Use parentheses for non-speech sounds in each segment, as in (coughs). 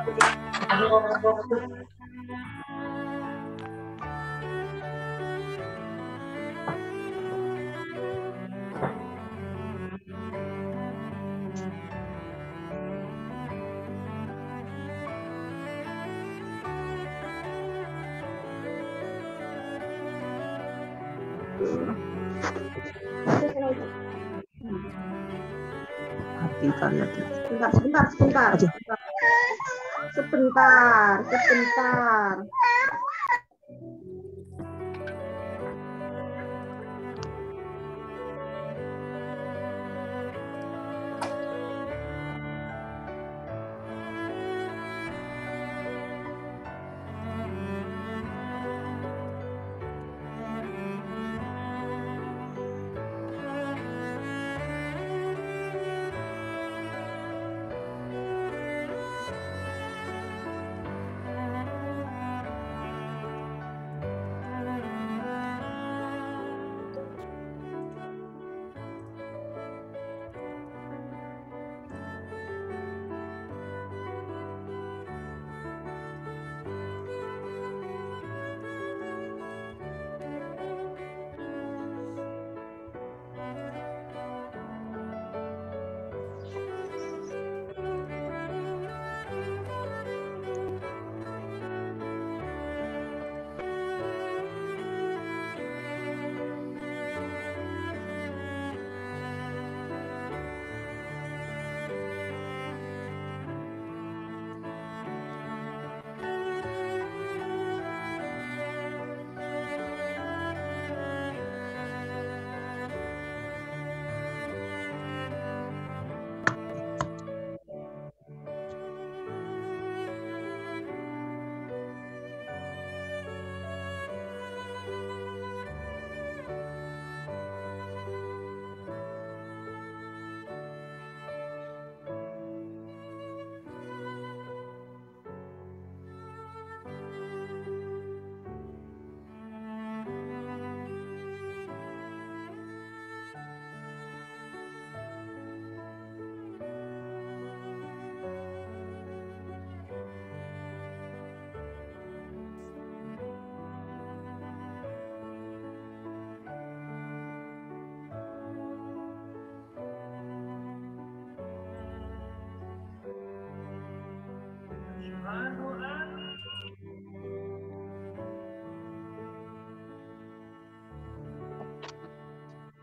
hati kalian sebentar sebentar sebentar aja sebentar, sebentar.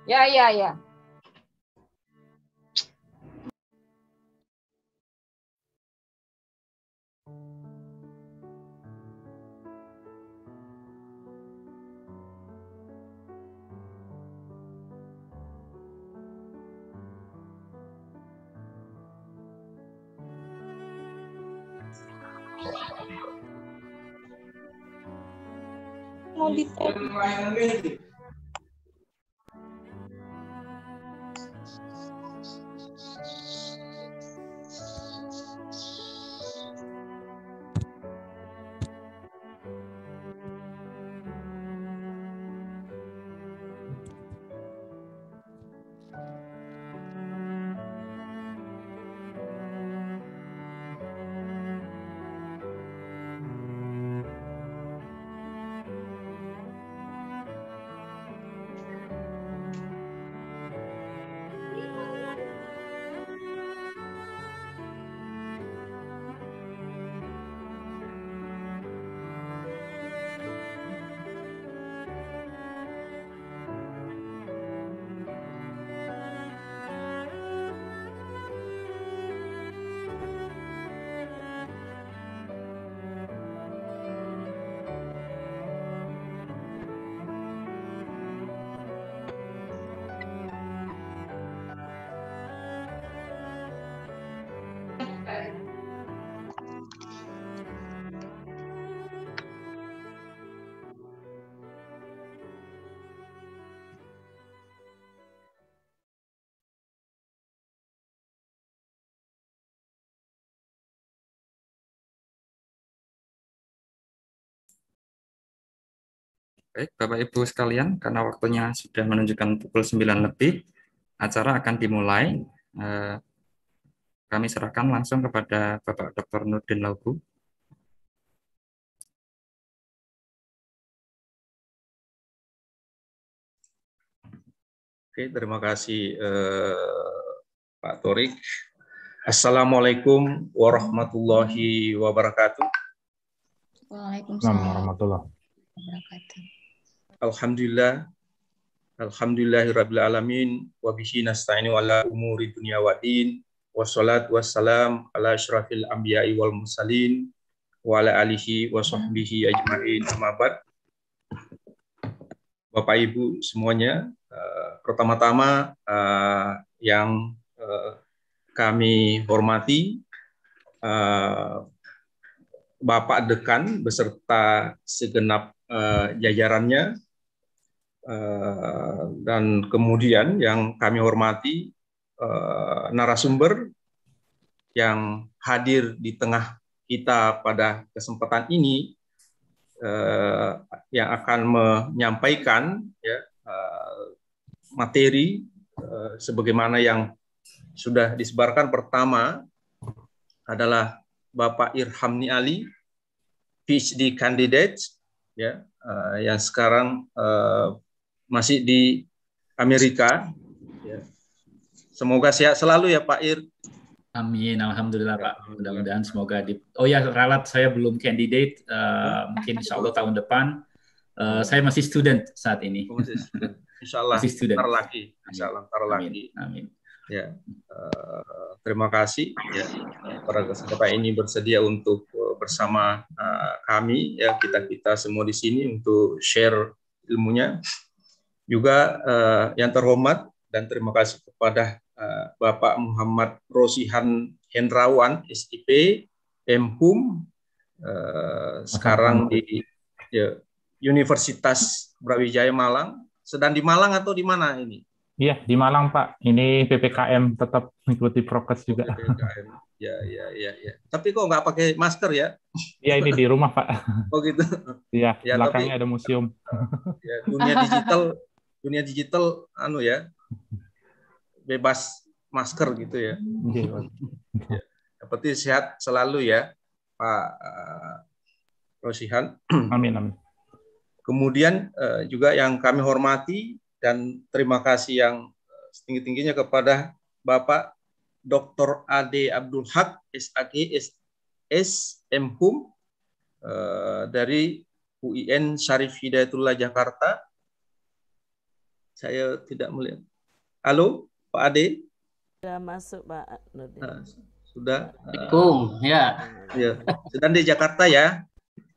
Ya, ya, ya. Mau di Baik, Bapak Ibu sekalian, karena waktunya sudah menunjukkan pukul 9 lebih, acara akan dimulai. Eh, kami serahkan langsung kepada Bapak Dr. Nurdin Laugu. Oke, terima kasih eh, Pak Torik. Assalamualaikum warahmatullahi wabarakatuh. Waalaikumsalam warahmatullahi wabarakatuh. Alhamdulillah Alhamdulillahirabbil alamin wa bihi nasta'inu ala umuri dunya wa din wassalat wassalam ala asyrafil anbiya'i wal mursalin wa ala alihi wa sahbihi ajma'in amma ba'd Bapak Ibu semuanya uh, pertama-tama uh, yang uh, kami hormati uh, Bapak Dekan beserta segenap uh, jajarannya, Eh, dan kemudian yang kami hormati eh, narasumber yang hadir di tengah kita pada kesempatan ini eh, yang akan menyampaikan ya, materi sebagaimana yang sudah disebarkan pertama adalah Bapak Irhamni Ali, PhD candidate ya yang sekarang masih di Amerika. Ya. Semoga sehat selalu ya Pak Ir. Amin, alhamdulillah Pak. Ya. Mudah-mudahan semoga di. Oh ya, ralat saya belum kandidat. Uh, eh, ya. mungkin Insya Allah tahun depan. Uh, saya masih student saat ini. Oh, insya Allah. masih student. Ntar lagi. Insya Allah, ntar lagi. Amin. Amin. Ya, uh, terima kasih ya para Bapak ini bersedia untuk bersama uh, kami ya kita kita semua di sini untuk share ilmunya. Juga eh, yang terhormat dan terima kasih kepada eh, Bapak Muhammad Rosihan Hendrawan, SIP, MHUM, eh, sekarang di ya, Universitas Brawijaya Malang. Sedang di Malang atau di mana ini? Iya, di Malang, Pak. Ini PPKM tetap mengikuti prokes juga. PPKM. Ya, ya, ya, ya. Tapi kok nggak pakai masker ya? Iya, ini di rumah, Pak. Oh gitu. Iya, ya, belakangnya tapi, ada museum. Ya, dunia digital dunia digital anu ya bebas masker gitu ya. Iya. Seperti (laughs) sehat selalu ya Pak eh, Rosihan. (clears throat) Amin amin. Kemudian eh, juga yang kami hormati dan terima kasih yang setinggi-tingginya kepada Bapak Dr. Ade Abdul Haq SAG SM Hum eh, dari UIN Syarif Hidayatullah Jakarta saya tidak melihat. Halo, Pak Ade? Sudah masuk, Pak Nurdin. Nah, sudah. Assalamualaikum. Eh, uh, ya. ya. Sedang di Jakarta ya?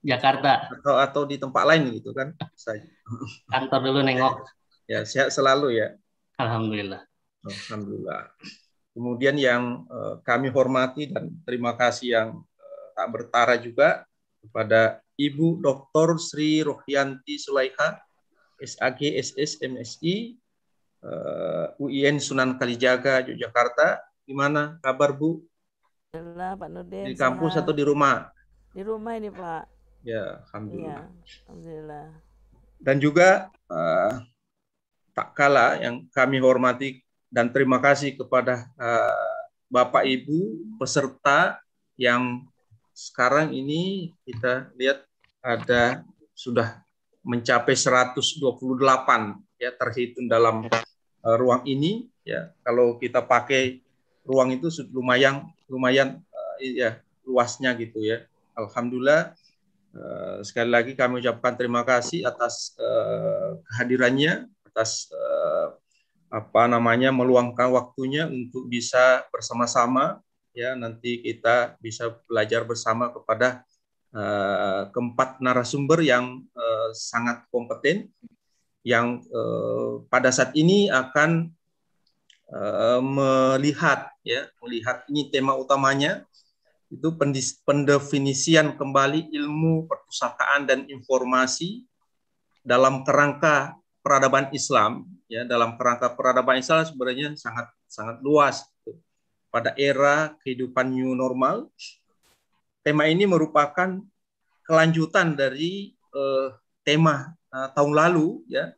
Jakarta. Atau atau di tempat lain gitu kan? Saya. Kantor dulu nengok. Ya, sehat selalu ya. Alhamdulillah. Alhamdulillah. Kemudian yang uh, kami hormati dan terima kasih yang uh, tak bertara juga kepada Ibu Dr. Sri Rohyanti Sulaiha SAG, SS, MSI, eh, UIN Sunan Kalijaga, Yogyakarta. Gimana kabar Bu? Alhamdulillah Pak Nurdin. Di kampus sehat. atau di rumah? Di rumah ini Pak. Ya, iya, Alhamdulillah. Ya, Alhamdulillah. Dan juga uh, tak kalah yang kami hormati dan terima kasih kepada uh, Bapak Ibu peserta yang sekarang ini kita lihat ada sudah mencapai 128 ya terhitung dalam uh, ruang ini ya kalau kita pakai ruang itu lumayan lumayan uh, ya luasnya gitu ya alhamdulillah uh, sekali lagi kami ucapkan terima kasih atas uh, kehadirannya atas uh, apa namanya meluangkan waktunya untuk bisa bersama-sama ya nanti kita bisa belajar bersama kepada Eh, keempat narasumber yang eh, sangat kompeten yang eh, pada saat ini akan melihat ya melihat ini tema utamanya itu pendefinisian kembali ilmu perpustakaan dan informasi dalam kerangka peradaban Islam ya dalam kerangka peradaban Islam sebenarnya sangat sangat luas gitu. pada era kehidupan new normal tema ini merupakan kelanjutan dari uh, tema uh, tahun lalu ya.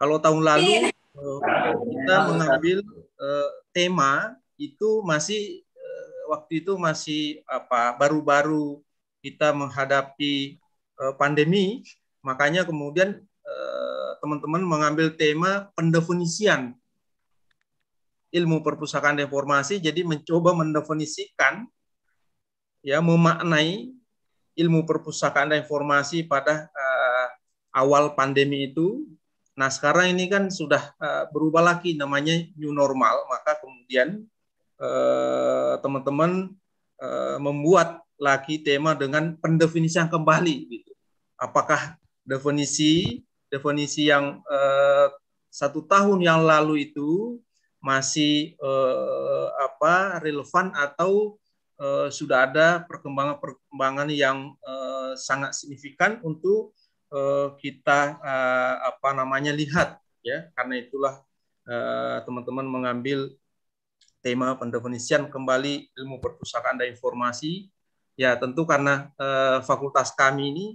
Kalau tahun lalu uh, kita mengambil uh, tema itu masih uh, waktu itu masih apa baru-baru kita menghadapi uh, pandemi, makanya kemudian teman-teman uh, mengambil tema pendefinisian ilmu perpustakaan reformasi jadi mencoba mendefinisikan ya memaknai ilmu perpustakaan dan informasi pada uh, awal pandemi itu. Nah, sekarang ini kan sudah uh, berubah lagi namanya new normal, maka kemudian eh, teman-teman uh, membuat lagi tema dengan pendefinisian kembali gitu. Apakah definisi definisi yang uh, satu tahun yang lalu itu masih uh, apa relevan atau Eh, sudah ada perkembangan-perkembangan yang eh, sangat signifikan untuk eh, kita eh, apa namanya lihat ya karena itulah eh, teman-teman eh, mengambil tema pendefinisian kembali ilmu perpustakaan dan informasi ya tentu karena eh, fakultas kami ini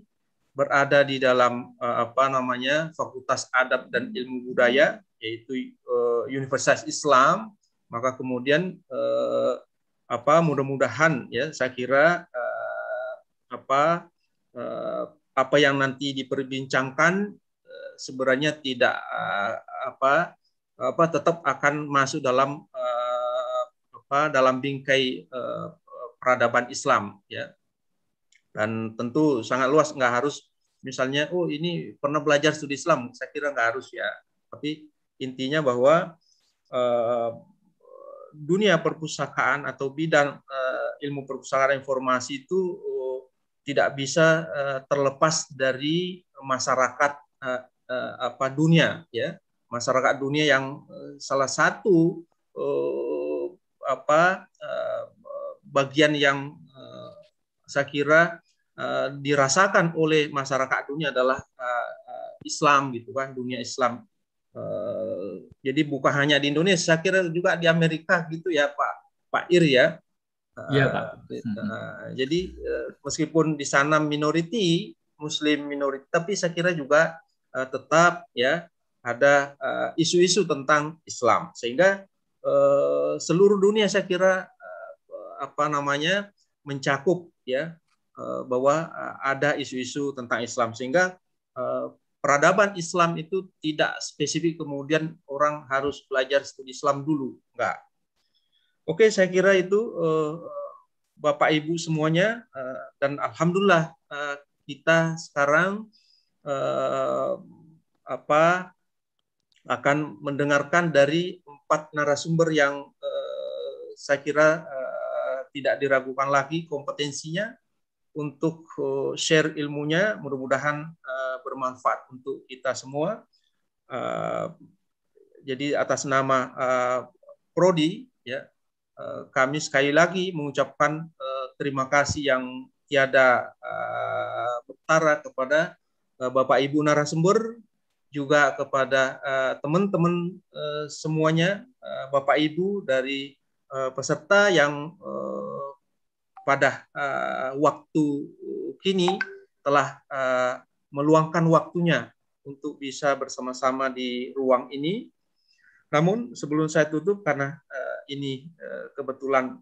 berada di dalam eh, apa namanya fakultas adab dan ilmu budaya yaitu eh, Universitas Islam maka kemudian eh, apa mudah-mudahan ya saya kira eh, apa eh, apa yang nanti diperbincangkan eh, sebenarnya tidak eh, apa apa tetap akan masuk dalam eh, apa dalam bingkai eh, peradaban Islam ya dan tentu sangat luas nggak harus misalnya oh ini pernah belajar studi Islam saya kira nggak harus ya tapi intinya bahwa eh, dunia perpustakaan atau bidang uh, ilmu perpustakaan informasi itu uh, tidak bisa uh, terlepas dari masyarakat uh, uh, apa dunia ya masyarakat dunia yang salah satu uh, apa uh, bagian yang uh, saya kira uh, dirasakan oleh masyarakat dunia adalah uh, Islam gitu kan dunia Islam uh, jadi bukan hanya di Indonesia, saya kira juga di Amerika gitu ya Pak Pak Ir ya. Iya eh, Pak. Uh, Jadi uh, meskipun di sana minoriti Muslim minoriti, tapi saya kira juga uh, tetap ya ada isu-isu uh, tentang Islam sehingga uh, seluruh dunia saya kira uh, apa namanya mencakup ya uh, bahwa uh, ada isu-isu tentang Islam sehingga uh, peradaban Islam itu tidak spesifik kemudian orang harus belajar studi Islam dulu, enggak. Oke, saya kira itu eh, Bapak Ibu semuanya eh, dan alhamdulillah eh, kita sekarang eh, apa akan mendengarkan dari empat narasumber yang eh, saya kira eh, tidak diragukan lagi kompetensinya untuk eh, share ilmunya mudah-mudahan uh, bermanfaat untuk kita semua. Eh, jadi atas nama eh, Prodi, ya eh, kami sekali lagi mengucapkan terima kasih yang tiada bertara kepada Bapak Ibu narasumber juga kepada teman-teman uh, uh, semuanya, uh, Bapak Ibu dari peserta yang pada waktu kini telah meluangkan waktunya untuk bisa bersama-sama di ruang ini. Namun sebelum saya tutup karena uh, ini uh, kebetulan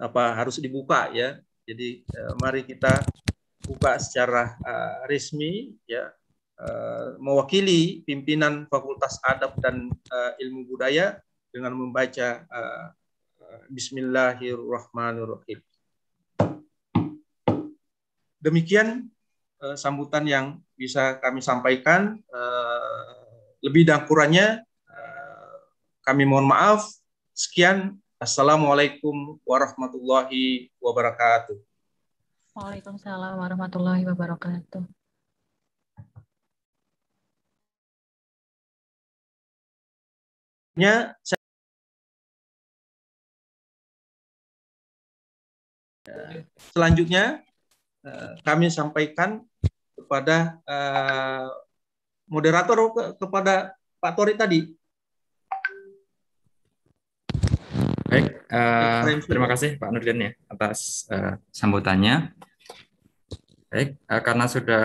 apa harus dibuka ya. Jadi uh, mari kita buka secara uh, resmi ya uh, mewakili pimpinan Fakultas Adab dan uh, Ilmu Budaya dengan membaca uh, Bismillahirrahmanirrahim. Demikian eh, sambutan yang bisa kami sampaikan. Eh, lebih dan kurangnya eh, kami mohon maaf. Sekian. Assalamualaikum warahmatullahi wabarakatuh. Waalaikumsalam warahmatullahi wabarakatuh. Selanjutnya, Eh, kami sampaikan kepada eh, moderator ke, kepada Pak Tori tadi. Baik, uh, terima kasih Pak Nurdin ya atas uh, sambutannya. Baik, uh, karena sudah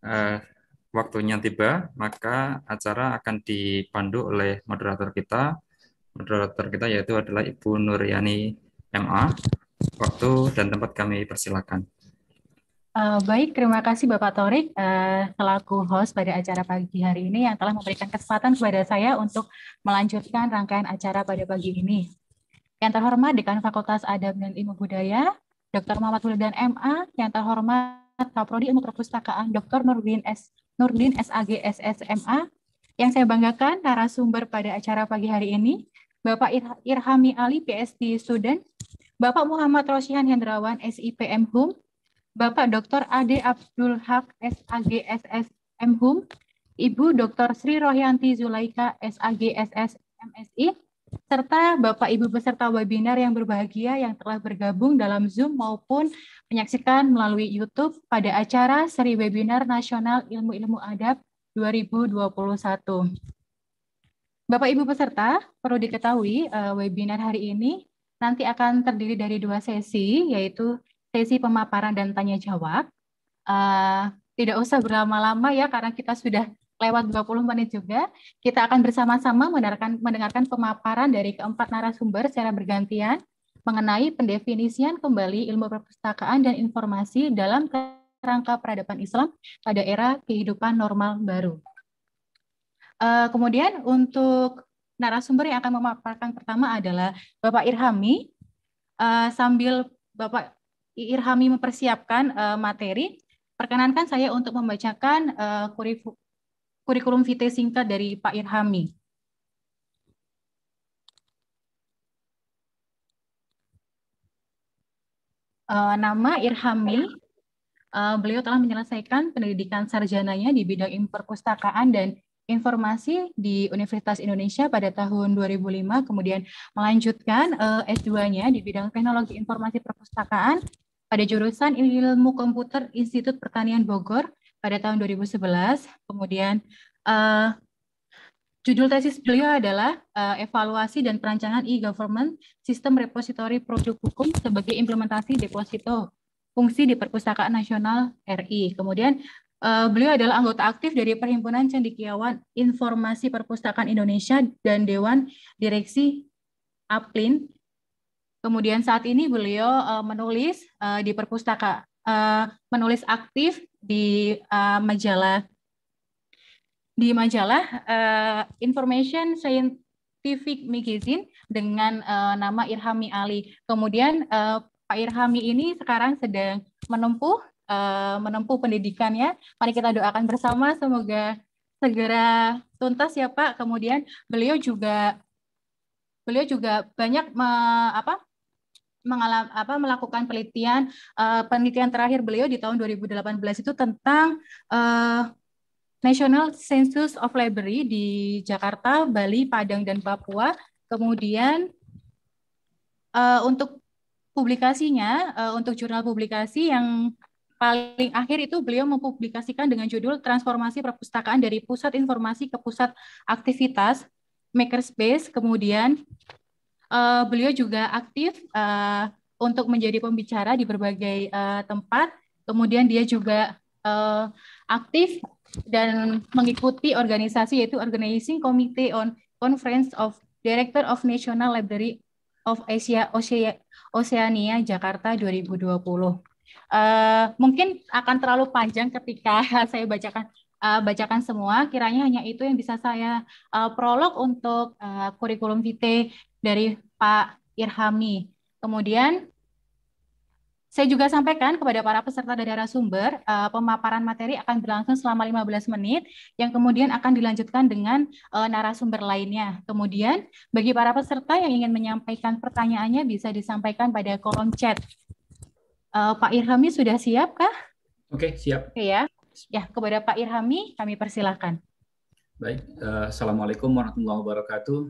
uh, waktunya tiba, maka acara akan dipandu oleh moderator kita. Moderator kita yaitu adalah Ibu Nuriani MA. Waktu dan tempat kami persilakan. Uh, baik, terima kasih Bapak Torik uh, selaku host pada acara pagi hari ini yang telah memberikan kesempatan kepada saya untuk melanjutkan rangkaian acara pada pagi ini. Yang terhormat Dekan Fakultas Adab dan Ilmu Budaya, Dr. Muhammad Wildan MA, yang terhormat Kaprodi Ilmu Perpustakaan Dr. Nurdin S. Nurdin SAG SSMA, yang saya banggakan narasumber pada acara pagi hari ini, Bapak Irhami Ali, PhD student, Bapak Muhammad Rosihan Hendrawan, SIPM HUM, Bapak Dr. Ade Abdul Haq SAG SS MHUM, Ibu Dr. Sri Rohyanti Zulaika SAG SS MSI, serta Bapak Ibu peserta webinar yang berbahagia yang telah bergabung dalam Zoom maupun menyaksikan melalui YouTube pada acara seri webinar nasional Ilmu-Ilmu Adab 2021. Bapak Ibu peserta, perlu diketahui eh, webinar hari ini nanti akan terdiri dari dua sesi, yaitu sesi pemaparan dan tanya jawab. Uh, eh, tidak usah berlama-lama ya karena kita sudah lewat 20 menit juga. Kita akan bersama-sama mendengarkan, mendengarkan pemaparan dari keempat narasumber secara bergantian mengenai pendefinisian kembali ilmu perpustakaan dan informasi dalam kerangka peradaban Islam pada era kehidupan normal baru. Uh, kemudian untuk narasumber yang akan memaparkan pertama adalah Bapak Irhami. Uh, sambil Bapak Irhami mempersiapkan uh, materi, perkenankan saya untuk membacakan uh, kurikulum vitae singkat dari Pak Irhami. Uh, nama Irhami, uh, beliau telah menyelesaikan pendidikan sarjananya di bidang perpustakaan dan informasi di Universitas Indonesia pada tahun 2005, kemudian melanjutkan uh, S2-nya di bidang teknologi informasi perpustakaan pada jurusan Ilmu Komputer Institut Pertanian Bogor pada tahun 2011. Kemudian uh, judul tesis beliau adalah uh, evaluasi dan perancangan e-government sistem repositori produk hukum sebagai implementasi deposito fungsi di Perpustakaan Nasional RI. Kemudian uh, beliau adalah anggota aktif dari Perhimpunan Cendekiawan Informasi Perpustakaan Indonesia dan Dewan Direksi APLIN Kemudian saat ini beliau uh, menulis uh, di perpustaka, uh, eh, menulis aktif di uh, majalah di majalah uh, Information Scientific Magazine dengan uh, nama Irhami Ali. Kemudian uh, Pak Irhami ini sekarang sedang menempuh uh, menempuh pendidikannya. Mari kita doakan bersama semoga segera tuntas ya Pak. Kemudian beliau juga beliau juga banyak me, apa mengalami apa melakukan penelitian uh, eh, penelitian terakhir beliau di tahun 2018 itu tentang uh, National Census of Library di Jakarta, Bali, Padang dan Papua. Kemudian uh, untuk publikasinya uh, untuk jurnal publikasi yang paling akhir itu beliau mempublikasikan dengan judul Transformasi Perpustakaan dari Pusat Informasi ke Pusat Aktivitas Makerspace, kemudian uh, beliau juga aktif uh, untuk menjadi pembicara di berbagai uh, tempat. Kemudian dia juga uh, aktif dan mengikuti organisasi yaitu Organizing Committee on Conference of Director of National Library of Asia Oceania, Oceania Jakarta 2020. Uh, mungkin akan terlalu panjang ketika (laughs) saya bacakan uh, bacakan semua. Kiranya hanya itu yang bisa saya uh, prolog untuk uh, kurikulum vitae dari Pak Irhami. Kemudian saya juga sampaikan kepada para peserta dari arah sumber, eh, pemaparan materi akan berlangsung selama 15 menit, yang kemudian akan dilanjutkan dengan eh, narasumber lainnya. Kemudian, bagi para peserta yang ingin menyampaikan pertanyaannya, bisa disampaikan pada kolom chat. Eh, Pak Irhami sudah siap kah? Oke, siap. Oke ya. Ya, kepada Pak Irhami kami persilahkan. Baik, Assalamualaikum warahmatullahi wabarakatuh.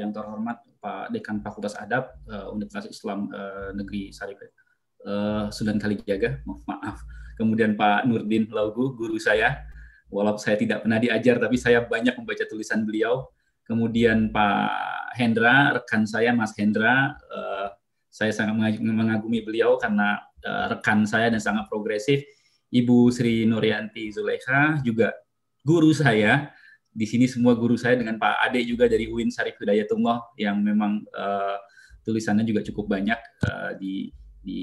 Yang terhormat Pak Dekan Fakultas Adab uh, Universitas Islam uh, Negeri Sarif uh, eh, Sunan Kalijaga, maaf, maaf. Kemudian Pak Nurdin Laugu, guru saya, walaupun saya tidak pernah diajar, tapi saya banyak membaca tulisan beliau. Kemudian Pak Hendra, rekan saya Mas Hendra, uh, saya sangat mengagumi beliau karena uh, rekan saya dan sangat progresif. Ibu Sri Nurianti zuleha juga guru saya di sini semua guru saya dengan Pak Ade juga dari UIN Syarif Hidayatullah yang memang uh, tulisannya juga cukup banyak uh, di di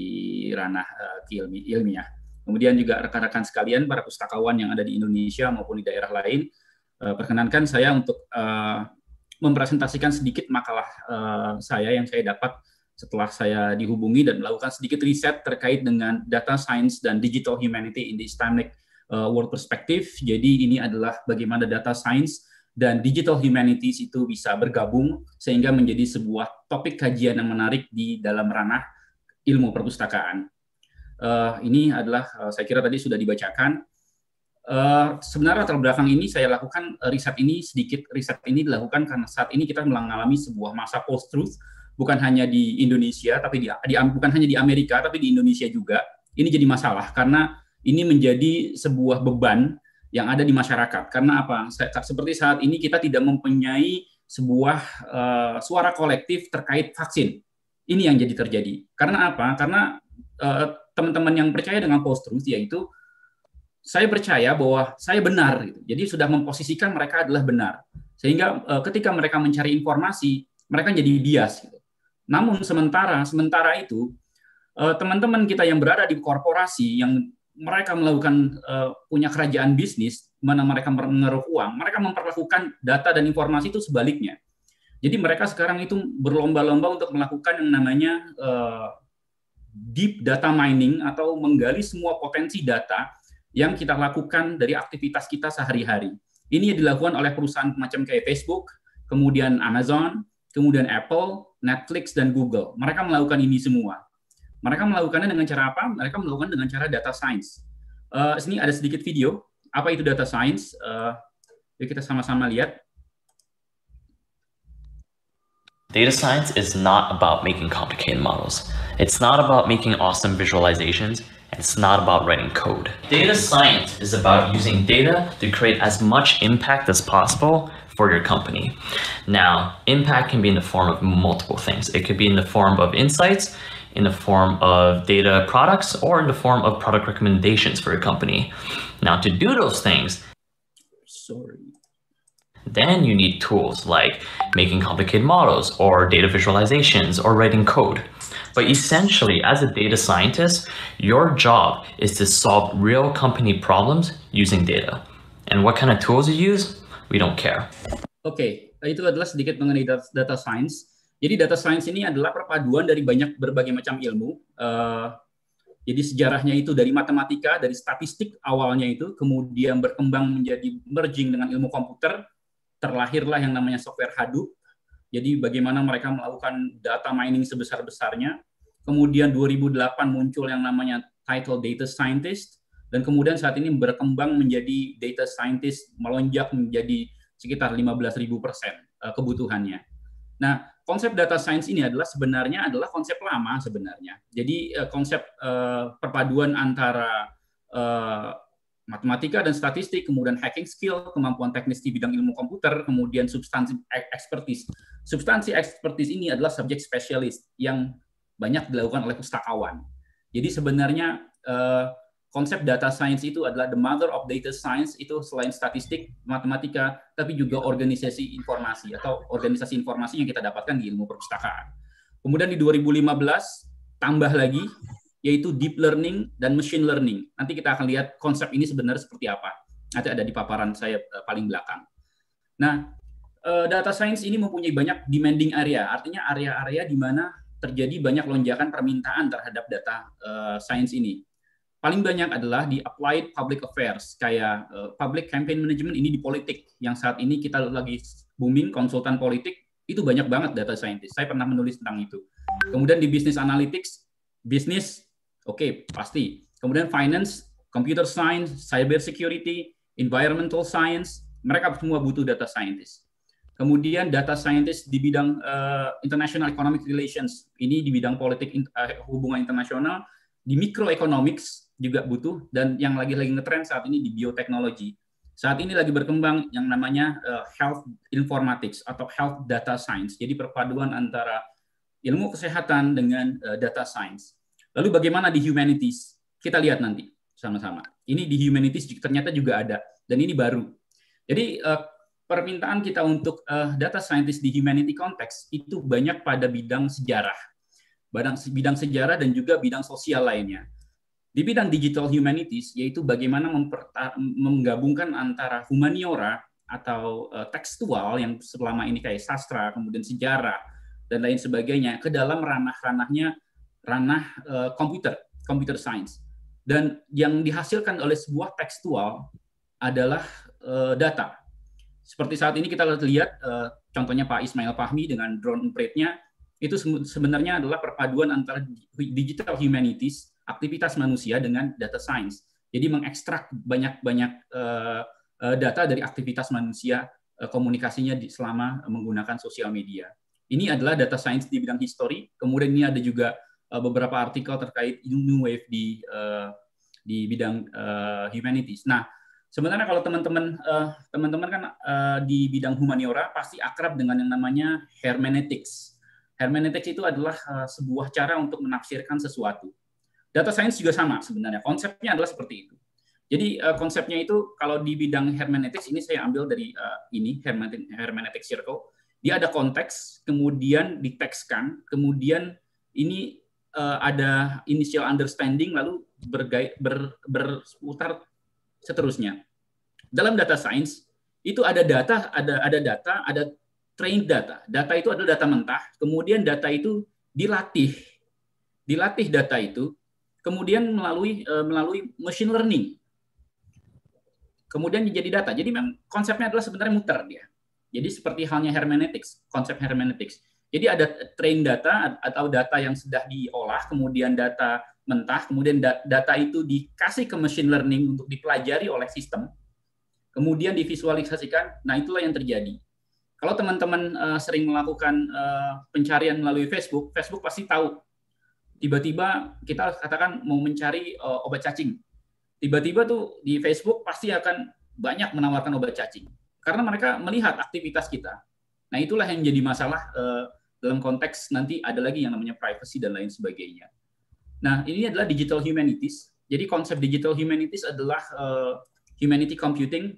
ranah uh, ilmi ilmiah. Kemudian juga rekan-rekan sekalian para pustakawan yang ada di Indonesia maupun di daerah lain, uh, perkenankan saya untuk uh, mempresentasikan sedikit makalah uh, saya yang saya dapat setelah saya dihubungi dan melakukan sedikit riset terkait dengan data science dan digital humanity in the Islamic uh, world perspective. Jadi ini adalah bagaimana data science dan digital humanities itu bisa bergabung sehingga menjadi sebuah topik kajian yang menarik di dalam ranah ilmu perpustakaan. Uh, ini adalah uh, saya kira tadi sudah dibacakan. Uh, sebenarnya latar belakang ini saya lakukan uh, riset ini sedikit riset ini dilakukan karena saat ini kita mengalami sebuah masa post truth bukan hanya di Indonesia tapi di, di bukan hanya di Amerika tapi di Indonesia juga ini jadi masalah karena ini menjadi sebuah beban yang ada di masyarakat. Karena apa? Seperti saat ini kita tidak mempunyai sebuah uh, suara kolektif terkait vaksin. Ini yang jadi terjadi. Karena apa? Karena teman eh, teman-teman yang percaya dengan post truth yaitu saya percaya bahwa saya benar gitu. Jadi sudah memposisikan mereka adalah benar. Sehingga uh, ketika mereka mencari informasi, mereka jadi bias gitu. Namun sementara sementara itu teman-teman kita yang berada di korporasi yang mereka melakukan uh, punya kerajaan bisnis, mana mereka mengeruk uang, mereka memperlakukan data dan informasi itu sebaliknya. Jadi mereka sekarang itu berlomba-lomba untuk melakukan yang namanya uh, deep data mining atau menggali semua potensi data yang kita lakukan dari aktivitas kita sehari-hari. Ini dilakukan oleh perusahaan macam kayak Facebook, kemudian Amazon, kemudian Apple, Netflix, dan Google. Mereka melakukan ini semua. Mereka melakukannya dengan cara apa? Mereka melakukan dengan cara data science. Uh, sini ada sedikit video. Apa itu data science? Uh, yuk kita sama-sama lihat. Data science is not about making complicated models. It's not about making awesome visualizations. It's not about writing code. Data science is about using data to create as much impact as possible for your company. Now, impact can be in the form of multiple things. It could be in the form of insights in the form of data products or in the form of product recommendations for your company. Now, to do those things, sorry. Then you need tools like making complicated models or data visualizations or writing code. But essentially, as a data scientist, your job is to solve real company problems using data. And what kind of tools you use, we don't care. Okay, itu adalah sedikit mengenai data science. Jadi data science ini adalah perpaduan dari banyak berbagai macam ilmu. Uh, jadi sejarahnya itu dari matematika, dari statistik awalnya itu, kemudian berkembang menjadi merging dengan ilmu komputer, terlahirlah yang namanya software Hadoop. Jadi bagaimana mereka melakukan data mining sebesar-besarnya. Kemudian 2008 muncul yang namanya title data scientist, dan kemudian saat ini berkembang menjadi data scientist melonjak menjadi sekitar 15.000 persen eh, kebutuhannya. Nah, konsep data science ini adalah sebenarnya adalah konsep lama sebenarnya. Jadi eh, konsep eh, perpaduan antara eh, matematika dan statistik, kemudian hacking skill, kemampuan teknis di bidang ilmu komputer, kemudian substansi expertise. Substansi expertise ini adalah subjek spesialis yang banyak dilakukan oleh pustakawan. Jadi sebenarnya konsep data science itu adalah the mother of data science itu selain statistik, matematika, tapi juga iya. organisasi informasi atau organisasi informasi yang kita dapatkan di ilmu perpustakaan. Kemudian di 2015 tambah lagi yaitu deep learning dan machine learning. Nanti kita akan lihat konsep ini sebenarnya seperti apa. Nanti ada di paparan saya eh, paling belakang. Nah, eh, data science ini mempunyai banyak demanding area, artinya area-area di mana terjadi banyak lonjakan permintaan terhadap data eh, science ini paling banyak adalah di applied public affairs kayak uh, public campaign management ini di politik yang saat ini kita lagi booming konsultan politik itu banyak banget data scientist saya pernah menulis tentang itu kemudian di business analytics bisnis oke okay, pasti kemudian finance computer science cyber security environmental science mereka semua butuh data scientist kemudian data scientist di bidang uh, international economic relations ini di bidang politik uh, hubungan internasional di microeconomics juga butuh dan yang lagi-lagi ngetren saat ini di bioteknologi. Saat ini lagi berkembang yang namanya uh, health informatics atau health data science. Jadi perpaduan antara ilmu kesehatan dengan uh, data science. Lalu bagaimana di humanities? Kita lihat nanti sama-sama. Ini di humanities ternyata juga ada dan ini baru. Jadi uh, permintaan kita untuk uh, data scientist di humanity context itu banyak pada bidang sejarah. Bidang bidang sejarah dan juga bidang sosial lainnya di bidang digital humanities, yaitu bagaimana menggabungkan antara humaniora atau eh, tekstual yang selama ini kayak sastra, kemudian sejarah, dan lain sebagainya, ke dalam ranah-ranahnya ranah uh, computer science. Dan yang dihasilkan oleh sebuah tekstual adalah uh, data. Seperti saat ini kita lihat, uh, contohnya Pak Ismail Fahmi dengan drone plate-nya, itu sebenarnya adalah perpaduan antara digital humanities aktivitas manusia dengan data science. Jadi mengekstrak banyak-banyak eh, eh, data dari aktivitas manusia eh, komunikasinya selama menggunakan sosial media. Ini adalah data science di bidang histori. Kemudian ini ada juga beberapa artikel terkait new wave di di bidang humanities. Nah, sebenarnya kalau teman-teman teman-teman kan di bidang humaniora pasti akrab dengan yang namanya hermeneutics. Hermeneutics itu adalah sebuah cara untuk menafsirkan sesuatu. Data science juga sama sebenarnya. Konsepnya adalah seperti itu. Jadi uh, konsepnya itu kalau di bidang hermeneutics ini saya ambil dari uh, ini hermeneutik circle. Dia ada konteks, kemudian ditekskan, kemudian ini uh, ada initial understanding lalu bergai, ber, berputar seterusnya. Dalam data science itu ada data, ada ada data, ada trained data. Data itu adalah data mentah, kemudian data itu dilatih. Dilatih data itu kemudian melalui eh, melalui machine learning. Kemudian menjadi data. Jadi memang konsepnya adalah sebenarnya muter dia. Jadi seperti halnya hermeneutics, konsep hermeneutics. Jadi ada train data atau data yang sudah diolah, kemudian data mentah, kemudian data itu dikasih ke machine learning untuk dipelajari oleh sistem, kemudian divisualisasikan. Nah itulah yang terjadi. Kalau teman-teman uh, sering melakukan uh, pencarian melalui Facebook, Facebook pasti tahu tiba-tiba kita katakan mau mencari uh, obat cacing. Tiba-tiba tuh di Facebook pasti akan banyak menawarkan obat cacing karena mereka melihat aktivitas kita. Nah, itulah yang jadi masalah uh, dalam konteks nanti ada lagi yang namanya privacy dan lain sebagainya. Nah, ini adalah digital humanities. Jadi konsep digital humanities adalah uh, humanity computing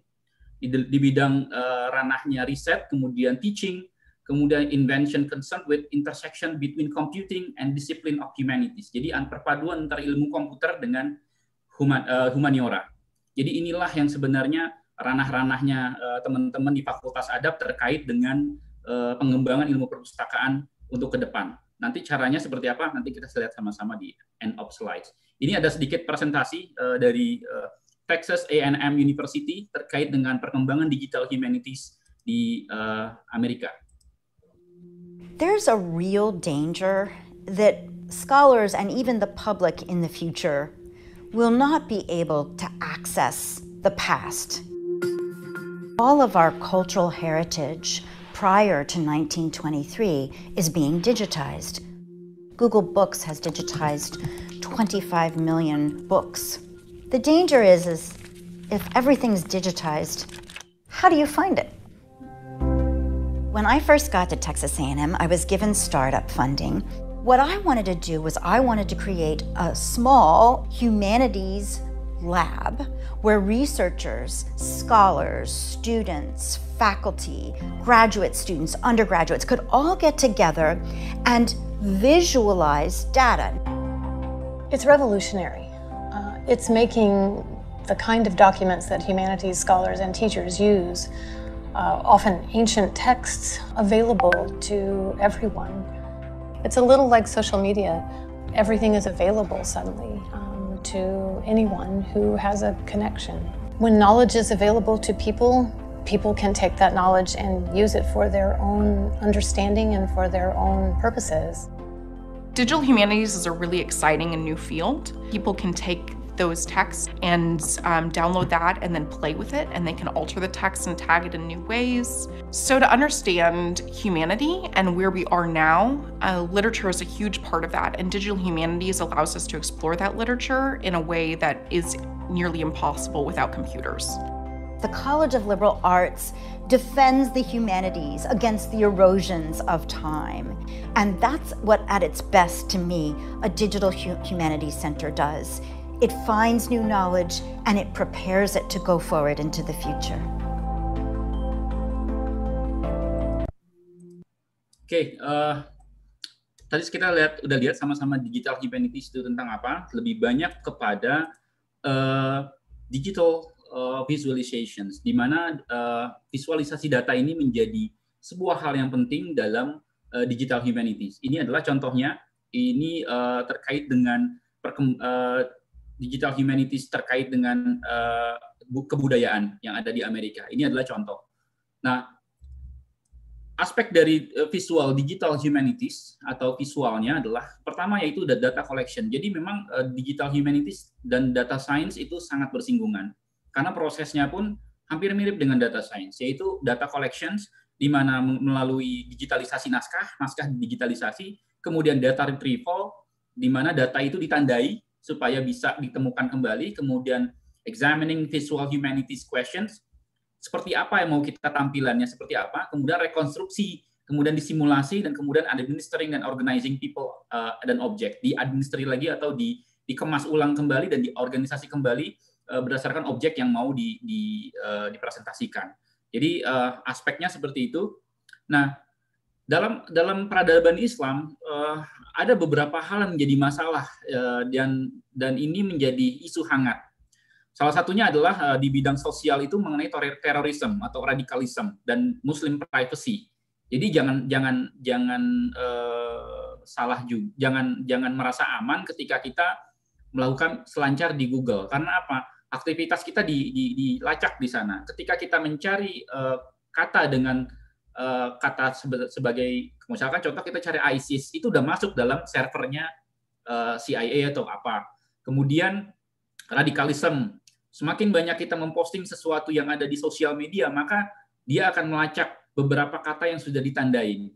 di, di bidang uh, ranahnya riset, kemudian teaching, kemudian invention concerned with intersection between computing and discipline of humanities. Jadi perpaduan antara ilmu komputer dengan human, uh, humaniora. Jadi inilah yang sebenarnya ranah-ranahnya uh, teman-teman di Fakultas Adab terkait dengan uh, pengembangan ilmu perpustakaan untuk ke depan. Nanti caranya seperti apa? Nanti kita lihat sama-sama di end of slides. Ini ada sedikit presentasi uh, dari uh, Texas A&M University terkait dengan perkembangan digital humanities di uh, Amerika. There's a real danger that scholars and even the public in the future will not be able to access the past. All of our cultural heritage prior to 1923 is being digitized. Google Books has digitized 25 million books. The danger is, is if everything's digitized, how do you find it? When I first got to Texas A&M, I was given startup funding. What I wanted to do was I wanted to create a small humanities lab where researchers, scholars, students, faculty, graduate students, undergraduates could all get together and visualize data. It's revolutionary. Uh, it's making the kind of documents that humanities scholars and teachers use uh, often ancient texts available to everyone. It's a little like social media. Everything is available suddenly um, to anyone who has a connection. When knowledge is available to people, people can take that knowledge and use it for their own understanding and for their own purposes. Digital humanities is a really exciting and new field. People can take those texts and um, download that and then play with it and they can alter the text and tag it in new ways. So to understand humanity and where we are now, uh, literature is a huge part of that and digital humanities allows us to explore that literature in a way that is nearly impossible without computers. The College of Liberal Arts defends the humanities against the erosions of time. And that's what, at its best to me, a digital humanities center does. it finds new knowledge, and it prepares it to go forward into the future. Oke, okay, uh, eh, tadi kita lihat udah lihat sama-sama digital humanities itu tentang apa? Lebih banyak kepada uh, digital uh, visualizations, di mana uh, visualisasi data ini menjadi sebuah hal yang penting dalam uh, digital humanities. Ini adalah contohnya, ini uh, terkait dengan perkemb- uh, digital humanities terkait dengan uh, kebudayaan yang ada di Amerika. Ini adalah contoh. Nah, aspek dari eh, visual digital humanities atau visualnya adalah pertama yaitu data collection. Jadi memang uh, digital humanities dan data science itu sangat bersinggungan karena prosesnya pun hampir mirip dengan data science, yaitu data collections di mana melalui digitalisasi naskah, naskah digitalisasi, kemudian data retrieval di mana data itu ditandai supaya bisa ditemukan kembali. Kemudian examining visual humanities questions, seperti apa yang mau kita tampilannya, seperti apa. Kemudian rekonstruksi, kemudian disimulasi, dan kemudian administering dan organizing people uh, dan object. Diadministri lagi atau di, dikemas ulang kembali dan diorganisasi kembali uh, berdasarkan objek yang mau di, di, uh, dipresentasikan. Jadi uh, aspeknya seperti itu. Nah, dalam dalam peradaban Islam uh, ada beberapa hal yang menjadi masalah eh, dan dan ini menjadi isu hangat. Salah satunya adalah eh, di bidang sosial itu mengenai terorisme atau radikalisme dan Muslim privacy. Jadi jangan jangan jangan uh, salah juga, jangan jangan merasa aman ketika kita melakukan selancar di Google. Karena apa? Aktivitas kita di, di, dilacak di sana. Ketika kita mencari uh, kata dengan Eh, kata sebagai misalkan contoh kita cari ISIS itu udah masuk dalam servernya eh, CIA atau apa. Kemudian radikalisme. Semakin banyak kita memposting sesuatu yang ada di sosial media, maka dia akan melacak beberapa kata yang sudah ditandai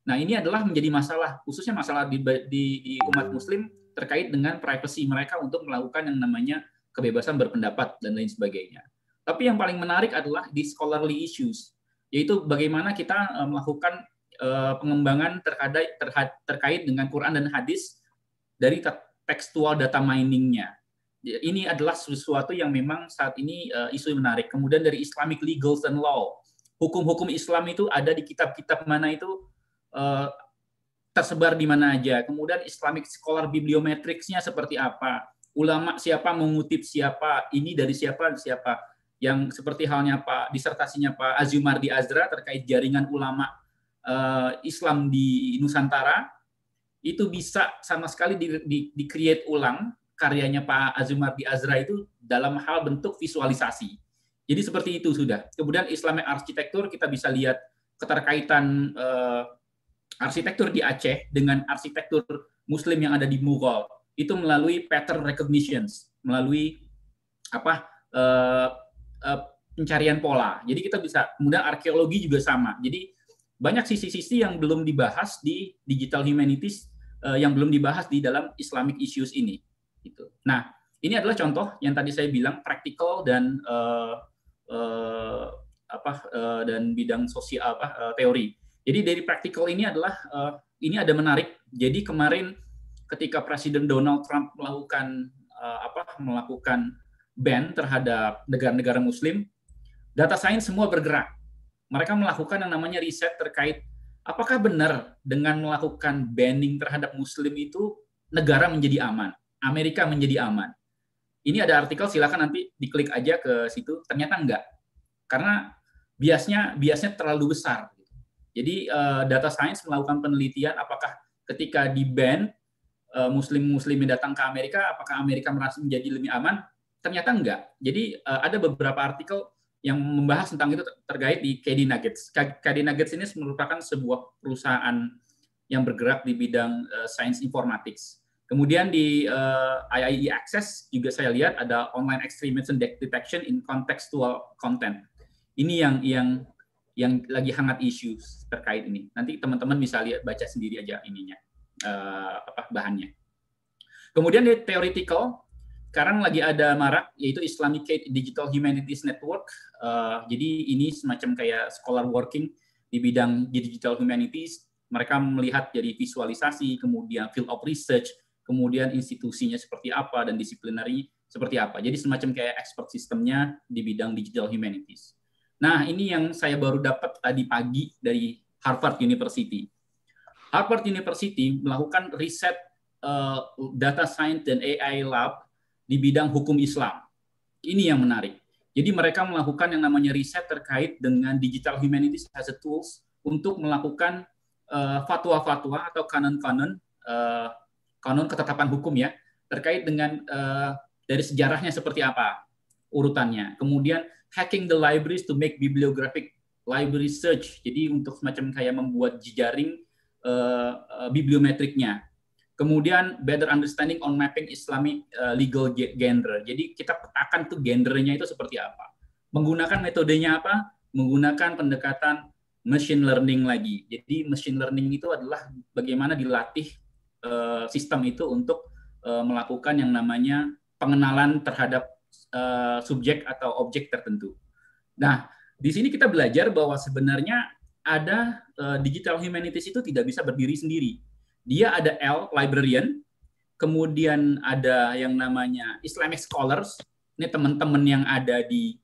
Nah, ini adalah menjadi masalah, khususnya masalah di, di, di umat muslim terkait dengan privasi mereka untuk melakukan yang namanya kebebasan berpendapat dan lain sebagainya. Tapi yang paling menarik adalah di scholarly issues yaitu bagaimana kita eh, melakukan eh, pengembangan terkait terkait dengan Quran dan hadis dari tekstual data miningnya. Ya, ini adalah sesuatu yang memang saat ini eh, isu yang menarik. Kemudian dari Islamic Legal and Law, hukum-hukum Islam itu ada di kitab-kitab mana itu tersebar di mana aja. Kemudian Islamic Scholar Bibliometrics-nya seperti apa? Ulama siapa mengutip siapa? Ini dari siapa? Siapa? yang seperti halnya Pak disertasinya Pak di Azra terkait jaringan ulama uh, Islam di Nusantara itu bisa sama sekali di, di, di create ulang karyanya Pak di Azra itu dalam hal bentuk visualisasi. Jadi seperti itu sudah. Kemudian Islamic arsitektur kita bisa lihat keterkaitan uh, arsitektur di Aceh dengan arsitektur muslim yang ada di Mughal itu melalui pattern recognitions, melalui apa uh, Eh, pencarian pola. Jadi kita bisa kemudian arkeologi juga sama. Jadi banyak sisi-sisi yang belum dibahas di digital humanities eh, yang belum dibahas di dalam Islamic issues ini. Gitu. Nah, ini adalah contoh yang tadi saya bilang praktikal dan eh, apa dan bidang sosial apa teori. Jadi dari praktikal ini adalah ini ada menarik. Jadi kemarin ketika Presiden Donald Trump melakukan apa melakukan ban terhadap negara-negara muslim, data sains semua bergerak. Mereka melakukan yang namanya riset terkait apakah benar dengan melakukan banning terhadap muslim itu negara menjadi aman, Amerika menjadi aman. Ini ada artikel silakan nanti diklik aja ke situ. Ternyata enggak. Karena biasnya biasnya terlalu besar. Jadi eh, data science melakukan penelitian apakah ketika di ban eh, muslim-muslim yang datang ke Amerika apakah Amerika merasa menjadi lebih aman? ternyata enggak. Jadi uh, ada beberapa artikel yang membahas tentang itu terkait di KD Nuggets. KD Nuggets ini merupakan sebuah perusahaan yang bergerak di bidang uh, sains informatics. Kemudian di uh, eh, IIE Access juga saya lihat ada online extremism detection in contextual content. Ini yang yang yang lagi hangat isu terkait ini. Nanti teman-teman bisa lihat baca sendiri aja ininya uh, apa bahannya. Kemudian di theoretical sekarang lagi ada marak yaitu Islamic Digital Humanities Network. Uh, jadi ini semacam kayak scholar working di bidang digital humanities. Mereka melihat dari visualisasi, kemudian field of research, kemudian institusinya seperti apa dan disiplinary seperti apa. Jadi semacam kayak expert sistemnya di bidang digital humanities. Nah ini yang saya baru dapat tadi pagi dari Harvard University. Harvard University melakukan riset uh, data science dan AI lab di bidang hukum Islam. Ini yang menarik. Jadi mereka melakukan yang namanya riset terkait dengan digital humanities as a tools untuk melakukan eh, fatwa-fatwa uh, atau kanon-kanon uh, kanon ketetapan hukum ya terkait dengan uh, dari sejarahnya seperti apa urutannya. Kemudian hacking the libraries to make bibliographic library search. Jadi untuk semacam kayak membuat jejaring uh, bibliometriknya Kemudian better understanding on mapping Islamic eh, legal gender. Jadi kita petakan tuh gendernya itu seperti apa. Menggunakan metodenya apa? Menggunakan pendekatan machine learning lagi. Jadi machine learning itu adalah bagaimana dilatih eh, sistem itu untuk eh, melakukan yang namanya pengenalan terhadap subjek atau objek tertentu. Nah, di sini kita belajar bahwa sebenarnya ada digital humanities itu tidak bisa berdiri sendiri dia ada L, librarian, kemudian ada yang namanya Islamic scholars. Ini teman-teman yang ada di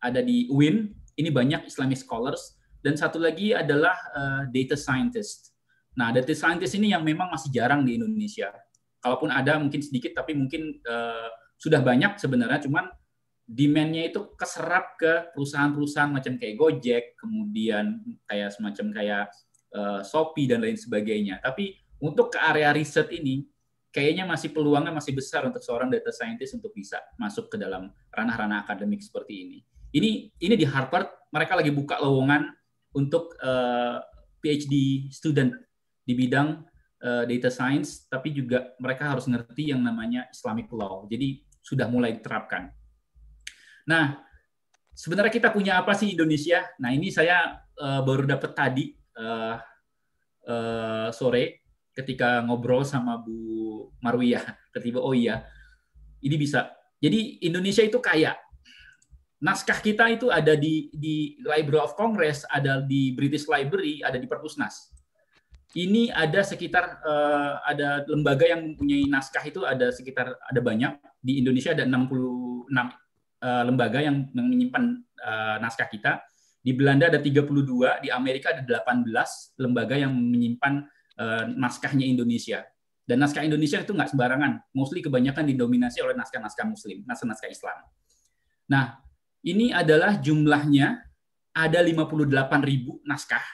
ada di UIN, ini banyak Islamic scholars dan satu lagi adalah uh, data scientist. Nah, data scientist ini yang memang masih jarang di Indonesia. Kalaupun ada mungkin sedikit tapi mungkin uh, sudah banyak sebenarnya cuman demand-nya itu keserap ke perusahaan-perusahaan macam kayak Gojek, kemudian kayak semacam kayak uh, Shopee dan lain sebagainya. Tapi untuk ke area riset ini kayaknya masih peluangnya masih besar untuk seorang data scientist untuk bisa masuk ke dalam ranah-ranah akademik seperti ini. Ini ini di Harvard mereka lagi buka lowongan untuk uh, eh, PhD student di bidang uh, data science tapi juga mereka harus ngerti yang namanya Islamic law. Jadi sudah mulai diterapkan. Nah, sebenarnya kita punya apa sih Indonesia? Nah, ini saya uh, baru dapat tadi uh, uh, sore ketika ngobrol sama Bu Marwiyah, ketiba oh iya, ini bisa. Jadi Indonesia itu kaya. Naskah kita itu ada di di Library of Congress, ada di British Library, ada di Perpusnas. Ini ada sekitar uh, ada lembaga yang mempunyai naskah itu ada sekitar ada banyak di Indonesia ada 66 uh, eh, lembaga yang menyimpan uh, naskah kita. Di Belanda ada 32, di Amerika ada 18 lembaga yang menyimpan Eh, naskahnya Indonesia. Dan naskah Indonesia itu nggak sembarangan, mostly kebanyakan didominasi oleh naskah-naskah Muslim, naskah-naskah Islam. Nah, ini adalah jumlahnya ada 58 ribu naskah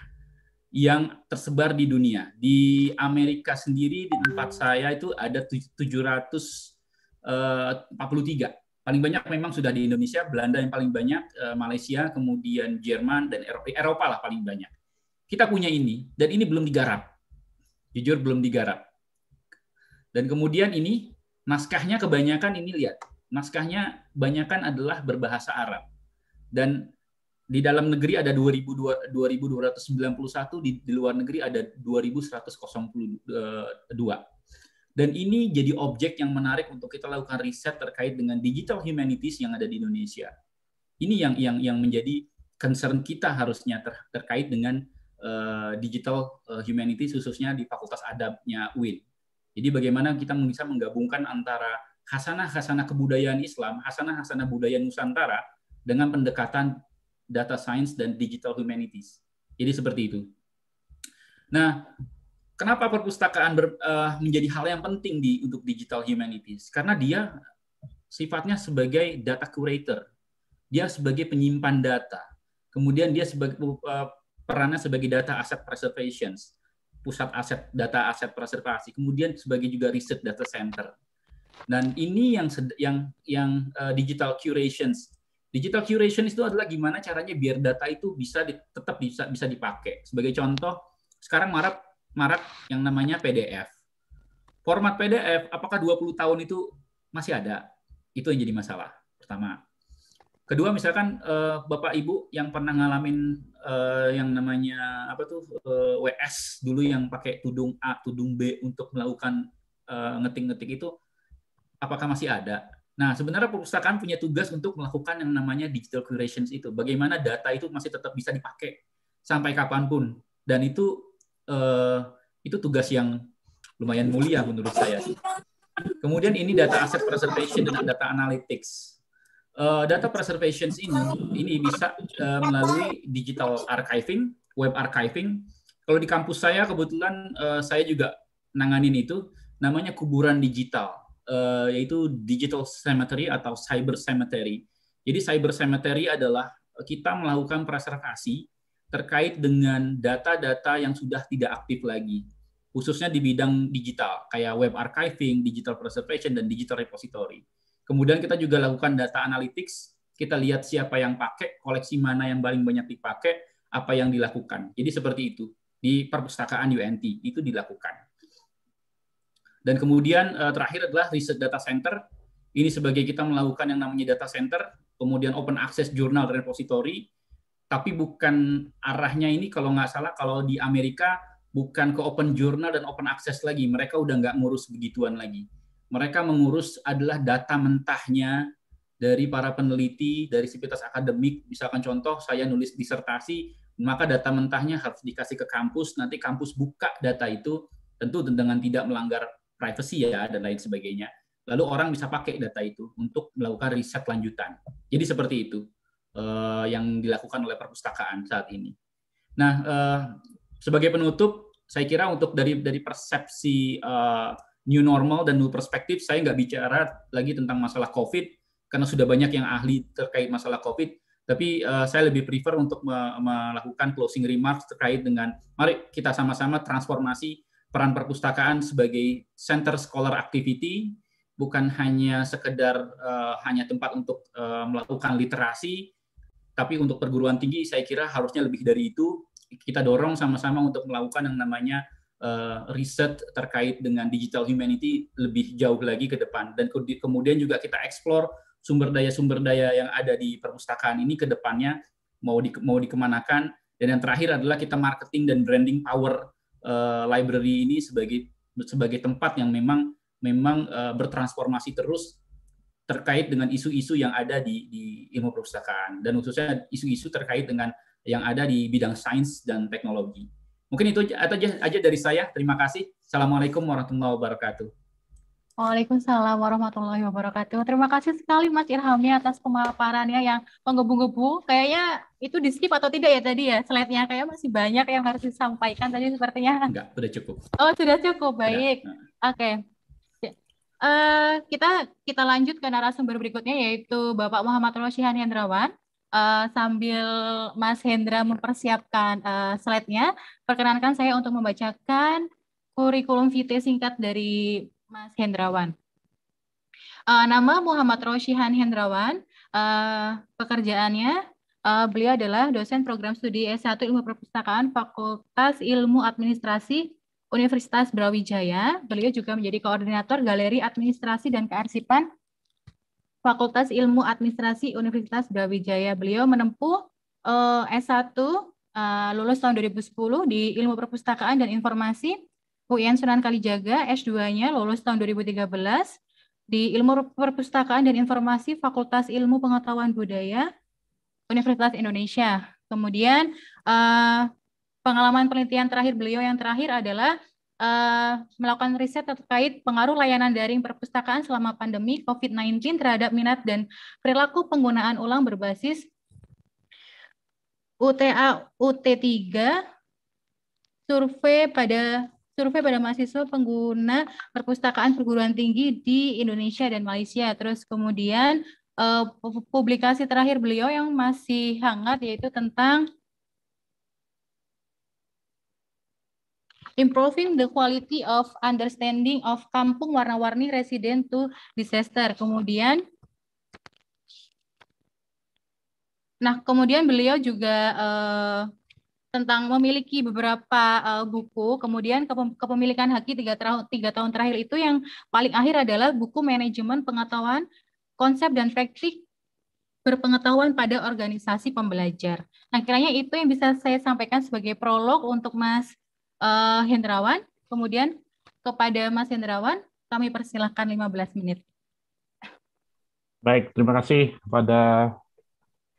yang tersebar di dunia. Di Amerika sendiri di tempat saya itu ada 743. Eh, paling banyak memang sudah di Indonesia, Belanda yang paling banyak, eh, Malaysia, kemudian Jerman dan Eropa, Eropa lah paling banyak. Kita punya ini dan ini belum digarap. Jujur belum digarap. Dan kemudian ini naskahnya kebanyakan ini lihat, naskahnya kebanyakan adalah berbahasa Arab. Dan di dalam negeri ada 2291, di, di luar negeri ada 2102. Dan ini jadi objek yang menarik untuk kita lakukan riset terkait dengan digital humanities yang ada di Indonesia. Ini yang yang yang menjadi concern kita harusnya ter, terkait dengan Eh, digital eh, humanities khususnya di Fakultas Adabnya UIN. Jadi bagaimana kita bisa menggabungkan antara khasanah-khasanah kebudayaan Islam, khasanah-khasanah budaya Nusantara dengan pendekatan data science dan digital humanities. Jadi seperti itu. Nah, kenapa perpustakaan ber, uh, menjadi hal yang penting di untuk digital humanities? Karena dia sifatnya sebagai data curator. Dia sebagai penyimpan data. Kemudian dia sebagai uh, perannya sebagai data aset preservation, pusat aset data aset preservasi, kemudian sebagai juga research data center. Dan ini yang yang yang uh, digital curation. Digital curation itu adalah gimana caranya biar data itu bisa di, tetap bisa bisa dipakai. Sebagai contoh, sekarang marak marak yang namanya PDF. Format PDF apakah 20 tahun itu masih ada? Itu yang jadi masalah pertama. Kedua misalkan uh, Bapak Ibu yang pernah ngalamin uh, yang namanya apa tuh uh, eh, WS dulu yang pakai tudung A, tudung B untuk melakukan ngetik-ngetik itu apakah masih ada? Nah, sebenarnya perpustakaan punya tugas untuk melakukan yang namanya digital curations itu. Bagaimana data itu masih tetap bisa dipakai sampai kapanpun. Dan itu uh, itu tugas yang lumayan mulia menurut saya Kemudian ini data asset preservation dan data analytics. Uh, data preservation ini ini bisa uh, melalui digital archiving, web archiving. Kalau di kampus saya kebetulan uh, saya juga nanganin itu namanya kuburan digital, uh, yaitu digital cemetery atau cyber cemetery. Jadi cyber cemetery adalah kita melakukan preservasi terkait dengan data-data yang sudah tidak aktif lagi, khususnya di bidang digital kayak web archiving, digital preservation dan digital repository Kemudian kita juga lakukan data analytics, kita lihat siapa yang pakai, koleksi mana yang paling banyak dipakai, apa yang dilakukan. Jadi seperti itu di perpustakaan UNT itu dilakukan. Dan kemudian eh, terakhir adalah riset data center. Ini sebagai kita melakukan yang namanya data center, kemudian open access journal repository, tapi bukan arahnya ini kalau nggak salah kalau di Amerika bukan ke open journal dan open access lagi. Mereka udah nggak ngurus begituan lagi mereka mengurus adalah data mentahnya dari para peneliti, dari sivitas akademik. Misalkan contoh saya nulis disertasi, maka data mentahnya harus dikasih ke kampus, nanti kampus buka data itu, tentu dengan tidak melanggar privasi ya, dan lain sebagainya. Lalu orang bisa pakai data itu untuk melakukan riset lanjutan. Jadi seperti itu eh, yang dilakukan oleh perpustakaan saat ini. Nah, eh, sebagai penutup, saya kira untuk dari dari persepsi eh, new normal dan new perspektif, saya nggak bicara lagi tentang masalah COVID, karena sudah banyak yang ahli terkait masalah COVID, tapi uh, saya lebih prefer untuk me melakukan closing remarks terkait dengan mari kita sama-sama transformasi peran perpustakaan sebagai center scholar activity, bukan hanya sekedar uh, hanya tempat untuk uh, melakukan literasi, tapi untuk perguruan tinggi saya kira harusnya lebih dari itu, kita dorong sama-sama untuk melakukan yang namanya uh, riset terkait dengan digital humanity lebih jauh lagi ke depan dan ke kemudian juga kita eksplor sumber daya sumber daya yang ada di perpustakaan ini ke depannya mau di mau dikemanakan dan yang terakhir adalah kita marketing dan branding power uh, library ini sebagai sebagai tempat yang memang memang uh, bertransformasi terus terkait dengan isu-isu yang ada di, di ilmu perpustakaan dan khususnya isu-isu terkait dengan yang ada di bidang sains dan teknologi. Mungkin itu aja, aja dari saya. Terima kasih. Assalamualaikum warahmatullahi wabarakatuh. Waalaikumsalam warahmatullahi wabarakatuh. Terima kasih sekali Mas Irhamnya atas pemaparannya yang menggebu-gebu. Kayaknya itu di skip atau tidak ya tadi ya slide-nya? Kayaknya masih banyak yang harus disampaikan tadi sepertinya. Enggak, sudah cukup. Oh, sudah cukup. Baik. Nah. Oke. Okay. Ya. Uh, eh, kita kita lanjut ke narasumber berikutnya yaitu Bapak Muhammad Rosihan Hendrawan uh, sambil Mas Hendra mempersiapkan uh, slide-nya, perkenankan saya untuk membacakan kurikulum vitae singkat dari Mas Hendrawan. Uh, nama Muhammad Roshihan Hendrawan, uh, pekerjaannya uh, beliau adalah dosen program studi S1 Ilmu Perpustakaan Fakultas Ilmu Administrasi Universitas Brawijaya. Beliau juga menjadi koordinator Galeri Administrasi dan Kearsipan Fakultas Ilmu Administrasi Universitas Brawijaya. Beliau menempuh uh, eh, S1 uh, eh, lulus tahun 2010 di Ilmu Perpustakaan dan Informasi UIN Sunan Kalijaga, S2-nya lulus tahun 2013 di Ilmu Perpustakaan dan Informasi Fakultas Ilmu Pengetahuan Budaya Universitas Indonesia. Kemudian uh, pengalaman penelitian terakhir beliau yang terakhir adalah Eh, melakukan riset terkait pengaruh layanan daring perpustakaan selama pandemi COVID-19 terhadap minat dan perilaku penggunaan ulang berbasis UTA UT3 survei pada survei pada mahasiswa pengguna perpustakaan perguruan tinggi di Indonesia dan Malaysia. Terus kemudian eh, publikasi terakhir beliau yang masih hangat yaitu tentang improving the quality of understanding of kampung warna-warni resident to disaster. Kemudian Nah, kemudian beliau juga uh, tentang memiliki beberapa uh, buku, kemudian kepemilikan haki tiga, tiga tahun terakhir itu yang paling akhir adalah buku manajemen pengetahuan, konsep dan praktik berpengetahuan pada organisasi pembelajar. Nah, kiranya itu yang bisa saya sampaikan sebagai prolog untuk Mas uh, Hendrawan. Kemudian kepada Mas Hendrawan, kami persilahkan 15 menit. Baik, terima kasih kepada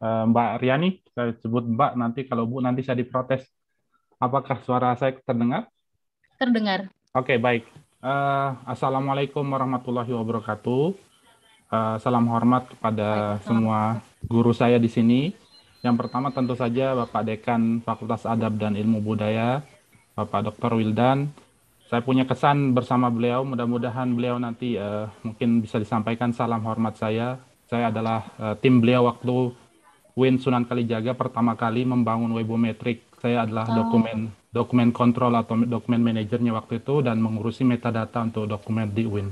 uh, Mbak Riani. Saya sebut Mbak nanti kalau Bu nanti saya diprotes. Apakah suara saya terdengar? Terdengar. Oke, okay, baik. Uh, Assalamualaikum warahmatullahi wabarakatuh. Uh, salam hormat kepada Baik, semua guru saya di sini. Yang pertama tentu saja Bapak Dekan Fakultas Adab dan Ilmu Budaya, Bapak Dr. Wildan. Saya punya kesan bersama beliau, mudah-mudahan beliau nanti uh, mungkin bisa disampaikan salam hormat saya. Saya adalah uh, tim beliau waktu Win Sunan Kalijaga pertama kali membangun Webometric. Saya adalah oh. dokumen dokumen kontrol atau dokumen manajernya waktu itu dan mengurusi metadata untuk dokumen di Win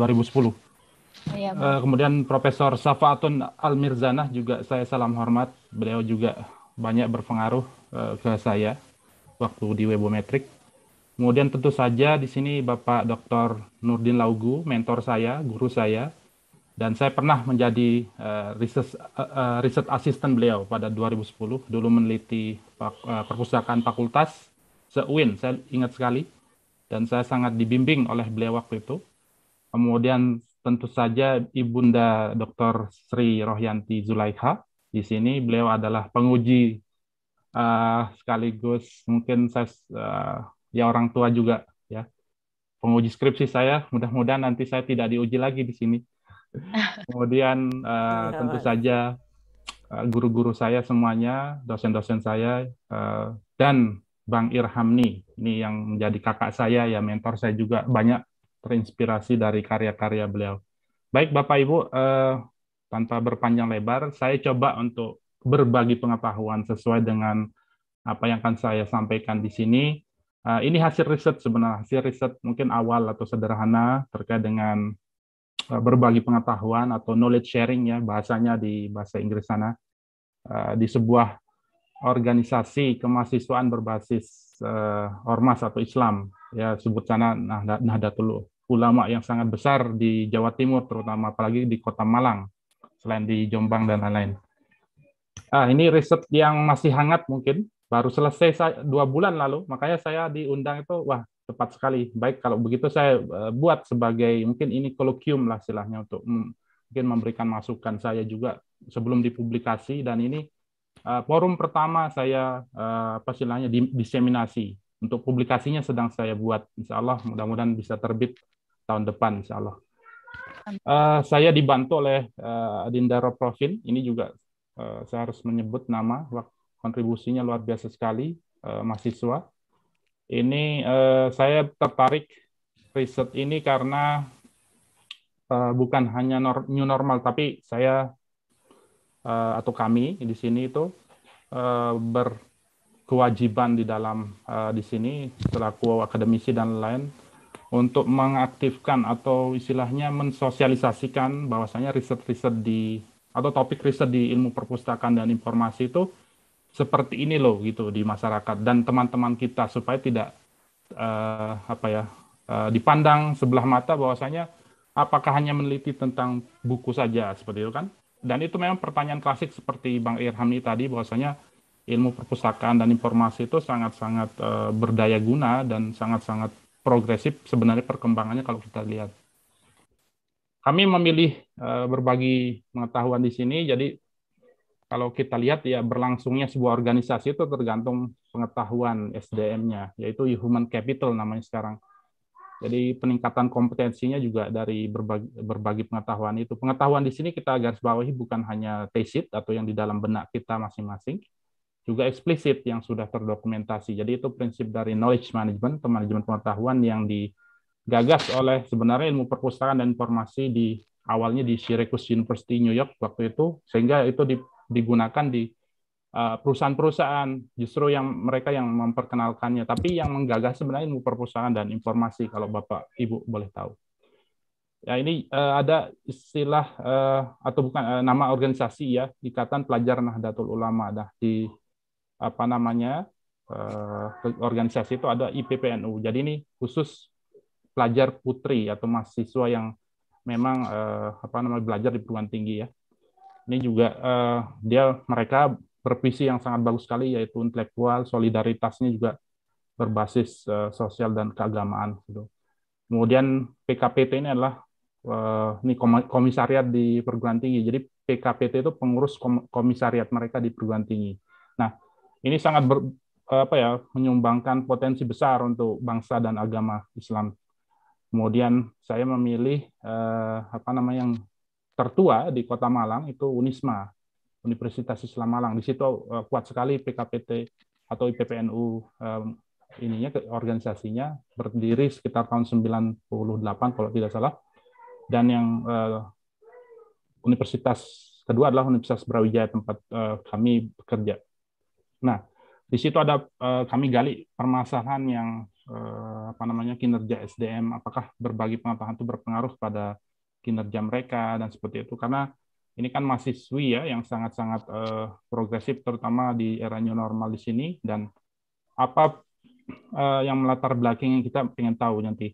2010. iya, uh, kemudian Profesor Al Mirzana juga saya salam hormat. Beliau juga banyak berpengaruh uh, ke saya waktu di Webometric. Kemudian tentu saja di sini Bapak Dr. Nurdin Laugu, mentor saya, guru saya, dan saya pernah menjadi uh, research, uh, uh, research assistant beliau pada 2010, dulu meneliti uh, perpustakaan fakultas seuin, saya ingat sekali, dan saya sangat dibimbing oleh beliau waktu itu. Kemudian tentu saja Ibunda Dr. Sri Rohyanti Zulaikha, di sini beliau adalah penguji uh, sekaligus mungkin saya uh, ya orang tua juga ya penguji skripsi saya mudah-mudahan nanti saya tidak diuji lagi di sini (laughs) kemudian uh, tentu saja guru-guru uh, saya semuanya dosen-dosen saya uh, dan Bang Irhamni ini yang menjadi kakak saya ya mentor saya juga banyak terinspirasi dari karya-karya beliau baik Bapak Ibu uh, tanpa berpanjang lebar saya coba untuk berbagi pengetahuan sesuai dengan apa yang akan saya sampaikan di sini. Eh, ini hasil riset sebenarnya, hasil riset mungkin awal atau sederhana terkait dengan eh, berbagi pengetahuan atau knowledge sharing ya bahasanya di bahasa Inggris sana eh, di sebuah organisasi kemahasiswaan berbasis ormas atau Islam ya sebut sana nah, Nahdlatul Ulama yang sangat besar di Jawa Timur terutama apalagi di Kota Malang selain di Jombang dan lain-lain. Ah, ini riset yang masih hangat mungkin, baru selesai dua bulan lalu, makanya saya diundang itu, wah tepat sekali. Baik, kalau begitu saya eh, buat sebagai, mungkin ini kolokium lah istilahnya, untuk mungkin memberikan masukan saya juga sebelum dipublikasi, dan ini eh, forum pertama saya, eh, apa istilahnya, diseminasi. Untuk publikasinya sedang saya buat, insya Allah mudah-mudahan bisa terbit tahun depan, insya Allah. Uh, saya dibantu oleh uh, Adinda Roprofin, ini juga Eh, saya harus menyebut nama kontribusinya luar biasa sekali eh, mahasiswa. Ini eh, saya tertarik riset ini karena bukan hanya new normal tapi saya atau kami di sini itu berkewajiban di dalam di sini selaku akademisi dan lain untuk mengaktifkan atau istilahnya mensosialisasikan bahwasanya riset-riset di atau topik riset di ilmu perpustakaan dan informasi itu seperti ini loh gitu di masyarakat dan teman-teman kita supaya tidak uh, apa ya uh, dipandang sebelah mata bahwasanya apakah hanya meneliti tentang buku saja seperti itu kan dan itu memang pertanyaan klasik seperti Bang Irhamni tadi bahwasanya ilmu perpustakaan dan informasi itu sangat-sangat uh, berdaya guna dan sangat-sangat progresif sebenarnya perkembangannya kalau kita lihat kami memilih eh, berbagi pengetahuan di sini. Jadi kalau kita lihat ya berlangsungnya sebuah organisasi itu tergantung pengetahuan SDM-nya, yaitu human capital namanya sekarang. Jadi peningkatan kompetensinya juga dari berbagi, berbagi pengetahuan itu. Pengetahuan di sini kita garis bawahi bukan hanya tacit atau yang di dalam benak kita masing-masing, juga eksplisit yang sudah terdokumentasi. Jadi itu prinsip dari knowledge management, pemanajemen pengetahuan yang di digagas oleh sebenarnya ilmu perpustakaan dan informasi di awalnya di Syracuse University New York waktu itu sehingga itu digunakan di eh, perusahaan-perusahaan justru yang mereka yang memperkenalkannya tapi yang menggagas sebenarnya ilmu perpustakaan dan informasi kalau Bapak Ibu boleh tahu. Ya ini uh, ada istilah uh, atau bukan uh, nama organisasi ya Ikatan Pelajar Nahdlatul Ulama dah di apa namanya uh, organisasi itu ada IPPNU. Jadi ini khusus pelajar putri atau mahasiswa yang memang eh, apa namanya belajar di perguruan tinggi ya. Ini juga eh, dia mereka bervisi yang sangat bagus sekali yaitu intelektual, solidaritasnya juga berbasis eh, sosial dan keagamaan gitu. Kemudian PKPT ini adalah eh, ini komisariat di perguruan tinggi. Jadi PKPT itu pengurus komisariat mereka di perguruan tinggi. Nah, ini sangat ber, apa ya menyumbangkan potensi besar untuk bangsa dan agama Islam Kemudian saya memilih eh, apa namanya yang tertua di Kota Malang itu Unisma, Universitas Islam Malang. Di situ eh, kuat sekali PKPT atau IPPNU eh, ininya organisasinya berdiri sekitar tahun 98 kalau tidak salah. Dan yang eh, universitas kedua adalah Universitas Brawijaya tempat eh, kami bekerja. Nah, di situ ada eh, kami gali permasalahan yang Eh, apa namanya kinerja SDM, apakah berbagi pengetahuan itu berpengaruh pada kinerja mereka dan seperti itu karena ini kan mahasiswi ya yang sangat-sangat eh, progresif terutama di era new normal di sini dan apa eh, yang melatar belakang yang kita ingin tahu nanti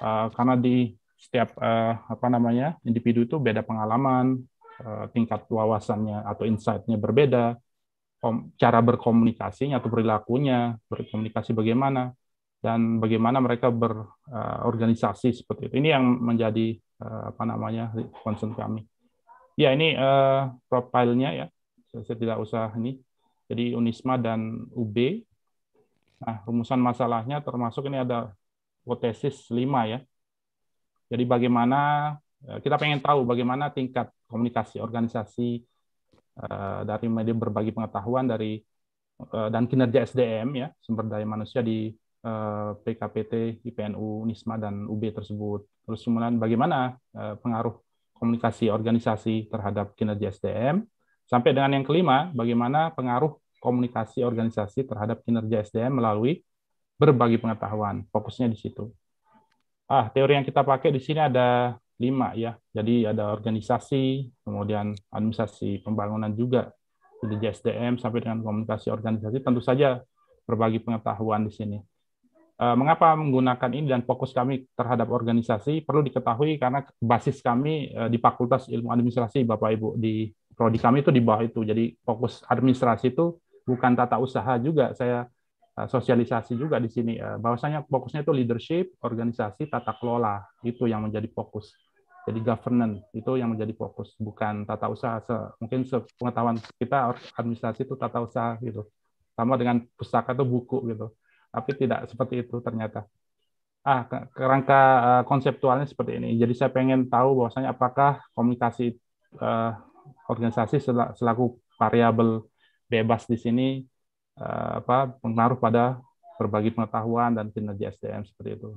eh, karena di setiap eh, apa namanya individu itu beda pengalaman eh, tingkat wawasannya atau insightnya berbeda cara berkomunikasinya atau perilakunya berkomunikasi bagaimana dan bagaimana mereka berorganisasi eh, uh, seperti itu. Ini yang menjadi uh, apa namanya concern kami. Ya ini uh, profilnya ya, saya, tidak usah ini. Jadi Unisma dan UB. Nah rumusan masalahnya termasuk ini ada hipotesis 5 ya. Jadi bagaimana kita pengen tahu bagaimana tingkat komunikasi organisasi dari media berbagi pengetahuan dari dan kinerja SDM ya sumber daya manusia di Eh, PKPT, IPNU, Nisma dan UB tersebut. Terus kemudian bagaimana eh, pengaruh komunikasi organisasi terhadap kinerja SDM. Sampai dengan yang kelima, bagaimana pengaruh komunikasi organisasi terhadap kinerja SDM melalui berbagi pengetahuan. Fokusnya di situ. Ah, teori yang kita pakai di sini ada lima ya. Jadi ada organisasi, kemudian administrasi pembangunan juga, kinerja SDM sampai dengan komunikasi organisasi. Tentu saja berbagi pengetahuan di sini. Eh, mengapa menggunakan ini dan fokus kami terhadap organisasi perlu diketahui karena basis kami eh, di Fakultas Ilmu Administrasi Bapak Ibu di prodi kami itu di bawah itu. Jadi fokus administrasi itu bukan tata usaha juga saya eh, sosialisasi juga di sini bahwasanya fokusnya itu leadership, organisasi, tata kelola itu yang menjadi fokus. Jadi governance itu yang menjadi fokus bukan tata usaha. Mungkin pengetahuan kita administrasi itu tata usaha gitu. Sama dengan pustaka itu buku gitu tapi tidak seperti itu ternyata. Ah, kerangka uh, eh, konseptualnya seperti ini. Jadi saya pengen tahu bahwasanya apakah komunikasi uh, organisasi selaku variabel bebas di sini uh, apa pengaruh pada berbagi pengetahuan dan kinerja SDM seperti itu.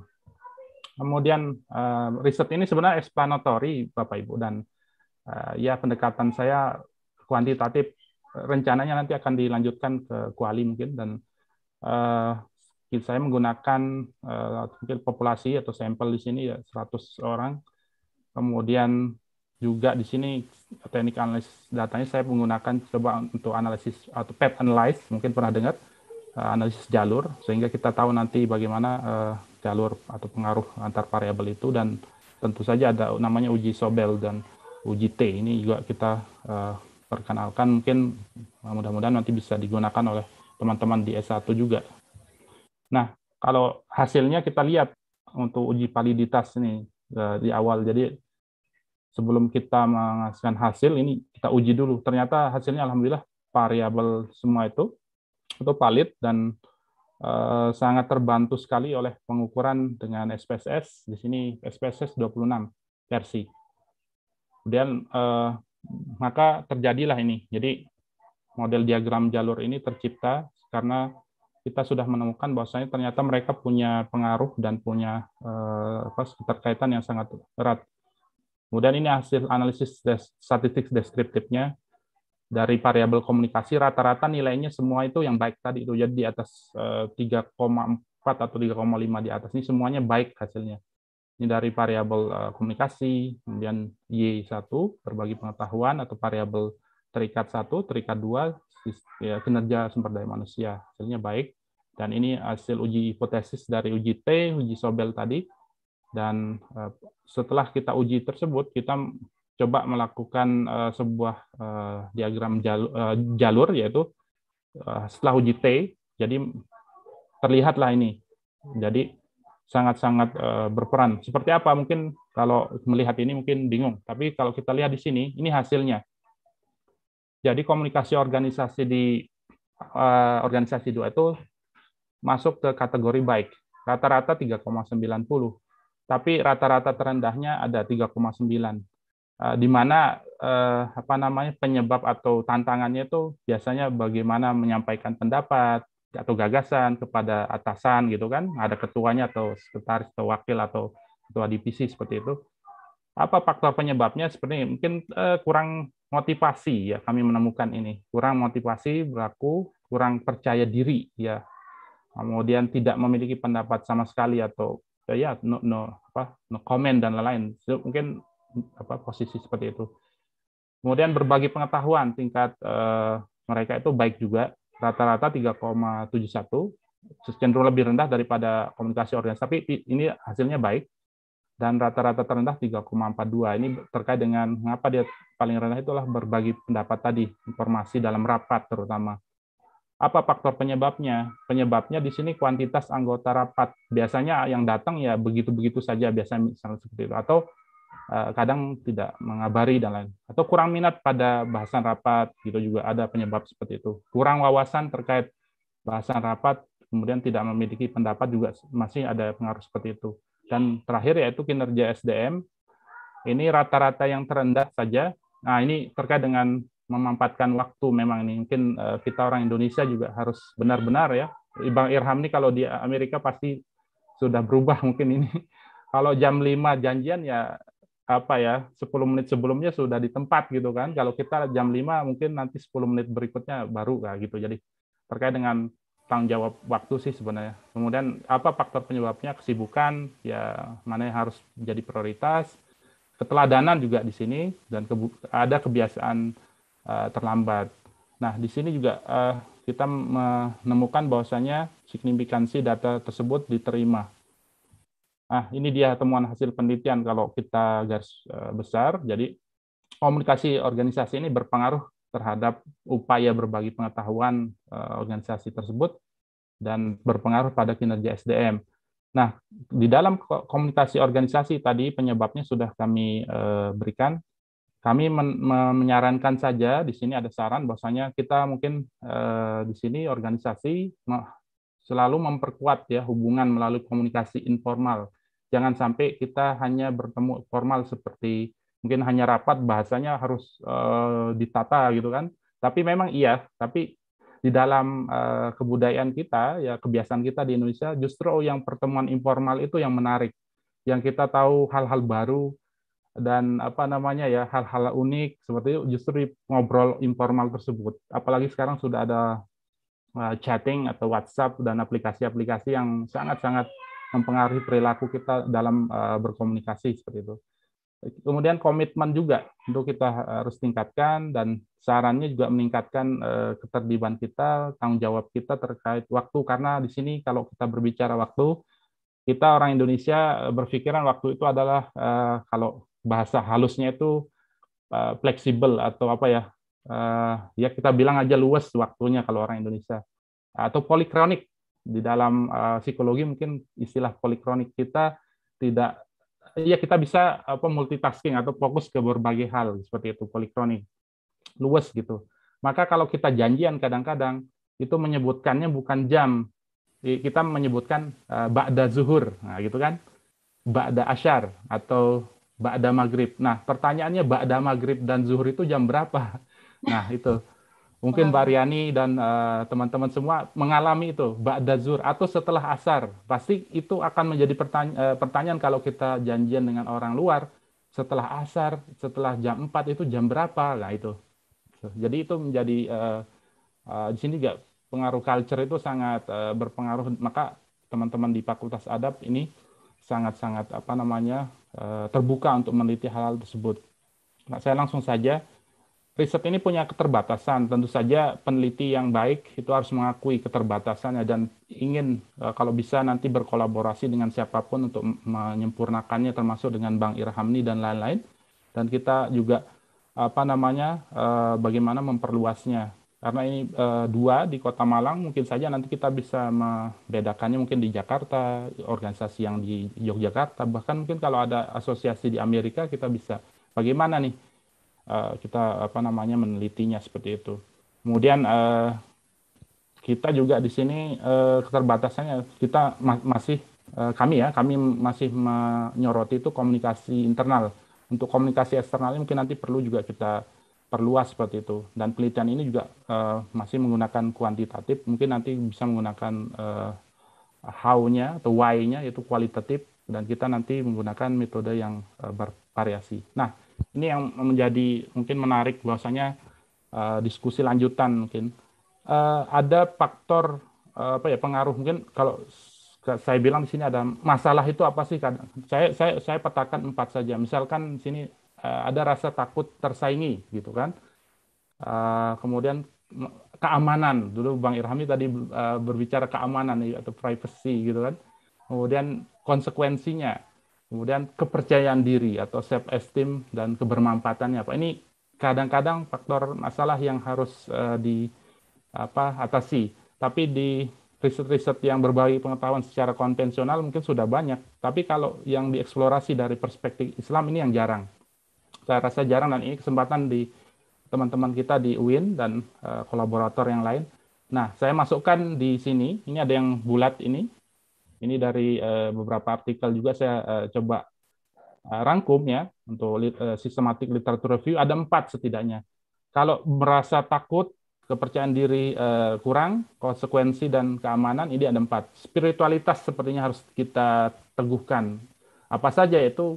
Kemudian uh, riset ini sebenarnya explanatory Bapak Ibu dan uh, ya pendekatan saya kuantitatif rencananya nanti akan dilanjutkan ke kuali mungkin dan uh, saya menggunakan eh, mungkin populasi atau sampel di sini ya 100 orang. Kemudian juga di sini teknik analisis datanya saya menggunakan coba untuk analisis atau path analyze mungkin pernah dengar eh, analisis jalur sehingga kita tahu nanti bagaimana uh, jalur atau pengaruh antar variabel itu dan tentu saja ada namanya uji Sobel dan uji T ini juga kita uh, perkenalkan mungkin mudah-mudahan nanti bisa digunakan oleh teman-teman di S1 juga Nah, kalau hasilnya kita lihat untuk uji validitas ini eh, di awal. Jadi sebelum kita menghasilkan hasil ini kita uji dulu. Ternyata hasilnya alhamdulillah variabel semua itu itu valid dan eh, sangat terbantu sekali oleh pengukuran dengan SPSS. Di sini SPSS 26 versi. Kemudian eh, maka terjadilah ini. Jadi model diagram jalur ini tercipta karena kita sudah menemukan bahwasanya ternyata mereka punya pengaruh dan punya eh, keterkaitan yang sangat erat. Kemudian ini hasil analisis des, statistik deskriptifnya dari variabel komunikasi rata-rata nilainya semua itu yang baik tadi itu jadi di atas eh, 3,4 atau 3,5 di atas ini semuanya baik hasilnya. Ini dari variabel eh, komunikasi, kemudian Y1 berbagi pengetahuan atau variabel terikat 1, terikat 2, ya, kinerja sumber daya manusia hasilnya baik. Dan ini hasil uji hipotesis dari uji T, uji Sobel tadi. Dan eh, setelah kita uji tersebut, kita coba melakukan eh, sebuah eh, diagram jalur, yaitu setelah uji T, jadi terlihatlah ini. Jadi sangat-sangat berperan. Seperti apa? Mungkin kalau melihat ini mungkin bingung. Tapi kalau kita lihat di sini, ini hasilnya. Jadi komunikasi organisasi di organisasi dua itu masuk ke kategori baik. Rata-rata 3,90. Tapi rata-rata terendahnya ada 3,9. Eh, di mana eh, apa namanya penyebab atau tantangannya itu biasanya bagaimana menyampaikan pendapat atau gagasan kepada atasan gitu kan, ada ketuanya atau sekretaris atau wakil atau ketua divisi seperti itu. Apa faktor penyebabnya seperti ini? mungkin eh, kurang motivasi ya kami menemukan ini, kurang motivasi berlaku, kurang percaya diri ya kemudian tidak memiliki pendapat sama sekali atau ya, ya no, no apa no comment dan lain-lain so, mungkin apa posisi seperti itu kemudian berbagi pengetahuan tingkat uh, mereka itu baik juga rata-rata 3,71 cenderung lebih rendah daripada komunikasi organisasi tapi ini hasilnya baik dan rata-rata terendah 3,42 ini terkait dengan mengapa dia paling rendah itulah berbagi pendapat tadi informasi dalam rapat terutama apa faktor penyebabnya? Penyebabnya di sini kuantitas anggota rapat. Biasanya yang datang ya begitu-begitu saja, biasanya misalnya seperti itu. Atau eh, kadang tidak mengabari dan lain. Atau kurang minat pada bahasan rapat, gitu juga ada penyebab seperti itu. Kurang wawasan terkait bahasan rapat, kemudian tidak memiliki pendapat juga masih ada pengaruh seperti itu. Dan terakhir yaitu kinerja SDM. Ini rata-rata yang terendah saja. Nah, ini terkait dengan memanfaatkan waktu memang ini mungkin eh, kita orang Indonesia juga harus benar-benar ya Bang Irham nih kalau di Amerika pasti sudah berubah mungkin ini (laughs) kalau jam 5 janjian ya apa ya 10 menit sebelumnya sudah di tempat gitu kan kalau kita jam 5 mungkin nanti 10 menit berikutnya baru lah gitu jadi terkait dengan tanggung jawab waktu sih sebenarnya kemudian apa faktor penyebabnya kesibukan ya mana yang harus jadi prioritas keteladanan juga di sini dan ada kebiasaan Eh, terlambat. Nah, di sini juga uh, kita menemukan bahwasanya signifikansi data tersebut diterima. Ah, ini dia temuan hasil penelitian kalau kita garis uh, besar. Jadi komunikasi organisasi ini berpengaruh terhadap upaya berbagi pengetahuan uh, organisasi tersebut dan berpengaruh pada kinerja SDM. Nah, di dalam komunikasi organisasi tadi penyebabnya sudah kami uh, berikan kami men, menyarankan saja di sini ada saran bahwasanya kita mungkin eh, di sini organisasi selalu memperkuat ya hubungan melalui komunikasi informal. Jangan sampai kita hanya bertemu formal seperti mungkin hanya rapat bahasanya harus eh, ditata gitu kan. Tapi memang iya, tapi di dalam eh, kebudayaan kita ya kebiasaan kita di Indonesia justru yang pertemuan informal itu yang menarik. Yang kita tahu hal-hal baru, dan apa namanya ya hal-hal unik seperti itu justru ngobrol informal tersebut. Apalagi sekarang sudah ada eh, chatting atau WhatsApp dan aplikasi-aplikasi yang sangat-sangat mempengaruhi perilaku kita dalam eh, berkomunikasi seperti itu. Kemudian komitmen juga untuk kita harus tingkatkan dan sarannya juga meningkatkan eh, keterlibatan kita, tanggung jawab kita terkait waktu karena di sini kalau kita berbicara waktu kita orang Indonesia berpikiran waktu itu adalah kalau bahasa halusnya itu uh, fleksibel atau apa ya uh, ya kita bilang aja luas waktunya kalau orang Indonesia atau polikronik di dalam uh, psikologi mungkin istilah polikronik kita tidak ya kita bisa apa multitasking atau fokus ke berbagai hal seperti itu polikronik luas gitu maka kalau kita janjian kadang-kadang itu menyebutkannya bukan jam kita menyebutkan uh, ba'da zuhur nah, gitu kan ba'da asyar atau Ba'da maghrib. Nah, pertanyaannya Ba'da maghrib dan zuhur itu jam berapa? (laughs) Nah, itu. Mungkin Mbak Riani dan eh, teman-teman uh, semua mengalami itu, Ba'da zuhur atau setelah asar. Pasti itu akan menjadi pertanya eh, pertanyaan kalau kita janjian dengan orang luar, setelah asar, setelah jam 4 itu jam berapa? Nah, itu. Jadi itu menjadi, uh, uh, di sini gak pengaruh culture itu sangat uh, berpengaruh. Maka teman-teman di Fakultas Adab ini sangat-sangat apa namanya Eh, terbuka untuk meneliti hal-hal tersebut. Nah, saya langsung saja. Riset ini punya keterbatasan. Tentu saja peneliti yang baik itu harus mengakui keterbatasannya dan ingin eh, kalau bisa nanti berkolaborasi dengan siapapun untuk menyempurnakannya termasuk dengan Bang Irhamni dan lain-lain. Dan kita juga apa namanya eh, bagaimana memperluasnya karena ini e, dua di Kota Malang, mungkin saja nanti kita bisa membedakannya mungkin di Jakarta, organisasi yang di Yogyakarta, bahkan mungkin kalau ada asosiasi di Amerika kita bisa bagaimana nih e, kita apa namanya menelitinya seperti itu. Kemudian e, kita juga di sini keterbatasannya kita ma masih kami ya kami masih menyoroti itu komunikasi internal. Untuk komunikasi eksternalnya mungkin nanti perlu juga kita perluas seperti itu. Dan penelitian ini juga uh, masih menggunakan kuantitatif, mungkin nanti bisa menggunakan uh, how-nya atau why-nya yaitu kualitatif dan kita nanti menggunakan metode yang uh, bervariasi. Nah, ini yang menjadi mungkin menarik bahwasanya uh, diskusi lanjutan mungkin uh, ada faktor uh, apa ya pengaruh mungkin kalau saya bilang di sini ada masalah itu apa sih saya saya saya petakan empat saja misalkan di sini Eh, ada rasa takut tersaingi gitu kan. Eh, kemudian keamanan dulu Bang Irhami tadi eh, berbicara keamanan atau privacy gitu kan. Kemudian konsekuensinya, kemudian kepercayaan diri atau self esteem dan kebermanfaatannya apa ini kadang-kadang faktor masalah yang harus di apa atasi. Tapi di riset-riset yang berbagi pengetahuan secara konvensional mungkin sudah banyak, tapi kalau yang dieksplorasi dari perspektif Islam ini yang jarang saya rasa jarang dan ini kesempatan di teman-teman kita di UIN dan uh, kolaborator yang lain. Nah, saya masukkan di sini. Ini ada yang bulat ini. Ini dari uh, beberapa artikel juga saya uh, coba uh, rangkum ya untuk sistematis uh, systematic literature review ada empat setidaknya. Kalau merasa takut kepercayaan diri uh, kurang, konsekuensi dan keamanan ini ada empat. Spiritualitas sepertinya harus kita teguhkan. Apa saja itu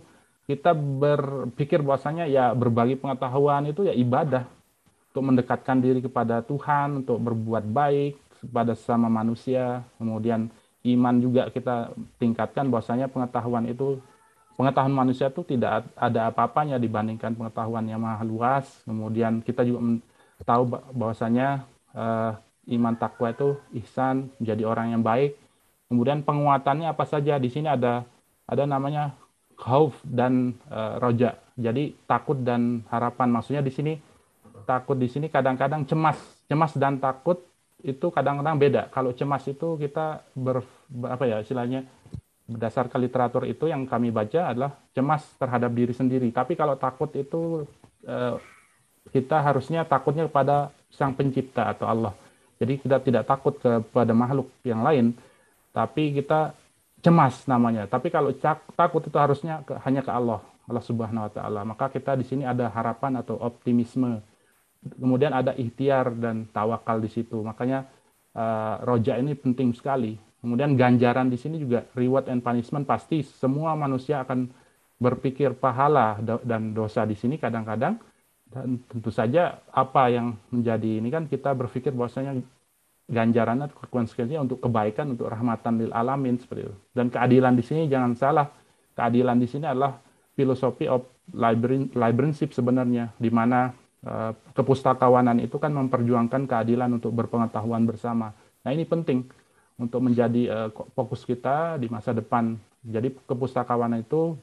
kita berpikir bahwasanya ya berbagi pengetahuan itu ya ibadah untuk mendekatkan diri kepada Tuhan, untuk berbuat baik kepada sesama manusia. Kemudian iman juga kita tingkatkan bahwasanya pengetahuan itu pengetahuan manusia itu tidak ada apa-apanya dibandingkan pengetahuan yang maha luas. Kemudian kita juga tahu bahwasanya eh, iman takwa itu ihsan, menjadi orang yang baik. Kemudian penguatannya apa saja? Di sini ada ada namanya khauf dan uh, roja. Jadi takut dan harapan. Maksudnya di sini takut di sini kadang-kadang cemas, cemas dan takut itu kadang-kadang beda. Kalau cemas itu kita ber, apa ya istilahnya berdasarkan literatur itu yang kami baca adalah cemas terhadap diri sendiri. Tapi kalau takut itu eh, kita harusnya takutnya kepada Sang Pencipta atau Allah. Jadi kita tidak takut kepada makhluk yang lain, tapi kita cemas namanya. Tapi kalau cak, takut itu harusnya ke, hanya ke Allah, Allah Subhanahu wa taala. Maka kita di sini ada harapan atau optimisme. Kemudian ada ikhtiar dan tawakal di situ. Makanya uh, roja ini penting sekali. Kemudian ganjaran di sini juga reward and punishment pasti semua manusia akan berpikir pahala dan dosa di sini kadang-kadang dan tentu saja apa yang menjadi ini kan kita berpikir bahwasanya ganjarannya atau konsekuensinya untuk kebaikan untuk rahmatan lil alamin seperti itu. Dan keadilan di sini jangan salah, keadilan di sini adalah filosofi of librarianship sebenarnya di mana uh, kepustakawanan itu kan memperjuangkan keadilan untuk berpengetahuan bersama. Nah, ini penting untuk menjadi eh, fokus kita di masa depan. Jadi kepustakawanan itu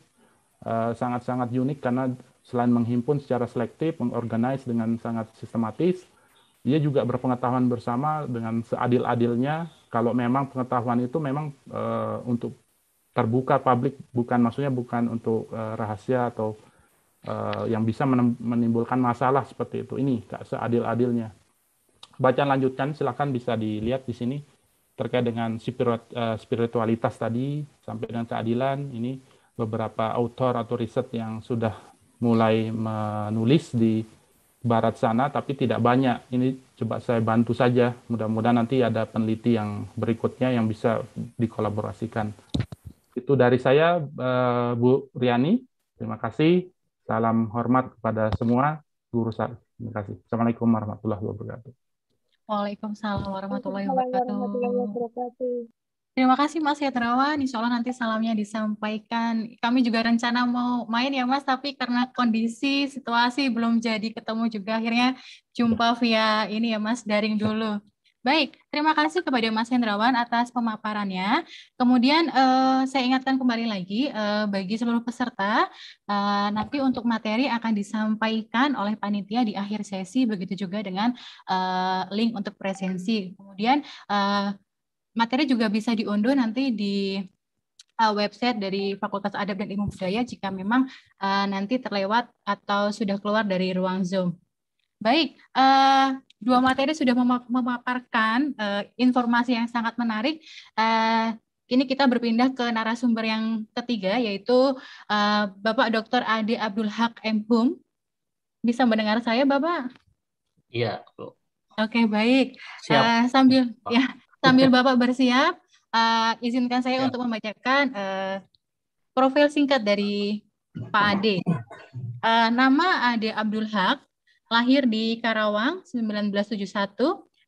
eh, sangat-sangat unik karena selain menghimpun secara selektif, mengorganize dengan sangat sistematis, dia juga berpengetahuan bersama dengan seadil-adilnya kalau memang pengetahuan itu memang e, untuk terbuka publik bukan maksudnya bukan untuk e, rahasia atau e, yang bisa menimbulkan masalah seperti itu ini seadil-adilnya bacaan lanjutkan, silahkan bisa dilihat di sini terkait dengan spiritualitas tadi sampai dengan keadilan ini beberapa autor atau riset yang sudah mulai menulis di barat sana tapi tidak banyak. Ini coba saya bantu saja. Mudah-mudahan nanti ada peneliti yang berikutnya yang bisa dikolaborasikan. Itu dari saya eh, Bu Riani. Terima kasih. Salam hormat kepada semua guru saya. Terima kasih. Assalamualaikum warahmatullahi wabarakatuh. Waalaikumsalam warahmatullahi wabarakatuh. Terima kasih Mas Hedrawan. Insya Allah nanti salamnya disampaikan. Kami juga rencana mau main ya Mas, tapi karena kondisi situasi belum jadi ketemu juga. Akhirnya jumpa iya. via ini ya Mas, daring iya. dulu. Baik, terima kasih kepada Mas Hendrawan atas pemaparannya. Kemudian eh, saya ingatkan kembali lagi eh, bagi seluruh peserta, eh, nanti untuk materi akan disampaikan oleh panitia di akhir sesi, begitu juga dengan eh, link untuk presensi. Kemudian eh, materi juga bisa diunduh nanti di uh, website dari Fakultas Adab dan Ilmu Budaya jika memang uh, nanti terlewat atau sudah keluar dari ruang Zoom. Baik, uh, dua materi sudah memaparkan uh, informasi yang sangat menarik. Uh, Kini kita berpindah ke narasumber yang ketiga, yaitu uh, Bapak Dr. Ade Abdul Haq M. Hum. Bisa mendengar saya, Bapak? Iya, Oke, okay, baik. Siap. Uh, sambil ya Sambil Bapak bersiap, uh, izinkan saya ya. untuk membacakan uh, profil singkat dari Pak Ade. Uh, nama Ade Abdul Haq, lahir di Karawang 1971.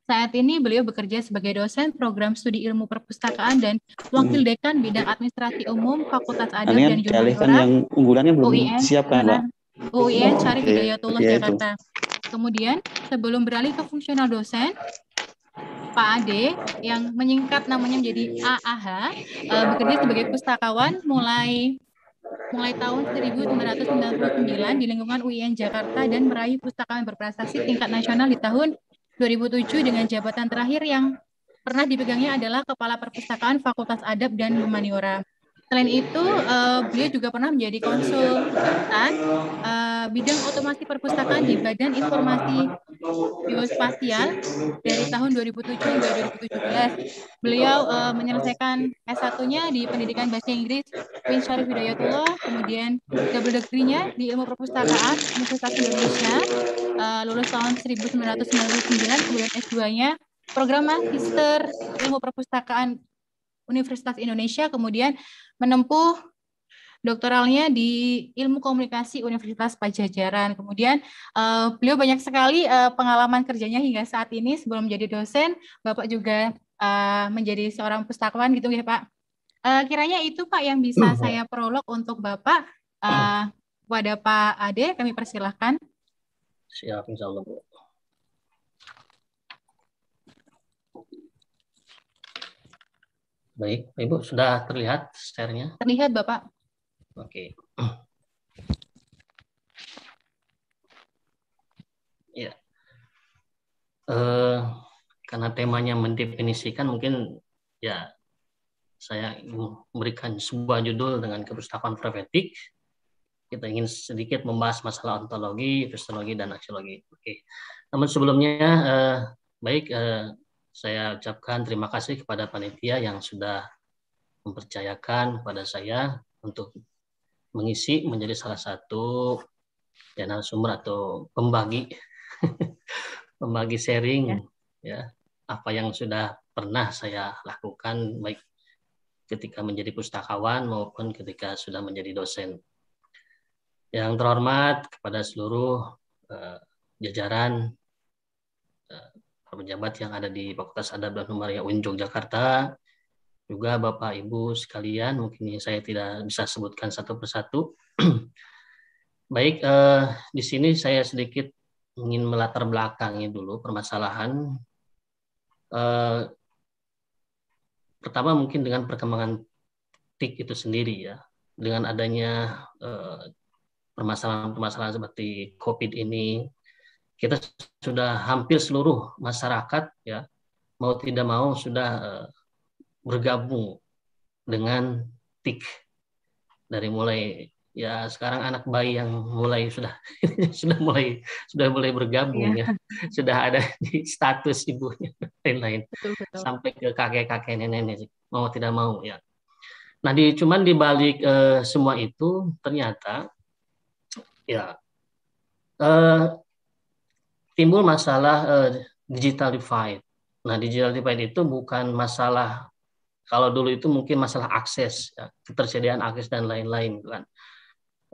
Saat ini beliau bekerja sebagai dosen program studi ilmu perpustakaan dan wakil dekan bidang administrasi umum Fakultas Adab dan Jurusan yang unggulannya belum UIN, siapkan, Pak. UIN Syarif Hidayatullah oh, iya okay. Jakarta. Itu. Kemudian, sebelum beralih ke fungsional dosen, Pak Ade yang menyingkat namanya menjadi AAH uh, eh, bekerja sebagai pustakawan mulai mulai tahun 1999 di lingkungan UIN Jakarta dan meraih pustakawan berprestasi tingkat nasional di tahun 2007 dengan jabatan terakhir yang pernah dipegangnya adalah Kepala Perpustakaan Fakultas Adab dan Humaniora. Selain itu, uh, beliau juga pernah menjadi konsultan uh, bidang otomasi perpustakaan di Badan Informasi Biospasial dari tahun 2007 hingga 2017. Beliau uh, menyelesaikan S1-nya di Pendidikan Bahasa Inggris Queen Syarif Hidayatullah, kemudian double degree-nya di Ilmu Perpustakaan Universitas Indonesia, uh, lulus tahun 1999, kemudian S2-nya program Master Ilmu Perpustakaan Universitas Indonesia, kemudian menempuh doktoralnya di ilmu komunikasi Universitas Pajajaran. Kemudian uh, beliau banyak sekali uh, pengalaman kerjanya hingga saat ini sebelum menjadi dosen. Bapak juga uh, menjadi seorang pustakawan gitu ya Pak. Uh, kiranya itu Pak yang bisa uh. saya prolog untuk Bapak. Uh, kepada Pak Ade kami persilahkan. Siap, insya Allah. Baik, Ibu sudah terlihat share-nya? Terlihat, Bapak. Oke. Okay. Ya. Eh, karena temanya mendefinisikan mungkin ya saya memberikan sebuah judul dengan kepustakaan profetik. Kita ingin sedikit membahas masalah ontologi, epistemologi, dan aksiologi. Oke. Okay. Namun sebelumnya eh, baik eh, saya ucapkan terima kasih kepada panitia yang sudah mempercayakan kepada saya untuk mengisi menjadi salah satu channel sumber atau pembagi (laughs) pembagi sharing ya. ya apa yang sudah pernah saya lakukan baik ketika menjadi pustakawan maupun ketika sudah menjadi dosen. Yang terhormat kepada seluruh uh, jajaran pejabat yang ada di Fakultas Adab dan ya UIN Yogyakarta, juga Bapak Ibu sekalian, mungkin saya tidak bisa sebutkan satu persatu. (clears throat) Baik, eh, di sini saya sedikit ingin melatar belakangi dulu permasalahan. Eh, pertama mungkin dengan perkembangan TIK itu sendiri ya, dengan adanya eh, permasalahan-permasalahan seperti COVID ini, kita sudah hampir seluruh masyarakat ya mau tidak mau sudah eh, bergabung dengan TIK dari mulai ya sekarang anak bayi yang mulai sudah (laughs) sudah mulai sudah mulai bergabung yeah. ya sudah ada di status ibunya (laughs) lain-lain sampai ke kakek-kakek nenek-nenek mau tidak mau ya nah di cuman di balik eh, semua itu ternyata ya eh, timbul masalah uh, digital divide. Nah, digital divide itu bukan masalah kalau dulu itu mungkin masalah akses, ya, ketersediaan akses dan lain-lain kan.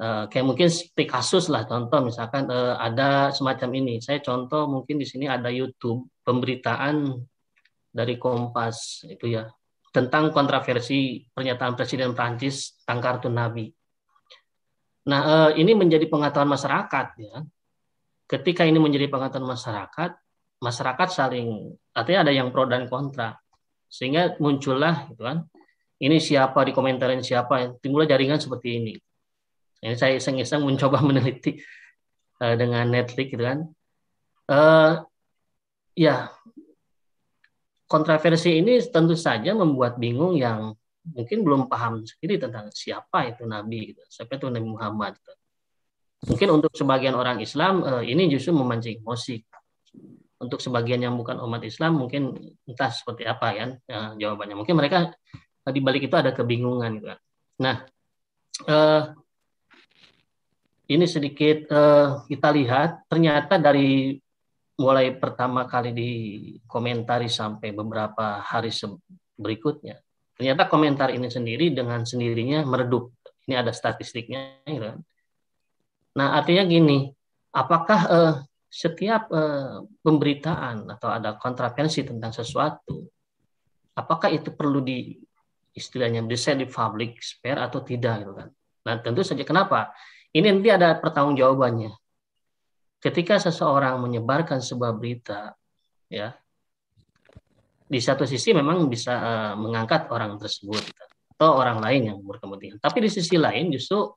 Uh, kayak mungkin seperti kasus lah contoh misalkan uh, ada semacam ini. Saya contoh mungkin di sini ada YouTube pemberitaan dari Kompas itu ya tentang kontroversi pernyataan Presiden Prancis tentang kartu Nabi. Nah, uh, ini menjadi pengetahuan masyarakat ya ketika ini menjadi pengetahuan masyarakat, masyarakat saling artinya ada yang pro dan kontra. Sehingga muncullah gitu kan, ini siapa di dikomentarin siapa, timbullah jaringan seperti ini. Ini saya iseng-iseng mencoba (laughs) meneliti uh, dengan Netflix gitu kan. Uh, ya, kontroversi ini tentu saja membuat bingung yang mungkin belum paham sendiri tentang siapa itu Nabi, gitu. siapa itu Nabi Muhammad. Gitu. Mungkin untuk sebagian orang Islam eh, ini justru memancing emosi. Untuk sebagian yang bukan umat Islam mungkin entah seperti apa ya, eh, jawabannya. Mungkin mereka eh, di balik itu ada kebingungan gitu Nah, ini sedikit kita lihat ternyata dari mulai pertama kali dikomentari sampai beberapa hari berikutnya, ternyata komentar ini sendiri dengan sendirinya meredup. Ini ada statistiknya, gitu Nah, artinya gini, apakah eh, setiap eh, pemberitaan atau ada kontravensi tentang sesuatu, apakah itu perlu di istilahnya desain di public sphere atau tidak gitu kan? Nah, tentu saja kenapa? Ini nanti ada pertanggungjawabannya. Ketika seseorang menyebarkan sebuah berita, ya, di satu sisi memang bisa uh, mengangkat orang tersebut atau orang lain yang berkepentingan. Tapi di sisi lain justru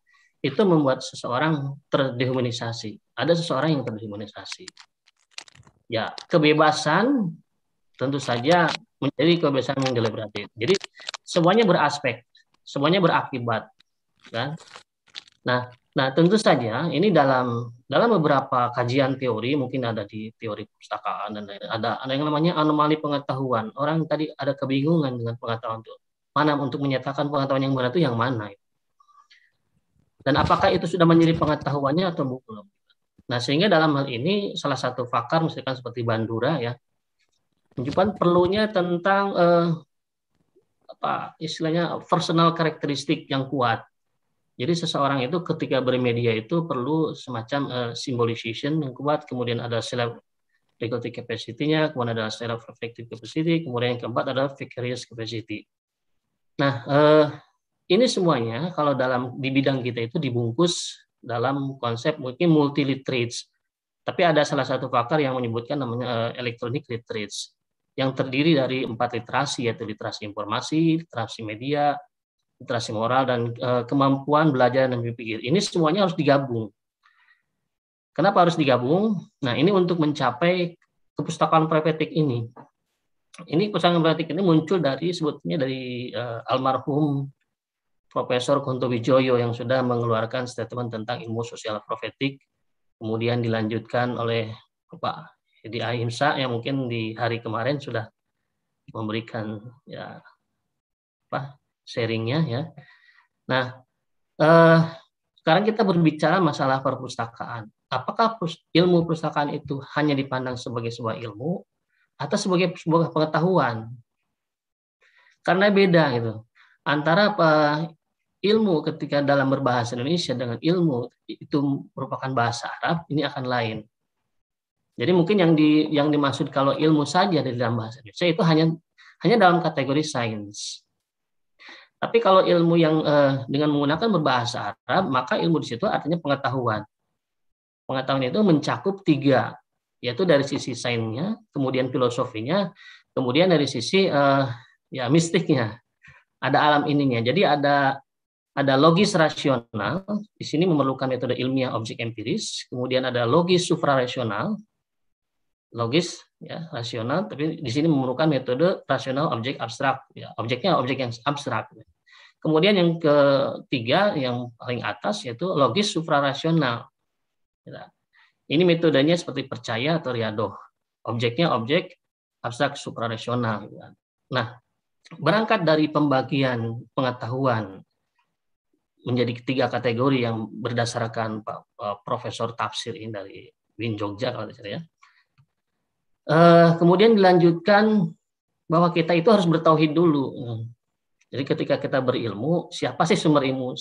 itu membuat seseorang terdehumanisasi. Ada seseorang yang terdehumanisasi. Ya, kebebasan tentu saja menjadi kebebasan yang deliberatif. Jadi semuanya beraspek, semuanya berakibat, kan? Nah, nah tentu saja ini dalam dalam beberapa kajian teori mungkin ada di teori pustakaan dan Ada ada yang namanya anomali pengetahuan. Orang tadi ada kebingungan dengan pengetahuan itu. Mana untuk menyatakan pengetahuan yang benar itu yang mana? Itu dan apakah itu sudah menjadi pengetahuannya atau belum? Nah, sehingga dalam hal ini salah satu fakar misalkan seperti Bandura ya, menunjukkan perlunya tentang eh, apa istilahnya personal karakteristik yang kuat. Jadi seseorang itu ketika bermedia itu perlu semacam uh, symbolization yang kuat, kemudian ada self faculty capacity-nya, kemudian ada self reflective capacity, kemudian yang keempat adalah vicarious capacity. Nah, uh, ini semuanya kalau dalam di bidang kita itu dibungkus dalam konsep mungkin multi literates. Tapi ada salah satu faktor yang menyebutkan namanya eh, electronic literates yang terdiri dari empat literasi yaitu literasi informasi, literasi media, literasi moral dan eh, kemampuan belajar dan berpikir. Ini semuanya harus digabung. Kenapa harus digabung? Nah, ini untuk mencapai kepustakaan prepetik ini. Ini kepustakaan prepetik ini muncul dari sebetulnya dari uh, almarhum Profesor Kunto Wijoyo yang sudah mengeluarkan statement tentang ilmu sosial profetik, kemudian dilanjutkan oleh Pak Hedi Ahimsa yang mungkin di hari kemarin sudah memberikan ya apa sharingnya ya. Nah, eh, sekarang kita berbicara masalah perpustakaan. Apakah ilmu perpustakaan itu hanya dipandang sebagai sebuah ilmu atau sebagai sebuah pengetahuan? Karena beda gitu antara eh, ilmu ketika dalam berbahasa Indonesia dengan ilmu itu merupakan bahasa Arab ini akan lain. Jadi mungkin yang di yang dimaksud kalau ilmu saja di dalam bahasa Indonesia itu hanya hanya dalam kategori sains. Tapi kalau ilmu yang eh, dengan menggunakan berbahasa Arab maka ilmu di situ artinya pengetahuan. Pengetahuan itu mencakup tiga yaitu dari sisi sainsnya, kemudian filosofinya, kemudian dari sisi eh, ya mistiknya. Ada alam ininya. Jadi ada ada logis rasional, di sini memerlukan metode ilmiah objek empiris, kemudian ada logis suprarasional, logis ya rasional, tapi di sini memerlukan metode rasional objek abstrak, ya, objeknya objek yang abstrak. Kemudian yang ketiga yang paling atas yaitu logis suprarasional. Ya, ini metodenya seperti percaya atau riadoh. Objeknya objek abstrak suprarasional. Ya. Nah, berangkat dari pembagian pengetahuan menjadi tiga kategori yang berdasarkan Pak eh, Profesor Tafsir ini dari Win Jogja kalau tidak ya. Uh, kemudian dilanjutkan bahwa kita itu harus bertauhid dulu. Jadi ketika kita berilmu, siapa sih sumber ilmu?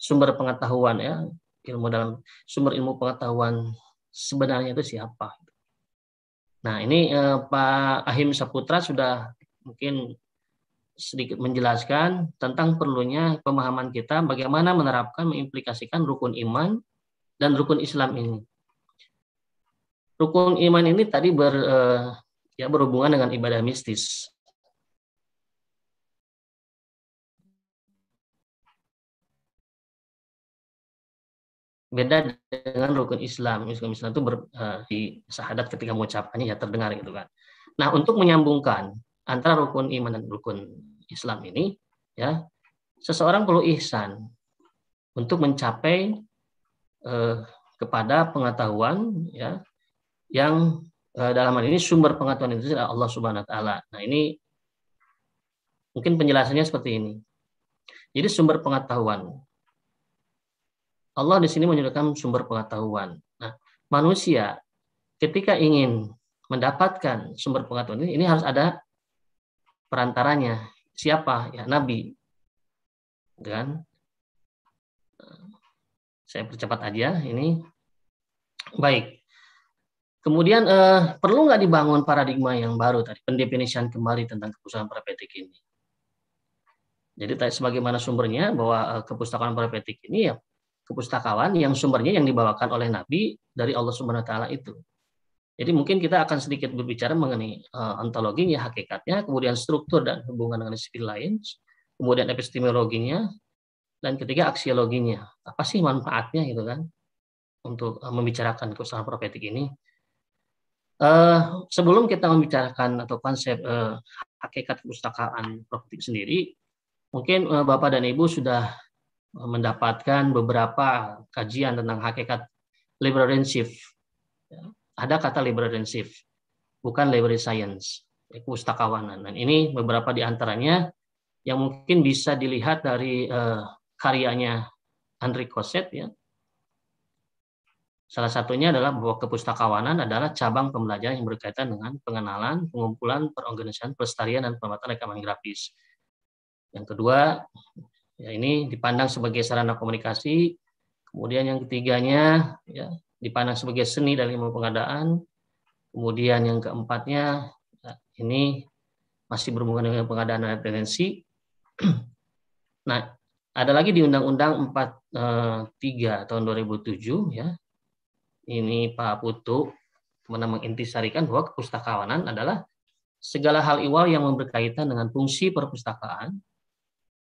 Sumber pengetahuan ya, ilmu dalam sumber ilmu pengetahuan sebenarnya itu siapa? Nah, ini eh, Pak Ahim Saputra sudah mungkin sedikit menjelaskan tentang perlunya pemahaman kita bagaimana menerapkan mengimplikasikan rukun iman dan rukun Islam ini. Rukun iman ini tadi ber, eh, ya berhubungan dengan ibadah mistis. Beda dengan rukun Islam. Rukun Islam itu ber, eh, di sahadat ketika mengucapkannya ya terdengar gitu kan. Nah, untuk menyambungkan antara rukun iman dan rukun Islam ini ya seseorang perlu ihsan untuk mencapai eh, kepada pengetahuan ya yang eh, dalam hal ini sumber pengetahuan itu adalah Allah Subhanahu wa taala. Nah, ini mungkin penjelasannya seperti ini. Jadi sumber pengetahuan. Allah di sini menyebutkan sumber pengetahuan. Nah, manusia ketika ingin mendapatkan sumber pengetahuan ini, ini harus ada perantaranya siapa ya nabi dan saya percepat aja ini baik kemudian eh, perlu nggak dibangun paradigma yang baru tadi pendefinisian kembali tentang kepustakaan prapetik ini jadi tadi sebagaimana sumbernya bahwa eh, kepustakaan prapetik ini ya kepustakawan yang sumbernya yang dibawakan oleh Nabi dari Allah Subhanahu wa taala itu. Jadi mungkin kita akan sedikit berbicara mengenai eh, ontologinya, hakikatnya, kemudian struktur dan hubungan dengan disiplin lain, kemudian epistemologinya, dan ketiga aksiologinya. Apa sih manfaatnya gitu kan untuk eh, membicarakan keusahaan propetik ini? Uh, sebelum kita membicarakan atau konsep uh, hakikat pustakaan profetik sendiri, mungkin uh, Bapak dan Ibu sudah mendapatkan beberapa kajian tentang hakikat liberalensive. Ya ada kata librarianship, bukan library science, ya, pustakawanan. Dan ini beberapa di antaranya yang mungkin bisa dilihat dari uh, karyanya Andri Koset ya. Salah satunya adalah bahwa kepustakawanan adalah cabang pembelajaran yang berkaitan dengan pengenalan, pengumpulan, perorganisasian, pelestarian, dan pembuatan rekaman grafis. Yang kedua, ya ini dipandang sebagai sarana komunikasi. Kemudian yang ketiganya, ya, dipandang sebagai seni dan ilmu pengadaan. Kemudian yang keempatnya ini masih berhubungan dengan pengadaan dan referensi. (clears throat) nah, ada lagi di Undang-Undang 43 eh, tahun 2007 ya. Ini Pak Putu menamang mengintisarikan bahwa kepustakawanan adalah segala hal iwal yang berkaitan dengan fungsi perpustakaan,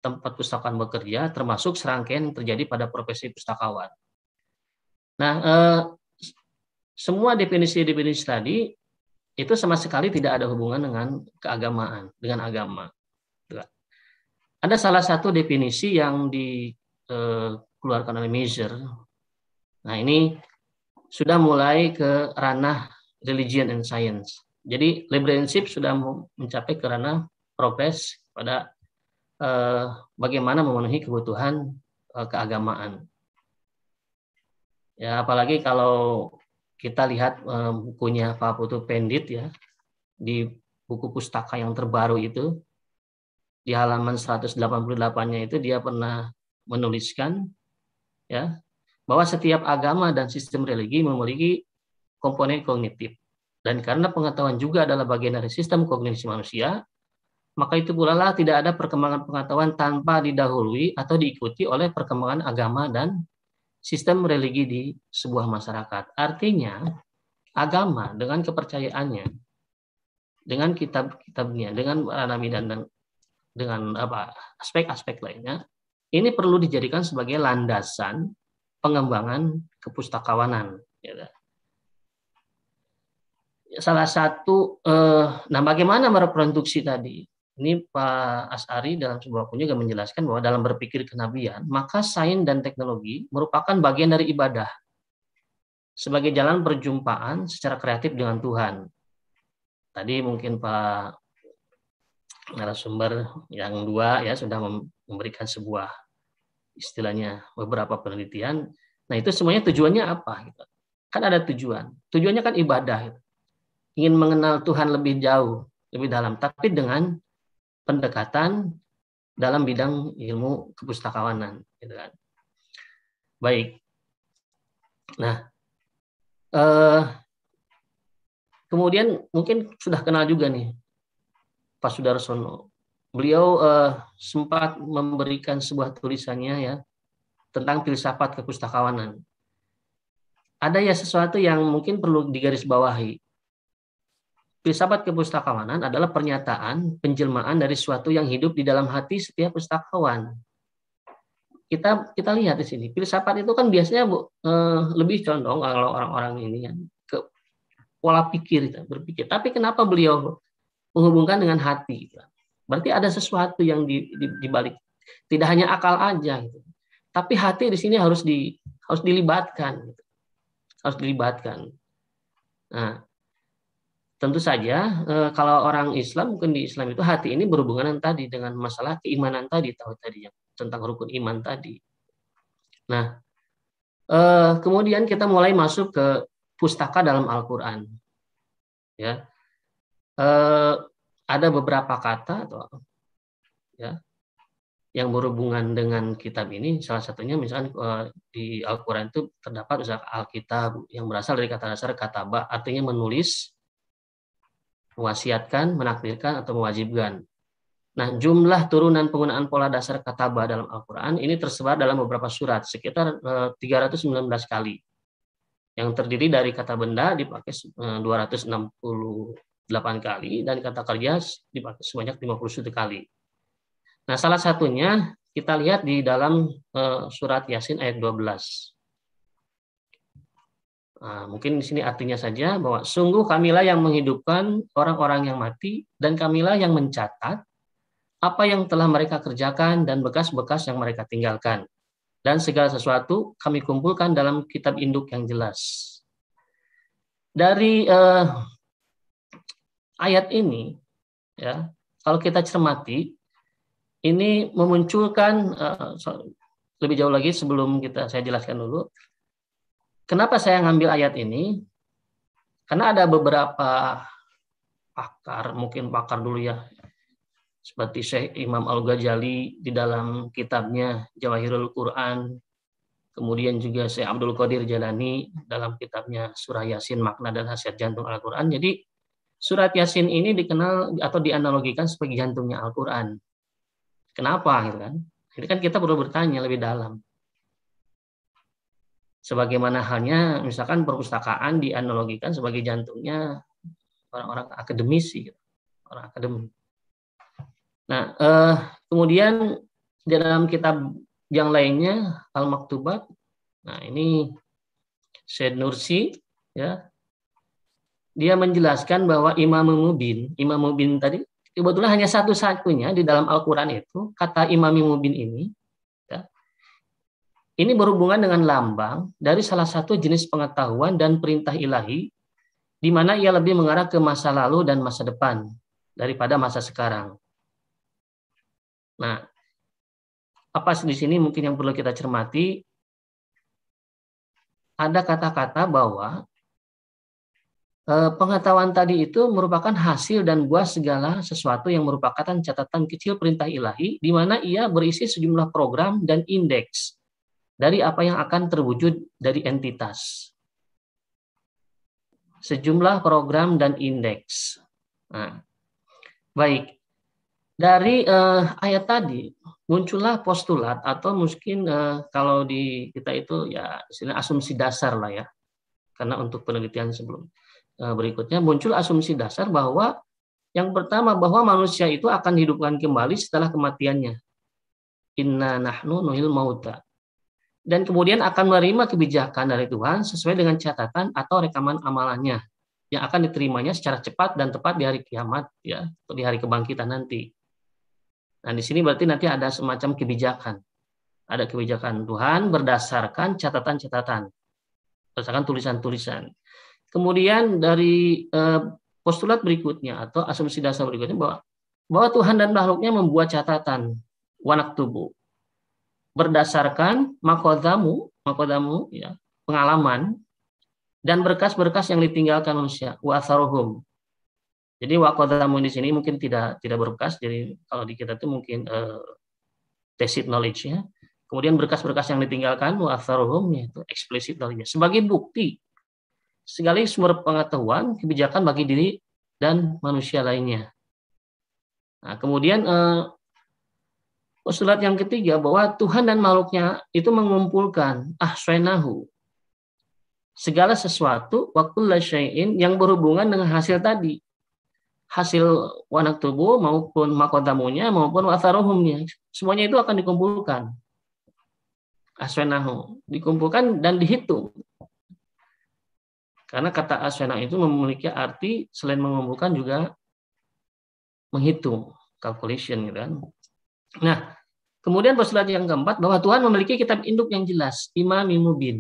tempat pustakaan bekerja, termasuk serangkaian yang terjadi pada profesi pustakawan. Nah, eh, semua definisi-definisi tadi itu sama sekali tidak ada hubungan dengan keagamaan, dengan agama. Ada salah satu definisi yang dikeluarkan eh, oleh Meijer. Nah, ini sudah mulai ke ranah religion and science. Jadi librarianship sudah mencapai ke ranah progres pada eh, bagaimana memenuhi kebutuhan eh, keagamaan. Ya apalagi kalau kita lihat um, bukunya Pak Putu Pendit ya di buku pustaka yang terbaru itu di halaman 188-nya itu dia pernah menuliskan ya bahwa setiap agama dan sistem religi memiliki komponen kognitif dan karena pengetahuan juga adalah bagian dari sistem kognisi manusia maka itu pula lah tidak ada perkembangan pengetahuan tanpa didahului atau diikuti oleh perkembangan agama dan sistem religi di sebuah masyarakat. Artinya, agama dengan kepercayaannya, dengan kitab-kitabnya, dengan ranami dan, dengan apa aspek-aspek lainnya, ini perlu dijadikan sebagai landasan pengembangan kepustakawanan. Ya kan? Salah satu, eh, nah bagaimana mereproduksi tadi? Ini Pak Asari dalam sebuah bukunya juga menjelaskan bahwa dalam berpikir kenabian, maka sains dan teknologi merupakan bagian dari ibadah sebagai jalan perjumpaan secara kreatif dengan Tuhan. Tadi mungkin Pak narasumber yang dua ya sudah memberikan sebuah istilahnya beberapa penelitian. Nah itu semuanya tujuannya apa? Gitu? Kan ada tujuan. Tujuannya kan ibadah. Gitu. Ingin mengenal Tuhan lebih jauh, lebih dalam, tapi dengan pendekatan dalam bidang ilmu kepustakawanan gitu kan. Baik. Nah, eh, kemudian mungkin sudah kenal juga nih Pak Sudarsono. Beliau eh, sempat memberikan sebuah tulisannya ya tentang filsafat kepustakawanan. Ada ya sesuatu yang mungkin perlu digarisbawahi filsafat kepustakawanan adalah pernyataan penjelmaan dari suatu yang hidup di dalam hati setiap pustakawan. Kita kita lihat di sini, filsafat itu kan biasanya bu, eh, lebih condong kalau orang-orang ini ya ke pola pikir berpikir. Tapi kenapa beliau menghubungkan dengan hati? Berarti ada sesuatu yang di, di, dibalik. Tidak hanya akal aja, gitu. tapi hati di sini harus di harus dilibatkan, gitu. harus dilibatkan. Nah, tentu saja eh, kalau orang Islam mungkin di Islam itu hati ini berhubungan tadi dengan masalah keimanan tadi tahu tadi ya tentang rukun iman tadi. Nah, eh, kemudian kita mulai masuk ke pustaka dalam Al-Qur'an. Ya. Eh, ada beberapa kata atau ya yang berhubungan dengan kitab ini salah satunya misalnya di Al-Qur'an itu terdapat usaha Alkitab yang berasal dari kata dasar kataba artinya menulis mewasiatkan, menakdirkan, atau mewajibkan. Nah, jumlah turunan penggunaan pola dasar kataba dalam Al-Quran ini tersebar dalam beberapa surat, sekitar 319 eh, kali. Yang terdiri dari kata benda dipakai 268 eh, kali, dan kata kerja dipakai sebanyak 51 kali. Nah, salah satunya kita lihat di dalam eh, surat Yasin ayat 12. Nah, mungkin di sini artinya saja bahwa sungguh kamilah yang menghidupkan orang-orang yang mati dan kamilah yang mencatat apa yang telah mereka kerjakan dan bekas-bekas yang mereka tinggalkan. Dan segala sesuatu kami kumpulkan dalam kitab induk yang jelas. Dari eh, ayat ini, ya kalau kita cermati, ini memunculkan eh, lebih jauh lagi sebelum kita saya jelaskan dulu Kenapa saya ngambil ayat ini? Karena ada beberapa pakar, mungkin pakar dulu ya, seperti Syekh Imam Al-Ghazali di dalam kitabnya Jawahirul Quran, kemudian juga Syekh Abdul Qadir Jalani dalam kitabnya Surah Yasin, Makna dan Hasiat Jantung Al-Quran. Jadi surat Yasin ini dikenal atau dianalogikan sebagai jantungnya Al-Quran. Kenapa? Gitu kan? Ini kan kita perlu bertanya lebih dalam sebagaimana halnya misalkan perpustakaan dianalogikan sebagai jantungnya orang-orang akademisi, gitu. orang akademik. Nah, eh, kemudian di dalam kitab yang lainnya Al Maktubat, nah ini Syed Nursi, ya, dia menjelaskan bahwa Imam Mubin, Imam Mubin tadi kebetulan hanya satu-satunya di dalam Al-Quran itu kata Imam Mubin ini ini berhubungan dengan lambang dari salah satu jenis pengetahuan dan perintah ilahi, di mana ia lebih mengarah ke masa lalu dan masa depan daripada masa sekarang. Nah, apa di sini mungkin yang perlu kita cermati? Ada kata-kata bahwa eh, pengetahuan tadi itu merupakan hasil dan buah segala sesuatu yang merupakan catatan kecil perintah ilahi di mana ia berisi sejumlah program dan indeks dari apa yang akan terwujud dari entitas. Sejumlah program dan indeks. Nah, baik. Dari eh, ayat tadi muncullah postulat atau mungkin eh, kalau di kita itu ya istilah asumsi dasar lah ya. Karena untuk penelitian sebelum eh, berikutnya muncul asumsi dasar bahwa yang pertama bahwa manusia itu akan dihidupkan kembali setelah kematiannya. Inna nahnu nuhil mauta dan kemudian akan menerima kebijakan dari Tuhan sesuai dengan catatan atau rekaman amalannya yang akan diterimanya secara cepat dan tepat di hari kiamat ya atau di hari kebangkitan nanti. Nah di sini berarti nanti ada semacam kebijakan, ada kebijakan Tuhan berdasarkan catatan-catatan, berdasarkan tulisan-tulisan. Kemudian dari eh, postulat berikutnya atau asumsi dasar berikutnya bahwa bahwa Tuhan dan makhluknya membuat catatan wanak tubuh berdasarkan makodamu, makodamu ya, pengalaman dan berkas-berkas yang ditinggalkan manusia wasaruhum. Jadi wakodamu di sini mungkin tidak tidak berkas, jadi kalau di kita itu mungkin uh, tacit knowledge ya. Kemudian berkas-berkas yang ditinggalkan wasarohum yaitu explicit knowledge sebagai bukti segala sumber pengetahuan kebijakan bagi diri dan manusia lainnya. Nah, kemudian eh, Postulat yang ketiga bahwa Tuhan dan makhluknya itu mengumpulkan ahsainahu segala sesuatu waktu syai'in yang berhubungan dengan hasil tadi hasil wanak tubuh maupun makotamunya maupun wasarohumnya semuanya itu akan dikumpulkan aswenahu dikumpulkan dan dihitung karena kata aswena itu memiliki arti selain mengumpulkan juga menghitung calculation gitu kan Nah, kemudian postulat yang keempat bahwa Tuhan memiliki kitab induk yang jelas, imamin mubin.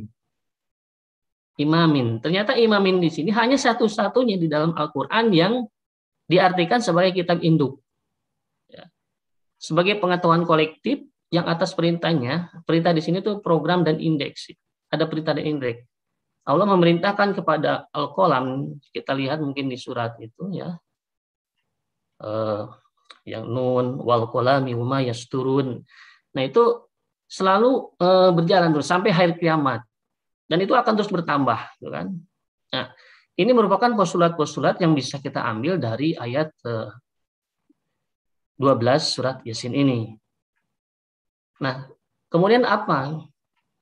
Imamin. Ternyata imamin di sini hanya satu-satunya di dalam Al-Qur'an yang diartikan sebagai kitab induk. Ya. Sebagai pengetahuan kolektif yang atas perintahnya, perintah di sini itu program dan indeks. Ada perintah dan indeks. Allah memerintahkan kepada Al-Qalam, kita lihat mungkin di surat itu ya. Eh, yang nun wal kolami wama turun. Nah, itu selalu e, berjalan terus sampai hari kiamat. Dan itu akan terus bertambah, gitu kan? Nah, ini merupakan postulat-postulat yang bisa kita ambil dari ayat e, eh, 12 surat Yasin ini. Nah, kemudian apa?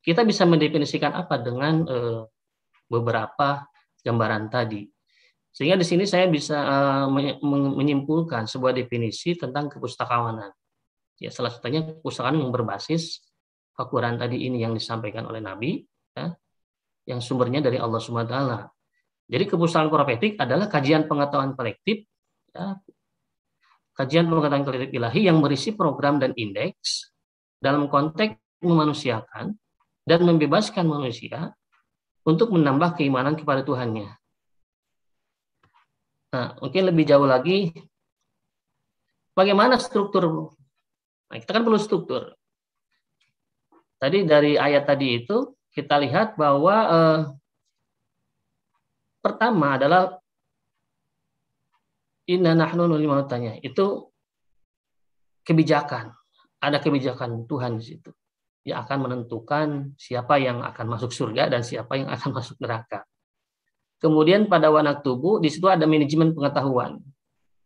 Kita bisa mendefinisikan apa dengan e, beberapa gambaran tadi. Sehingga di sini saya bisa eh, menyimpulkan sebuah definisi tentang kepustakawanan. Ya, salah satunya kepustakaan yang berbasis Al-Quran tadi ini yang disampaikan oleh Nabi, ya, yang sumbernya dari Allah SWT. Jadi kepustakaan profetik adalah kajian pengetahuan kolektif, ya, kajian pengetahuan kolektif ilahi yang berisi program dan indeks dalam konteks memanusiakan dan membebaskan manusia untuk menambah keimanan kepada Tuhannya. Nah, mungkin lebih jauh lagi, bagaimana struktur? Nah, kita kan perlu struktur. Tadi dari ayat tadi itu kita lihat bahwa eh, pertama adalah inna nahnu nulil tanya itu kebijakan. Ada kebijakan Tuhan di situ yang akan menentukan siapa yang akan masuk surga dan siapa yang akan (laughs) masuk neraka. Kemudian pada wanak tubuh di situ ada manajemen pengetahuan.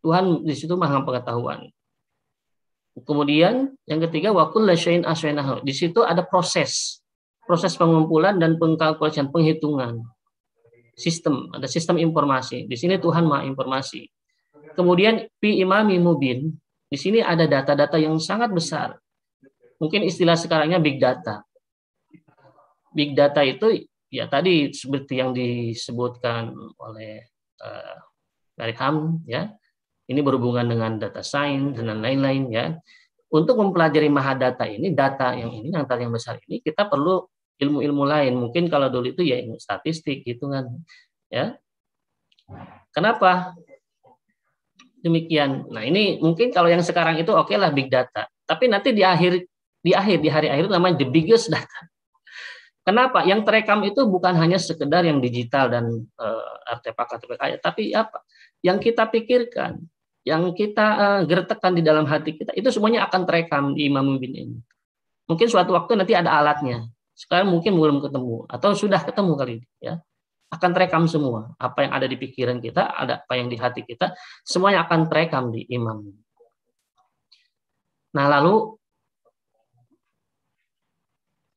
Tuhan di situ maha pengetahuan. Kemudian yang ketiga wakul lasha'in asyainahu. Di situ ada proses, proses pengumpulan dan pengkalkulasian, penghitungan. Sistem, ada sistem informasi. Di sini Tuhan maha informasi. Kemudian pi imami mubin. Di sini ada data-data yang sangat besar. Mungkin istilah sekarangnya big data. Big data itu ya tadi seperti yang disebutkan oleh uh, Ham ya ini berhubungan dengan data science dan lain-lain ya untuk mempelajari mahadata ini data yang ini yang tadi yang besar ini kita perlu ilmu-ilmu lain mungkin kalau dulu itu ya ilmu statistik hitungan ya kenapa demikian nah ini mungkin kalau yang sekarang itu oke okay lah big data tapi nanti di akhir di akhir di hari akhir namanya the biggest data Kenapa? Yang terekam itu bukan hanya sekedar yang digital dan uh, eh, artefak artefak tapi apa? Yang kita pikirkan, yang kita uh, gertekan di dalam hati kita, itu semuanya akan terekam di Imam Mubin ini. Mungkin suatu waktu nanti ada alatnya. Sekarang mungkin belum ketemu atau sudah ketemu kali ini, ya. Akan terekam semua. Apa yang ada di pikiran kita, ada apa yang di hati kita, semuanya akan terekam di Imam. Nah, lalu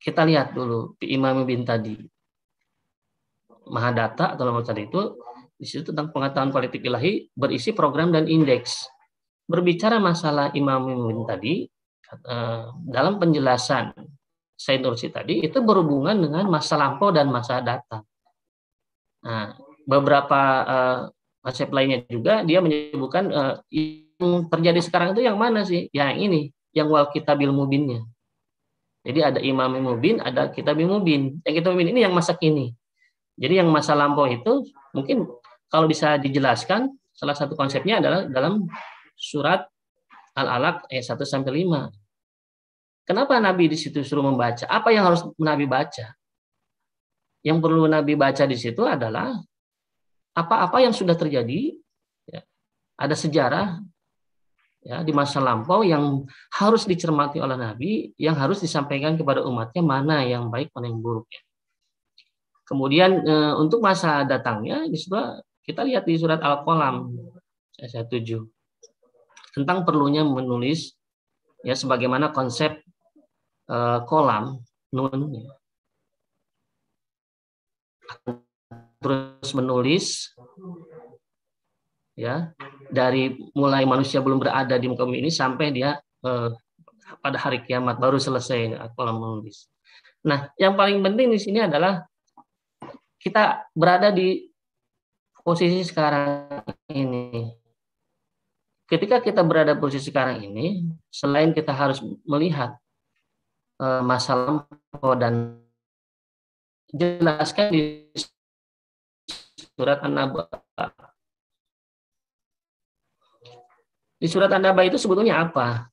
kita lihat dulu Imam bin Tadi. Mahadata atau tadi itu di situ tentang pengetahuan politik ilahi berisi program dan indeks. Berbicara masalah Imam bin Tadi eh, dalam penjelasan Said Nursi tadi itu berhubungan dengan masa lampau dan masa data. Nah, beberapa uh, lainnya juga dia menyebutkan uh, yang terjadi sekarang itu yang mana sih? Yang ini, yang wal kitabil mubinnya. Jadi ada imam mubin, ada kitab mubin. Yang kitab mubin ini yang masa kini. Jadi yang masa lampau itu mungkin kalau bisa dijelaskan salah satu konsepnya adalah dalam surat Al-Alaq ayat 1 sampai 5. Kenapa Nabi di situ suruh membaca? Apa yang harus Nabi baca? Yang perlu Nabi baca di situ adalah apa-apa yang sudah terjadi. Ya. Ada sejarah ya di masa lampau yang harus dicermati oleh Nabi, yang harus disampaikan kepada umatnya mana yang baik, mana yang buruk ya. Kemudian e, untuk masa datangnya disebut kita lihat di surat Al-Qalam ayat 7 tentang perlunya menulis ya sebagaimana konsep e, kolam nun ya. terus menulis ya dari mulai manusia belum berada di muka bumi ini sampai dia eh, pada hari kiamat baru selesai kolam menulis. Nah, yang paling penting di sini adalah kita berada di posisi sekarang ini. Ketika kita berada posisi sekarang ini, selain kita harus melihat eh, masa lampau dan jelaskan di surat An-Naba Di surat An-Naba itu sebetulnya apa?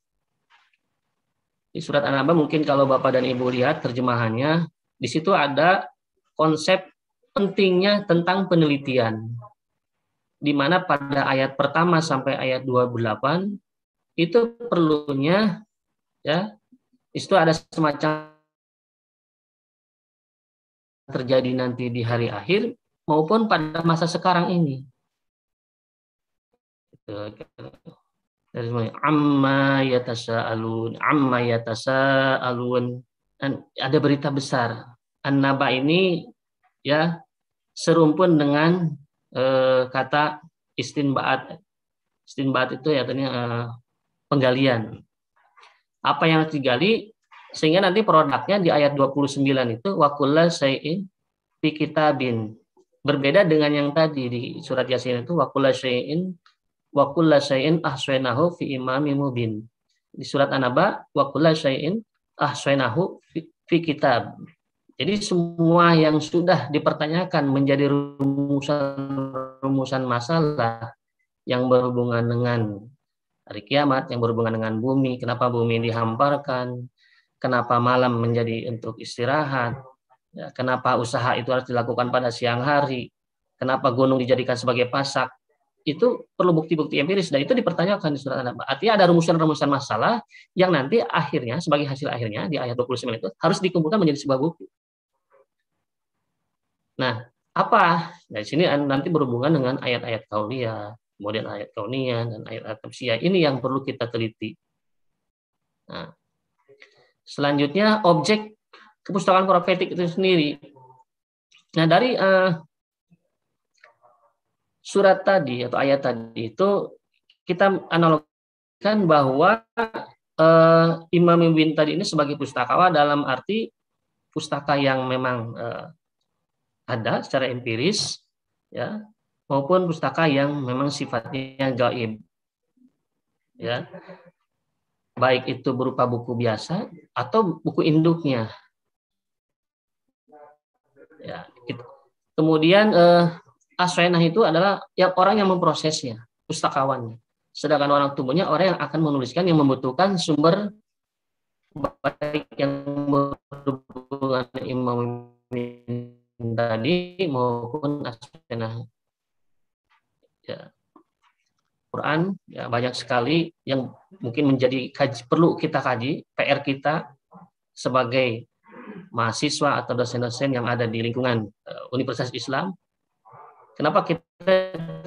Di surat An-Naba mungkin kalau Bapak dan Ibu lihat terjemahannya, di situ ada konsep pentingnya tentang penelitian. Di mana pada ayat pertama sampai ayat 28 itu perlunya ya itu ada semacam terjadi nanti di hari akhir maupun pada masa sekarang ini. Gitu dari semuanya amma alun amma yatasa alun. ada berita besar an-naba ini ya serumpun dengan eh, kata istinbaat istinbaat itu ya artinya eh, penggalian apa yang harus digali sehingga nanti produknya di ayat 29 itu wakulla sayin fi kitabin berbeda dengan yang tadi di surat yasin itu wakulla sayin wa kulla syai'in ahsainahu fi imamin mubin. Di surat An-Naba wa kulla syai'in ahsainahu fi, fi kitab. Jadi semua yang sudah dipertanyakan menjadi rumusan-rumusan masalah yang berhubungan dengan hari kiamat, yang berhubungan dengan bumi, kenapa bumi dihamparkan, kenapa malam menjadi untuk istirahat, ya, kenapa usaha itu harus dilakukan pada siang hari, kenapa gunung dijadikan sebagai pasak, itu perlu bukti-bukti empiris dan itu dipertanyakan di surat al Artinya ada rumusan-rumusan masalah yang nanti akhirnya sebagai hasil akhirnya di ayat 29 itu harus dikumpulkan menjadi sebuah bukti. Nah, apa? Nah, di sini nanti berhubungan dengan ayat-ayat kaunia, kemudian ayat kaunia dan ayat-ayat Ini yang perlu kita teliti. Nah, selanjutnya objek kepustakaan profetik itu sendiri. Nah, dari uh, surat tadi atau ayat tadi itu kita analogikan bahwa eh, Imam Mubin tadi ini sebagai pustakawa dalam arti pustaka yang memang eh, ada secara empiris ya maupun pustaka yang memang sifatnya gaib ya baik itu berupa buku biasa atau buku induknya. Ya, gitu. Kemudian eh, aswainah itu adalah yang orang yang memprosesnya, pustakawannya. Sedangkan orang tubuhnya orang yang akan menuliskan yang membutuhkan sumber baik yang berhubungan imam tadi maupun aswainah. Ya. Quran ya banyak sekali yang mungkin menjadi kaji, perlu kita kaji PR kita sebagai mahasiswa atau dosen-dosen yang ada di lingkungan eh, Universitas Islam Kenapa kita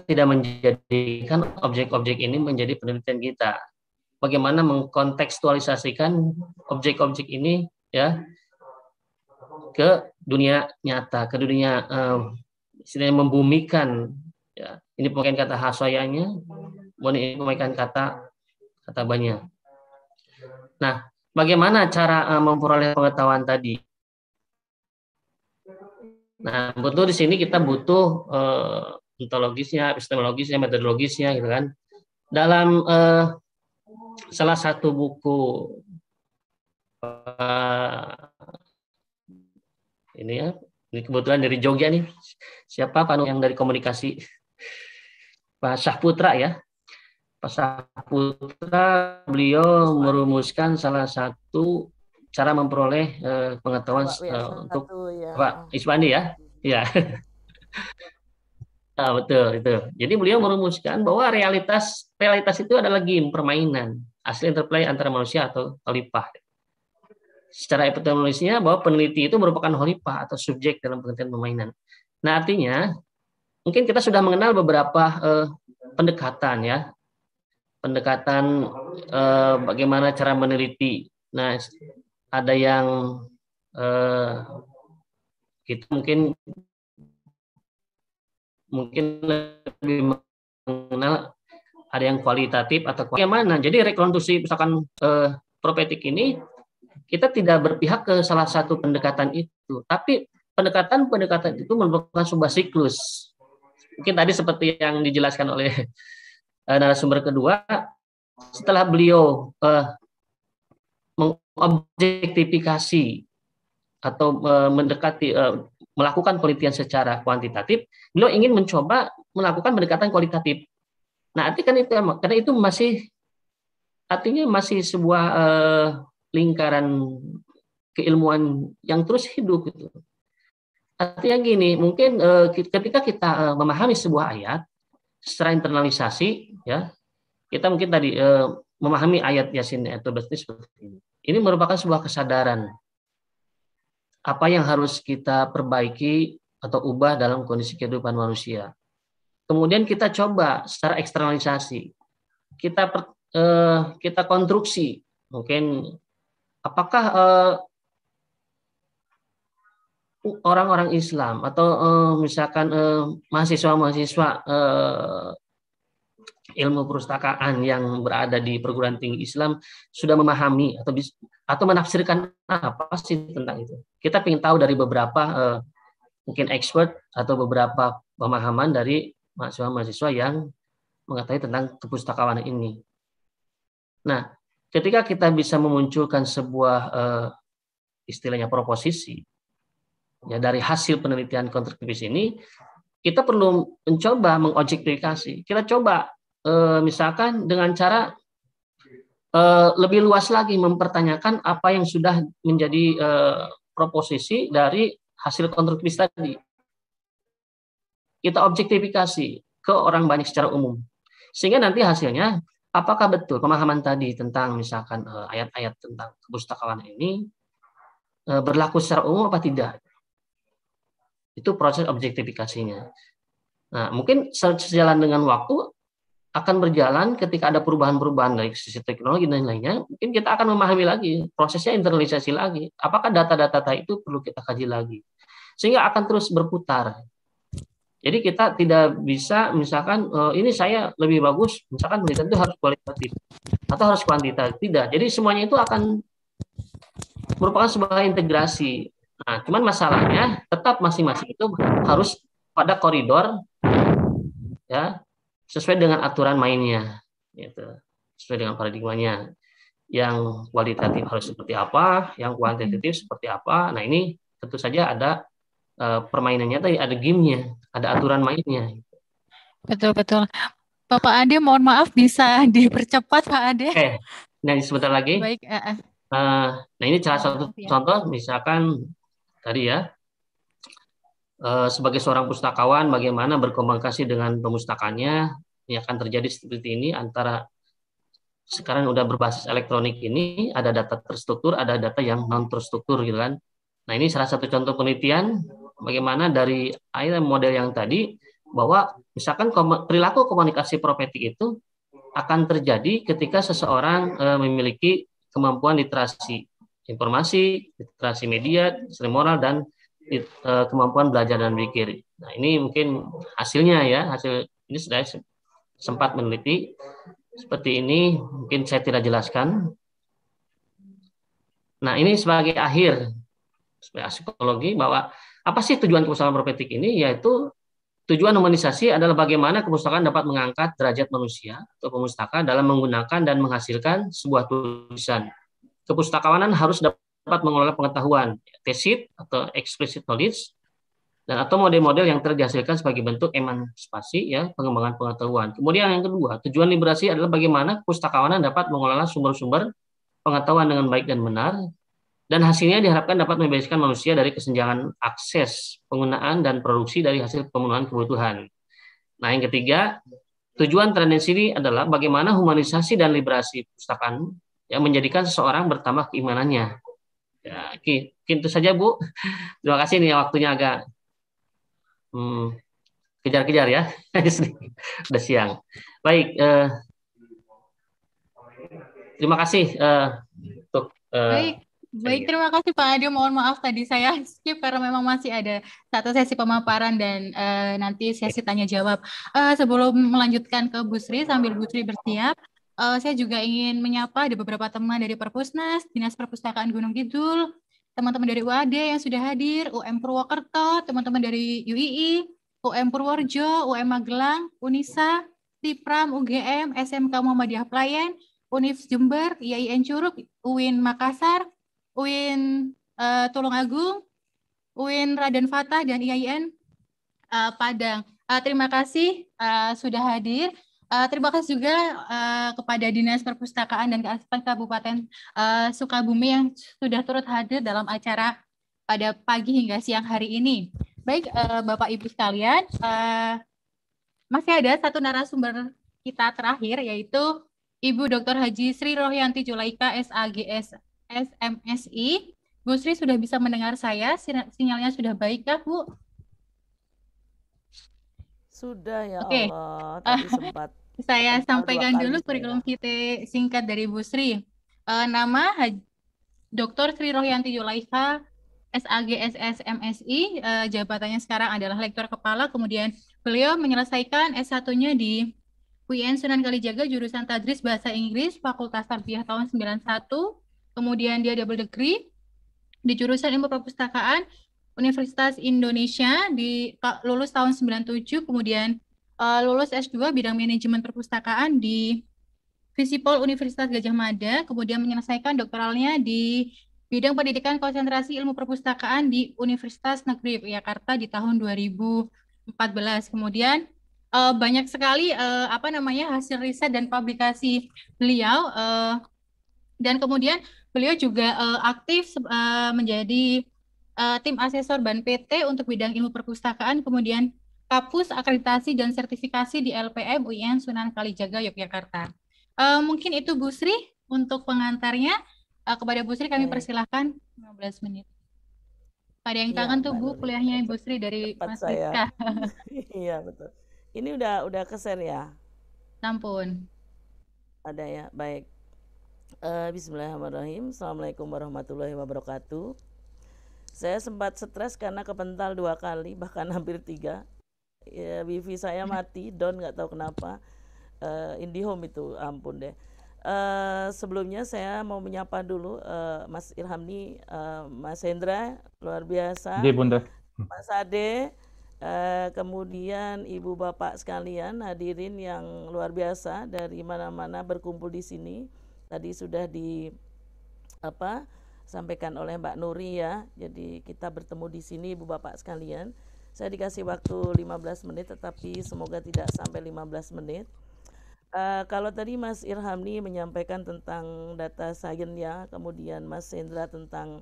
tidak menjadikan objek-objek ini menjadi penelitian kita? Bagaimana mengkontekstualisasikan objek-objek ini ya ke dunia nyata, ke dunia um, membumikan ya. Ini pemakaian kata hasoyanya, kemudian ini pemakaian kata kata banyak. Nah, bagaimana cara um, memperoleh pengetahuan tadi? Nah, butuh di sini kita butuh uh, ontologisnya, epistemologisnya, metodologisnya, gitu kan. Dalam uh, salah satu buku uh, ini ya, ini kebetulan dari Jogja nih. Siapa Pak yang dari komunikasi? Pak Sahputra ya. Pak Sahputra beliau merumuskan salah satu cara memperoleh uh, pengetahuan Pak, uh, untuk ya. Pak Iswandi ya. Ya. (laughs) ah, betul itu. Jadi beliau merumuskan bahwa realitas realitas itu adalah game permainan asli interplay antara manusia atau khalifah. Secara epistemologisnya bahwa peneliti itu merupakan khalifah atau subjek dalam pengertian permainan. Nah artinya mungkin kita sudah mengenal beberapa uh, pendekatan ya pendekatan eh, bagaimana cara meneliti. Nah ada yang eh, kita mungkin mungkin lebih mengenal ada yang kualitatif atau mana Jadi rekonstruksi misalkan eh, propetik ini kita tidak berpihak ke salah satu pendekatan itu, tapi pendekatan-pendekatan itu merupakan sebuah siklus. Mungkin tadi seperti yang dijelaskan oleh eh, narasumber kedua, setelah beliau eh, objektifikasi atau e, mendekati e, melakukan penelitian secara kuantitatif, beliau ingin mencoba melakukan pendekatan kualitatif. Nah, artinya kan itu karena itu masih artinya masih sebuah eh, lingkaran keilmuan yang terus hidup itu. Artinya gini, mungkin eh, ketika kita eh, memahami sebuah ayat secara internalisasi ya, kita mungkin tadi eh, memahami ayat Yasin atau seperti ini. Ini merupakan sebuah kesadaran apa yang harus kita perbaiki atau ubah dalam kondisi kehidupan manusia. Kemudian kita coba secara eksternalisasi, kita per, eh, kita konstruksi mungkin apakah orang eh, orang-orang Islam atau eh, misalkan eh, mahasiswa-mahasiswa eh, ilmu perpustakaan yang berada di perguruan tinggi Islam sudah memahami atau bis, atau menafsirkan apa sih tentang itu? Kita ingin tahu dari beberapa uh, mungkin expert atau beberapa pemahaman dari mahasiswa-mahasiswa yang mengetahui tentang perpustakaan ini. Nah, ketika kita bisa memunculkan sebuah uh, istilahnya proposisi ya dari hasil penelitian kontribusi ini, kita perlu mencoba mengobjektifikasi. Kita coba eh, misalkan dengan cara eh, lebih luas lagi mempertanyakan apa yang sudah menjadi eh, proposisi dari hasil konstruktivis tadi. Kita objektifikasi ke orang banyak secara umum. Sehingga nanti hasilnya apakah betul pemahaman tadi tentang misalkan eh, ayat-ayat tentang kepustakaan ini eh, berlaku secara umum apa tidak. Itu proses objektifikasinya. Nah, mungkin sejalan dengan waktu akan berjalan ketika ada perubahan-perubahan dari sisi teknologi dan lainnya, mungkin kita akan memahami lagi prosesnya internalisasi lagi. Apakah data-data itu perlu kita kaji lagi, sehingga akan terus berputar. Jadi kita tidak bisa misalkan eh, ini saya lebih bagus, misalkan penelitian itu harus kualitatif atau harus kuantitatif. Tidak. Jadi semuanya itu akan merupakan sebuah integrasi. Nah, cuman masalahnya tetap masing-masing itu harus pada koridor ya sesuai dengan aturan mainnya gitu sesuai dengan paradigmanya yang kualitatif harus seperti apa yang kuantitatif seperti apa nah ini tentu saja ada uh, permainannya tadi ada gamenya ada aturan mainnya betul betul Bapak Ade mohon maaf bisa (laughs) dipercepat Pak Ade Oke. Eh, okay. nah sebentar lagi baik uh, uh. nah ini salah satu ya. contoh misalkan tadi ya Eh, sebagai seorang pustakawan bagaimana berkomunikasi dengan pemustakanya Ini akan terjadi seperti ini antara sekarang udah berbasis elektronik ini ada data terstruktur ada data yang non terstruktur gitu kan nah ini salah satu contoh penelitian bagaimana dari air model yang tadi bahwa misalkan perilaku komunikasi profetik itu akan terjadi ketika seseorang eh, memiliki kemampuan literasi informasi, literasi media, seni moral dan Eh, kemampuan belajar dan berpikir. Nah, ini mungkin hasilnya ya, hasil ini sudah sempat meneliti seperti ini, mungkin saya tidak jelaskan. Nah, ini sebagai akhir sebagai psikologi bahwa apa sih tujuan kepustakaan profetik ini yaitu tujuan humanisasi adalah bagaimana kepustakaan dapat mengangkat derajat manusia atau pemustaka dalam menggunakan dan menghasilkan sebuah tulisan. Kepustakawanan harus dapat dapat mengelola pengetahuan, tacit atau explicit knowledge, dan atau model-model yang terhasilkan sebagai bentuk emansipasi ya pengembangan pengetahuan. Kemudian yang kedua, tujuan liberasi adalah bagaimana pustakawanan dapat mengelola sumber-sumber pengetahuan dengan baik dan benar dan hasilnya diharapkan dapat membebaskan manusia dari kesenjangan akses, penggunaan dan produksi dari hasil pemenuhan kebutuhan. Nah, yang ketiga, tujuan tendensi ini adalah bagaimana humanisasi dan liberasi pustakaan yang menjadikan seseorang bertambah keimanannya Ya, oke, mungkin itu saja Bu. (laughs) Terima kasih nih waktunya agak hmm, kejar-kejar ya. sudah (laughs) siang. Baik, eh, terima kasih eh, untuk eh, Baik. Baik, terima kasih Pak Adi. Mohon maaf tadi saya (laughs) skip karena memang masih ada satu sesi pemaparan dan uh, nanti sesi tanya jawab. Uh, sebelum melanjutkan ke busri sambil busri Sri bersiap, uh, saya juga ingin menyapa ada beberapa teman dari Perpusnas, Dinas Perpustakaan Gunung Kidul, teman-teman dari UAD yang sudah hadir, UM Purwokerto, teman-teman dari UII, UM Purworejo, UM Magelang, UNISA, Tipram, UGM, SMK Muhammadiyah Pelayan, Unif Jember, IAIN Curug, UIN Makassar, UIN uh, eh, Tulungagung, UIN Raden Fatah, dan IAIN uh, eh, Padang. Uh, terima kasih uh, sudah hadir. Uh, terima kasih juga uh, kepada Dinas Perpustakaan dan Kearsipan Kabupaten uh, Sukabumi yang sudah turut hadir dalam acara pada pagi hingga siang hari ini. Baik, uh, Bapak Ibu sekalian, uh, masih ada satu narasumber kita terakhir yaitu Ibu Dr. Haji Sri Rohyanti Julaika SAGS SMSI. Bu Sri sudah bisa mendengar saya? Sinyalnya sudah baik kah, Bu? Sudah ya okay. Allah, tadi (laughs) sempat saya sampaikan dulu kurikulum vitae singkat dari Bu Sri. Uh, nama Dr. Sri Rohyanti Yulaiha, SAG SS MSI, uh, eh, jabatannya sekarang adalah lektor kepala, kemudian beliau menyelesaikan S1-nya di UIN Sunan Kalijaga jurusan Tadris Bahasa Inggris Fakultas Tarbiyah tahun 91. Kemudian dia double degree di jurusan Ilmu Perpustakaan Universitas Indonesia di lulus tahun 97 kemudian uh, lulus S2 bidang manajemen perpustakaan di Visipol Universitas Gajah Mada, kemudian menyelesaikan doktoralnya di bidang pendidikan konsentrasi ilmu perpustakaan di Universitas Negeri Yogyakarta di tahun 2014. Kemudian uh, banyak sekali uh, apa namanya hasil riset dan publikasi beliau uh, dan kemudian beliau juga uh, aktif uh, menjadi uh, tim asesor BAN PT untuk bidang ilmu perpustakaan kemudian Kapus Akreditasi dan Sertifikasi di LPM UIN Sunan Kalijaga Yogyakarta. Uh, mungkin itu Bu Sri untuk pengantarnya. Uh, kepada Bu Sri kami persilahkan 15 menit. Ada yang iya, kangen ya, tuh Bu kuliahnya Ibu Sri dari Mas Rika. (laughs) iya betul. Ini udah udah keser ya? Sampun. Ada ya, baik. Uh, Bismillahirrahmanirrahim. Assalamualaikum warahmatullahi wabarakatuh. Saya sempat stres karena kepental dua kali, bahkan hampir tiga ya, wifi saya mati Don nggak tahu kenapa uh, IndiHome itu ampun deh uh, sebelumnya saya mau menyapa dulu uh, Mas nih uh, Mas Hendra luar biasa Di iya, Bunda Mas Ade Uh, kemudian ibu bapak sekalian hadirin yang luar biasa dari mana-mana berkumpul di sini. Tadi sudah di apa sampaikan oleh Mbak Nuri ya. Jadi kita bertemu di sini ibu bapak sekalian. Saya dikasih waktu 15 menit tetapi semoga tidak sampai 15 menit. Uh, kalau tadi Mas Irhamni menyampaikan tentang data science ya, kemudian Mas Hendra tentang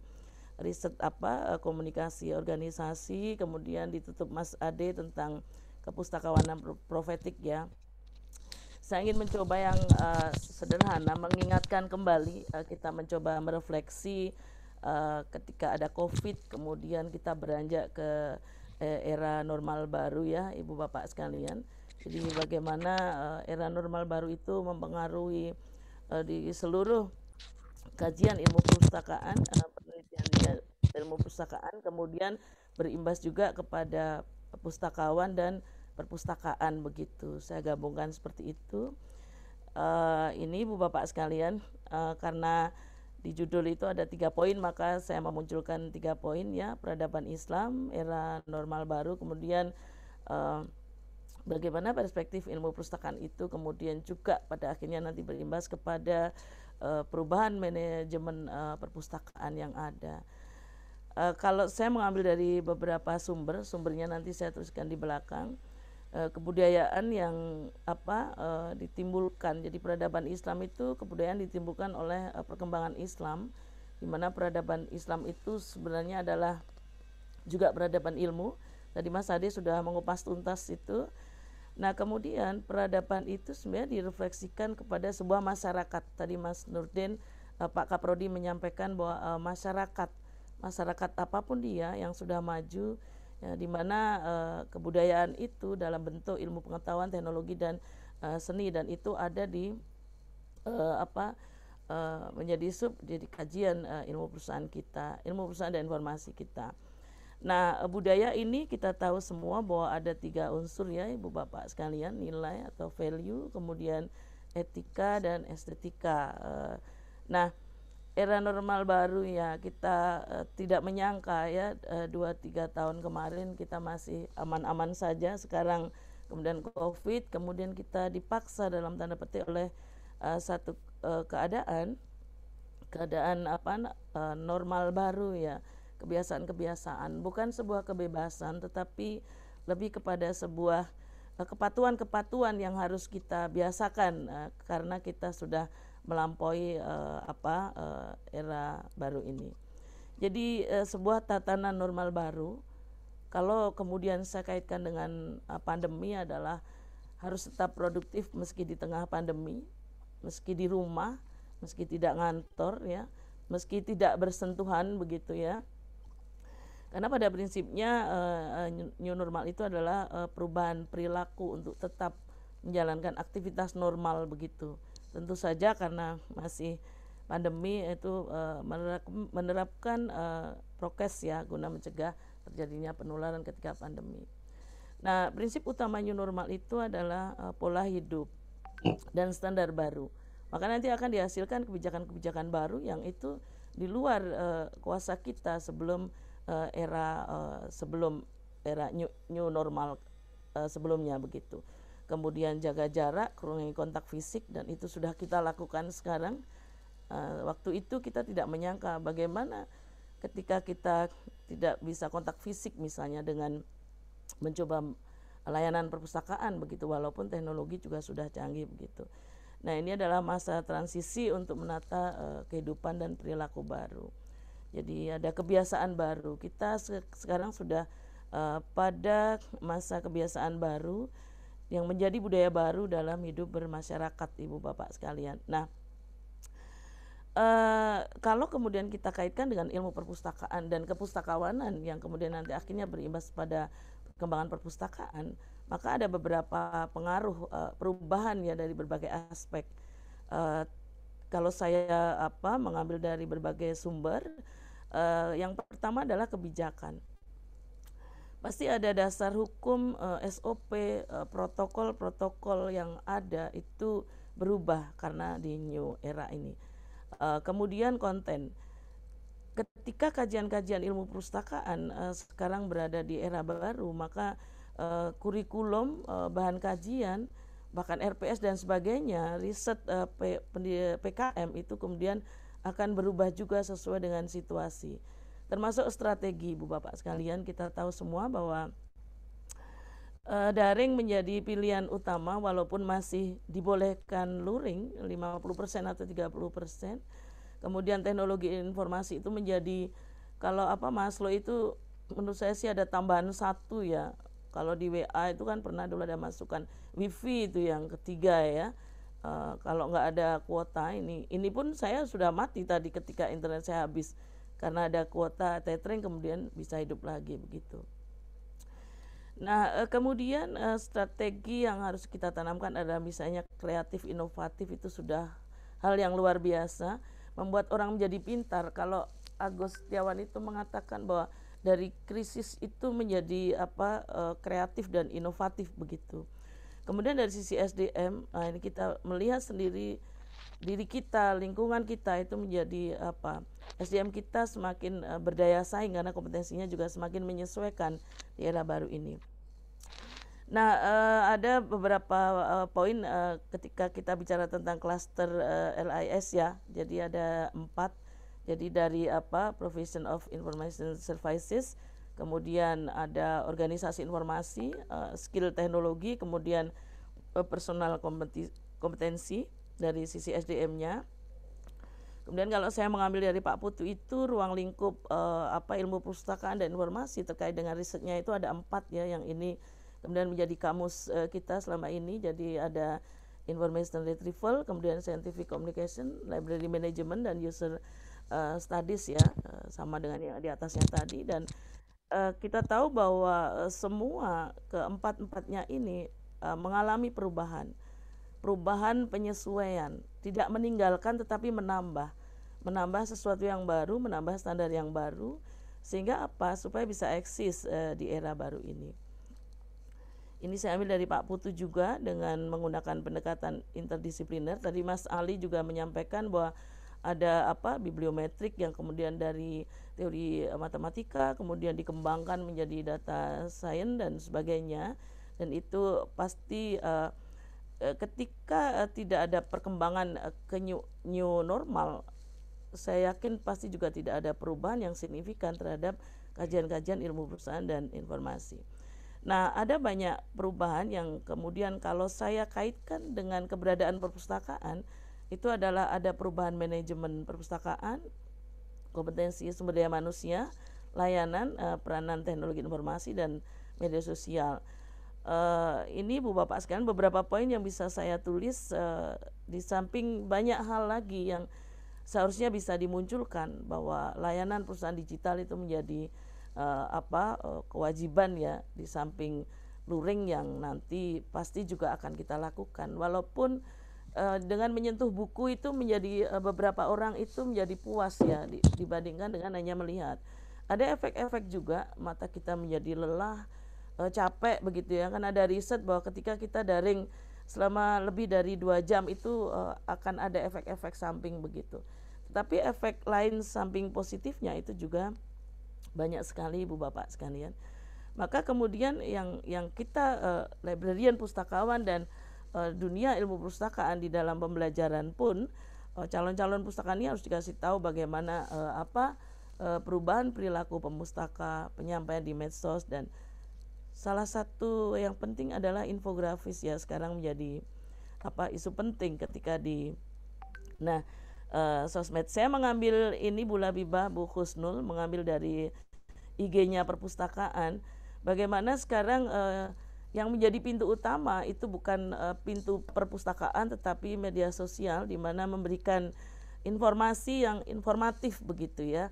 riset apa eh, komunikasi organisasi, kemudian ditutup Mas Ade tentang kepustakawanan profetik ya. Saya ingin mencoba yang uh, sederhana mengingatkan kembali uh, kita mencoba merefleksi uh, ketika ada Covid, kemudian kita beranjak ke Eh, era normal baru ya Ibu Bapak sekalian. Jadi bagaimana eh, era normal baru itu mempengaruhi eh, di seluruh kajian ilmu perpustakaan, penelitian ilmu perpustakaan, kemudian berimbas juga kepada pustakawan dan perpustakaan begitu. Saya gabungkan seperti itu. ini Ibu Bapak sekalian karena di judul itu ada tiga poin maka saya memunculkan tiga poin ya peradaban Islam era normal baru kemudian uh, bagaimana perspektif ilmu perpustakaan itu kemudian juga pada akhirnya nanti berimbas kepada uh, perubahan manajemen uh, perpustakaan yang ada uh, kalau saya mengambil dari beberapa sumber sumbernya nanti saya teruskan di belakang Eh, kebudayaan yang apa eh, ditimbulkan. Jadi peradaban Islam itu kebudayaan ditimbulkan oleh eh, perkembangan Islam di mana peradaban Islam itu sebenarnya adalah juga peradaban ilmu. Tadi Mas Ade sudah mengupas tuntas itu. Nah, kemudian peradaban itu sebenarnya direfleksikan kepada sebuah masyarakat. Tadi Mas Nurdin Pak Kaprodi menyampaikan bahwa masyarakat masyarakat apapun dia yang sudah maju ya, di mana uh, kebudayaan itu dalam bentuk ilmu pengetahuan teknologi dan uh, seni dan itu ada di uh, apa uh, menjadi sub jadi kajian uh, ilmu perusahaan kita ilmu perusahaan dan informasi kita nah budaya ini kita tahu semua bahwa ada tiga unsur ya ibu bapak sekalian nilai atau value kemudian etika dan estetika nah era normal baru ya kita uh, tidak menyangka ya eh, dua tiga tahun kemarin kita masih aman-aman saja sekarang kemudian covid kemudian kita dipaksa dalam tanda petik oleh uh, satu uh, keadaan keadaan apa uh, normal baru ya kebiasaan-kebiasaan bukan sebuah kebebasan tetapi lebih kepada sebuah kepatuan-kepatuan yang harus kita biasakan karena kita sudah melampaui uh, apa uh, era baru ini. Jadi uh, sebuah tatanan normal baru kalau kemudian saya kaitkan dengan uh, pandemi adalah harus tetap produktif meski di tengah pandemi, meski di rumah, meski tidak ngantor ya, meski tidak bersentuhan begitu ya. Karena pada prinsipnya uh, new normal itu adalah uh, perubahan perilaku untuk tetap menjalankan aktivitas normal begitu tentu saja karena masih pandemi itu uh, menerapkan uh, prokes ya guna mencegah terjadinya penularan ketika pandemi. Nah, prinsip utama new normal itu adalah uh, pola hidup dan standar baru. Maka nanti akan dihasilkan kebijakan-kebijakan baru yang itu di luar uh, kuasa kita sebelum uh, era uh, sebelum era new, new normal uh, sebelumnya begitu kemudian jaga jarak, kurangi kontak fisik dan itu sudah kita lakukan sekarang. Uh, waktu itu kita tidak menyangka bagaimana ketika kita tidak bisa kontak fisik misalnya dengan mencoba layanan perpustakaan begitu walaupun teknologi juga sudah canggih begitu. Nah, ini adalah masa transisi untuk menata uh, kehidupan dan perilaku baru. Jadi ada kebiasaan baru. Kita se sekarang sudah uh, pada masa kebiasaan baru yang menjadi budaya baru dalam hidup bermasyarakat ibu bapak sekalian. Nah, e, kalau kemudian kita kaitkan dengan ilmu perpustakaan dan kepustakawanan yang kemudian nanti akhirnya berimbas pada perkembangan perpustakaan, maka ada beberapa pengaruh e, perubahan ya dari berbagai aspek. E, kalau saya apa mengambil dari berbagai sumber, e, yang pertama adalah kebijakan pasti ada dasar hukum uh, eh, SOP eh, protokol-protokol uh, yang ada itu berubah karena di new era ini. Uh, kemudian konten. Ketika kajian-kajian ilmu perpustakaan uh, sekarang berada di era baru, maka uh, kurikulum, uh, bahan kajian, bahkan RPS dan sebagainya, riset uh, P, PKM itu kemudian akan berubah juga sesuai dengan situasi termasuk strategi Ibu Bapak sekalian kita tahu semua bahwa e, daring menjadi pilihan utama walaupun masih dibolehkan luring 50% atau 30%. Kemudian teknologi informasi itu menjadi kalau apa Maslow itu menurut saya sih ada tambahan satu ya. Kalau di WA itu kan pernah dulu ada masukan wifi itu yang ketiga ya. Uh, kalau nggak ada kuota ini, ini pun saya sudah mati tadi ketika internet saya habis karena ada kuota tethering kemudian bisa hidup lagi begitu. Nah, eh, kemudian eh, strategi yang harus kita tanamkan adalah misalnya kreatif, inovatif itu sudah hal yang luar biasa, membuat orang menjadi pintar. Kalau Agus Tiawan itu mengatakan bahwa dari krisis itu menjadi apa eh, kreatif dan inovatif begitu. Kemudian dari sisi SDM, nah ini kita melihat sendiri diri kita, lingkungan kita itu menjadi apa SDM kita semakin eh, berdaya saing karena kompetensinya juga semakin menyesuaikan di era baru ini. Nah, eh, ada beberapa eh, poin ketika kita bicara tentang klaster LIS ya. Jadi ada empat. Jadi dari apa Provision of Information Services, kemudian ada organisasi informasi, skill teknologi, kemudian personal kompetensi dari sisi SDM-nya. Kemudian kalau saya mengambil dari Pak Putu itu ruang lingkup eh, apa ilmu perpustakaan dan informasi terkait dengan risetnya itu ada empat ya yang ini kemudian menjadi kamus eh, kita selama ini jadi ada information retrieval, kemudian scientific communication, library management dan user uh, studies ya uh, sama dengan yang di atasnya tadi dan uh, kita tahu bahwa semua keempat empatnya ini uh, mengalami perubahan, perubahan penyesuaian, tidak meninggalkan tetapi menambah menambah sesuatu yang baru, menambah standar yang baru, sehingga apa supaya bisa eksis e, di era baru ini. Ini saya ambil dari Pak Putu juga dengan menggunakan pendekatan interdisipliner. Tadi Mas Ali juga menyampaikan bahwa ada apa bibliometrik yang kemudian dari teori eh, matematika kemudian dikembangkan menjadi data sains dan sebagainya. Dan itu pasti uh, ketika tidak ada perkembangan ke new, new normal saya yakin pasti juga tidak ada perubahan yang signifikan terhadap kajian-kajian ilmu perusahaan dan informasi. Nah, ada banyak perubahan yang kemudian kalau saya kaitkan dengan keberadaan perpustakaan, itu adalah ada perubahan manajemen perpustakaan, kompetensi sumber daya manusia, layanan, uh, peranan teknologi informasi dan media sosial. Uh, ini Bu Bapak sekalian beberapa poin yang bisa saya tulis uh, di samping banyak hal lagi yang seharusnya bisa dimunculkan bahwa layanan perusahaan digital itu menjadi uh, apa uh, kewajiban ya di samping luring yang nanti pasti juga akan kita lakukan walaupun uh, dengan menyentuh buku itu menjadi uh, beberapa orang itu menjadi puas ya di, dibandingkan dengan hanya melihat ada efek-efek juga mata kita menjadi lelah uh, capek begitu ya kan ada riset bahwa ketika kita daring selama lebih dari dua jam itu uh, akan ada efek-efek samping begitu. Tapi efek lain samping positifnya itu juga banyak sekali Ibu Bapak sekalian. Maka kemudian yang yang kita uh, librarian pustakawan dan uh, dunia ilmu pustakaan di dalam pembelajaran pun uh, calon-calon pustaka ini harus dikasih tahu bagaimana uh, apa uh, perubahan perilaku pemustaka, penyampaian di medsos dan salah satu yang penting adalah infografis ya sekarang menjadi apa isu penting ketika di nah uh, sosmed. Saya mengambil ini Bula Bibah Bu Husnul mengambil dari IG-nya perpustakaan. Bagaimana sekarang uh, yang menjadi pintu utama itu bukan uh, pintu perpustakaan tetapi media sosial di mana memberikan informasi yang informatif begitu ya.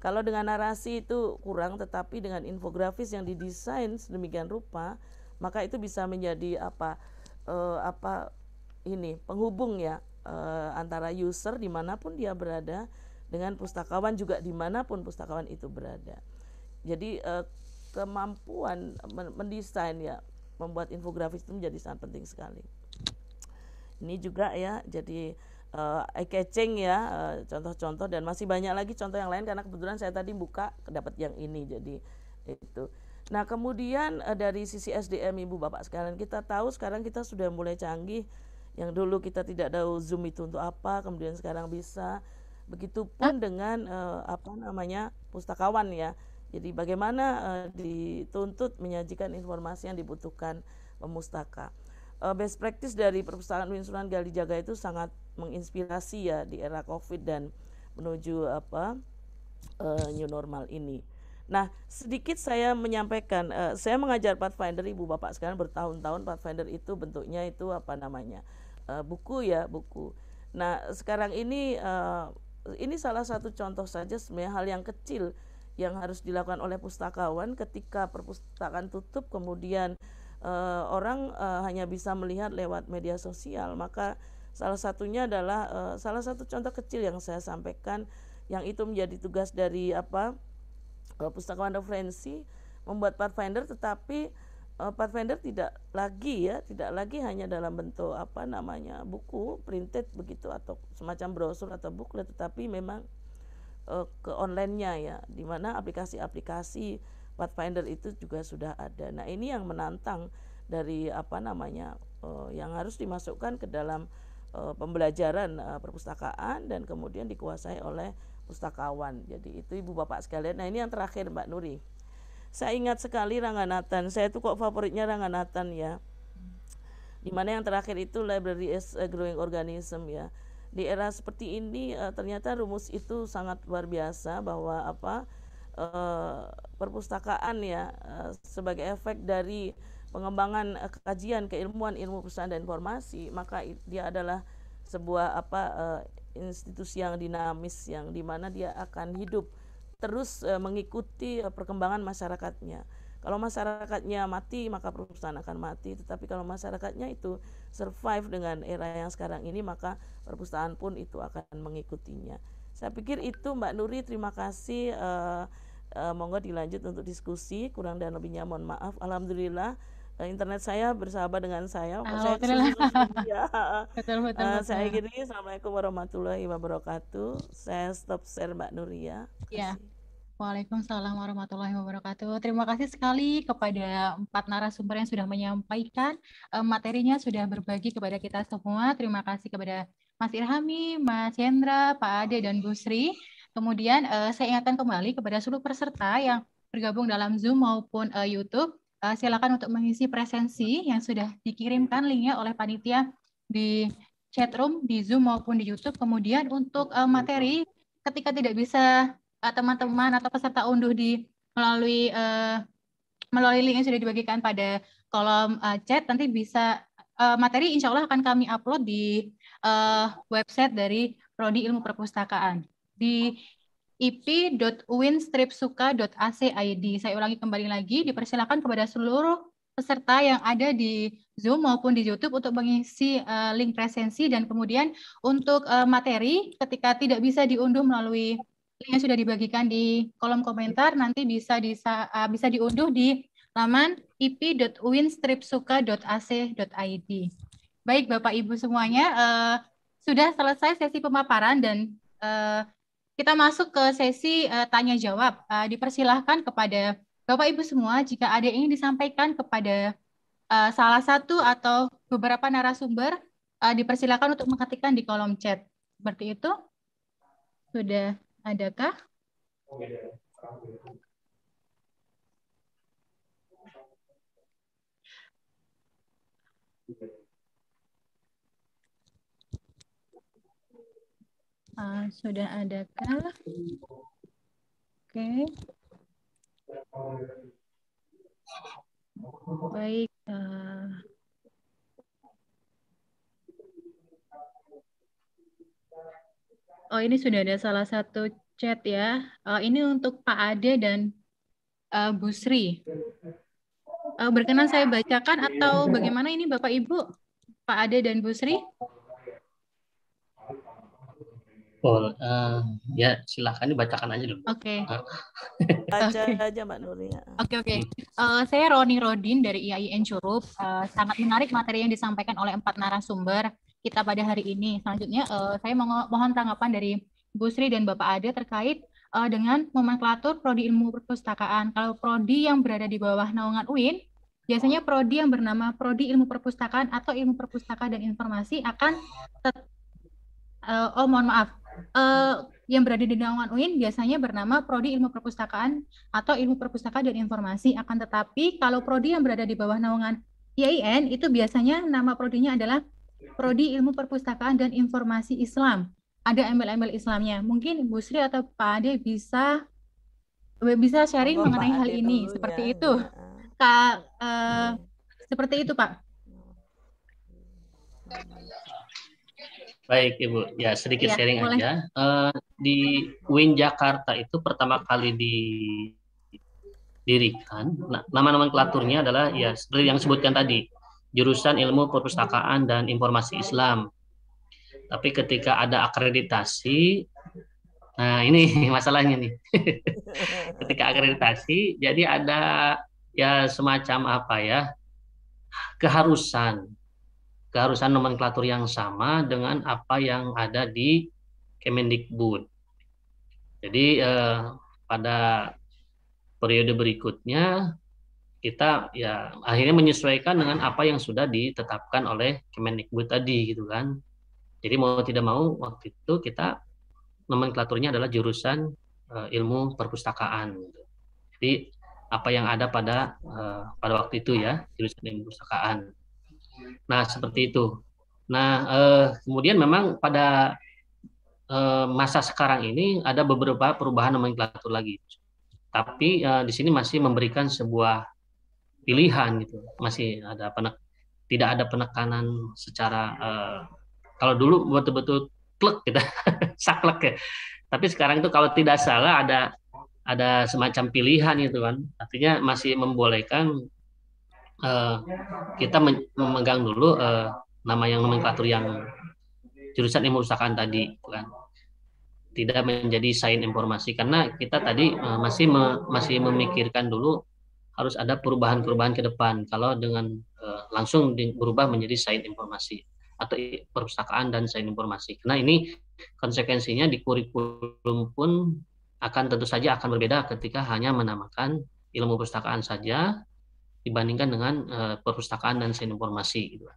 Kalau dengan narasi itu kurang tetapi dengan infografis yang didesain sedemikian rupa maka itu bisa menjadi apa uh, apa ini penghubung ya uh, antara user dimanapun dia berada dengan pustakawan juga dimanapun pustakawan itu berada. Jadi uh, kemampuan mendesain ya membuat infografis itu menjadi sangat penting sekali. Ini juga ya jadi uh, eh, eye catching ya contoh-contoh uh, dan masih banyak lagi contoh yang lain karena kebetulan saya tadi buka dapat yang ini jadi itu. Nah kemudian uh, dari sisi SDM ibu bapak sekalian kita tahu sekarang kita sudah mulai canggih yang dulu kita tidak tahu Zoom itu untuk apa, kemudian sekarang bisa. Begitupun ah. dengan uh, apa namanya pustakawan ya. Jadi bagaimana uh, dituntut menyajikan informasi yang dibutuhkan pemustaka. Uh, best practice dari perpustakaan Win Galijaga itu sangat menginspirasi ya di era Covid dan menuju apa uh, new normal ini. Nah, sedikit saya menyampaikan, uh, saya mengajar Pathfinder ibu bapak sekarang bertahun-tahun Pathfinder itu bentuknya itu apa namanya? uh, buku ya buku. Nah sekarang ini uh, ini salah satu contoh saja sebenarnya hal yang kecil yang harus dilakukan oleh pustakawan ketika perpustakaan tutup kemudian uh, orang uh, hanya bisa melihat lewat media sosial maka salah satunya adalah uh, salah satu contoh kecil yang saya sampaikan yang itu menjadi tugas dari apa pustakawan referensi membuat pathfinder tetapi uh, Pathfinder tidak lagi ya, tidak lagi hanya dalam bentuk apa namanya buku printed begitu atau semacam brosur atau booklet, tetapi memang uh, ke onlinenya ya, di mana aplikasi-aplikasi Pathfinder itu juga sudah ada. Nah ini yang menantang dari apa namanya uh, yang harus dimasukkan ke dalam uh, pembelajaran uh, perpustakaan dan kemudian dikuasai oleh pustakawan. Jadi itu ibu bapak sekalian. Nah ini yang terakhir Mbak Nuri saya ingat sekali Ranganathan saya itu kok favoritnya Ranganathan ya Di mana yang terakhir itu library as a growing organism ya di era seperti ini eh, ternyata rumus itu sangat luar biasa bahwa apa eh, perpustakaan ya eh, sebagai efek dari pengembangan uh, kajian keilmuan ilmu perusahaan dan informasi maka dia adalah sebuah apa institusi yang dinamis yang dimana dia akan hidup terus e, mengikuti eh, perkembangan masyarakatnya. Kalau masyarakatnya mati, maka perusahaan akan mati. Tetapi kalau masyarakatnya itu survive dengan era yang sekarang ini, maka perpustakaan pun itu akan mengikutinya. Saya pikir itu Mbak Nuri, terima kasih. E, e, monggo dilanjut untuk diskusi. Kurang dan lebihnya mohon maaf. Alhamdulillah Eh, internet saya bersahabat dengan saya. Alhamdulillah. Saya ya. betul, eh, betul, Saya gini, Assalamualaikum warahmatullahi wabarakatuh. Saya stop share Mbak Nuria. Ya, Waalaikumsalam warahmatullahi wabarakatuh. Terima kasih sekali kepada empat narasumber yang sudah menyampaikan eh, materinya sudah berbagi kepada kita semua. Terima kasih kepada Mas Irhami, Mas Hendra, Pak Ade dan Bu Sri. Kemudian saya ingatkan kembali kepada seluruh peserta yang bergabung dalam Zoom maupun YouTube uh, silakan untuk mengisi presensi yang sudah dikirimkan linknya oleh panitia di chat room di Zoom maupun di YouTube. Kemudian untuk uh, materi ketika tidak bisa eh, teman-teman uh, atau peserta unduh di melalui uh, melalui link yang sudah dibagikan pada kolom uh, chat nanti bisa uh, materi insya Allah akan kami upload di uh, website dari Prodi Ilmu Perpustakaan. Di ip.winstripsuka.ac.id. Saya ulangi kembali lagi, dipersilakan kepada seluruh peserta yang ada di Zoom maupun di YouTube untuk mengisi uh, link presensi dan kemudian untuk uh, materi ketika tidak bisa diunduh melalui link yang sudah dibagikan di kolom komentar nanti bisa disa, uh, bisa diunduh di laman ip.winstripsuka.ac.id. Baik Bapak Ibu semuanya, uh, sudah selesai sesi pemaparan dan uh, kita masuk ke sesi uh, tanya jawab. Uh, dipersilahkan kepada Bapak Ibu semua jika ada yang ingin disampaikan kepada uh, salah satu atau beberapa narasumber, uh, dipersilahkan untuk mengetikkan di kolom chat. Seperti itu. Sudah adakah? Oh, ya. uh, sudah adakah? Oke. Okay. Baik. Uh, Oh, ini sudah ada salah satu chat ya. Uh, ini untuk Pak Ade dan uh, Bu Sri. Uh, berkenan saya bacakan atau bagaimana ini Bapak Ibu? Pak Ade dan Bu Sri? Oh, uh, ya silahkan dibacakan aja dulu. Oke. (laughs) Okay. Baca okay. aja Mbak Nuria. Ya. Oke okay, oke. Okay. Uh, eh, saya Roni Rodin dari IAIN Curup. Uh, sangat menarik materi yang disampaikan oleh empat narasumber kita pada hari ini. Selanjutnya uh, saya mohon tanggapan dari Bu Sri dan Bapak Ade terkait uh, dengan nomenklatur prodi ilmu perpustakaan. Kalau prodi yang berada di bawah naungan UIN, biasanya prodi yang bernama prodi ilmu perpustakaan atau ilmu perpustakaan dan informasi akan uh, oh mohon maaf Eh, yang berada di naungan UIN biasanya bernama prodi ilmu perpustakaan atau ilmu perpustakaan dan informasi. Akan tetapi kalau prodi yang berada di bawah naungan IAIN itu biasanya nama prodinya adalah prodi ilmu perpustakaan dan informasi Islam. Ada embel-embel Islamnya. Mungkin Bu Sri atau Pak Ade bisa bisa sharing oh, mengenai Pak hal Ade ini. Seperti itu. Kak uh, hmm. seperti itu, Pak. Baik Ibu, ya sedikit ya, sharing boleh. aja. Uh, di Win Jakarta itu pertama kali didirikan, nah, nama kelaturnya adalah ya seperti yang disebutkan tadi, jurusan ilmu perpustakaan dan informasi Islam. Tapi ketika ada akreditasi, nah ini (laughs) masalahnya nih. (laughs) ketika akreditasi, jadi ada ya semacam apa ya keharusan keharusan nomenklatur yang sama dengan apa yang ada di Kemendikbud. Jadi eh, pada periode berikutnya kita ya akhirnya menyesuaikan dengan apa yang sudah ditetapkan oleh Kemendikbud tadi gitu kan. Jadi mau tidak mau waktu itu kita nomenklaturnya adalah jurusan eh, ilmu perpustakaan. Gitu. Jadi apa yang ada pada uh, pada waktu itu ya jurusan ilmu perpustakaan. Nah, seperti itu. Nah, eh, kemudian memang pada eh, masa sekarang ini ada beberapa perubahan nomenklatur lagi. Tapi eh, di sini masih memberikan sebuah pilihan gitu. Masih ada penek tidak ada penekanan secara eh, kalau dulu betul-betul klek gitu, (laughs) saklek ya. Tapi sekarang itu kalau tidak salah ada ada semacam pilihan itu kan. Artinya masih membolehkan uh, kita memegang dulu uh, nama yang nomenklatur yang jurusan ilmu usahakan tadi gitu kan tidak menjadi sains informasi karena kita tadi uh, masih me, masih memikirkan dulu harus ada perubahan-perubahan ke depan kalau dengan uh, langsung berubah menjadi sains informasi atau perpustakaan dan sains informasi karena ini konsekuensinya di kurikulum pun akan tentu saja akan berbeda ketika hanya menamakan ilmu perpustakaan saja dibandingkan dengan uh, perpustakaan dan sains informasi gitu.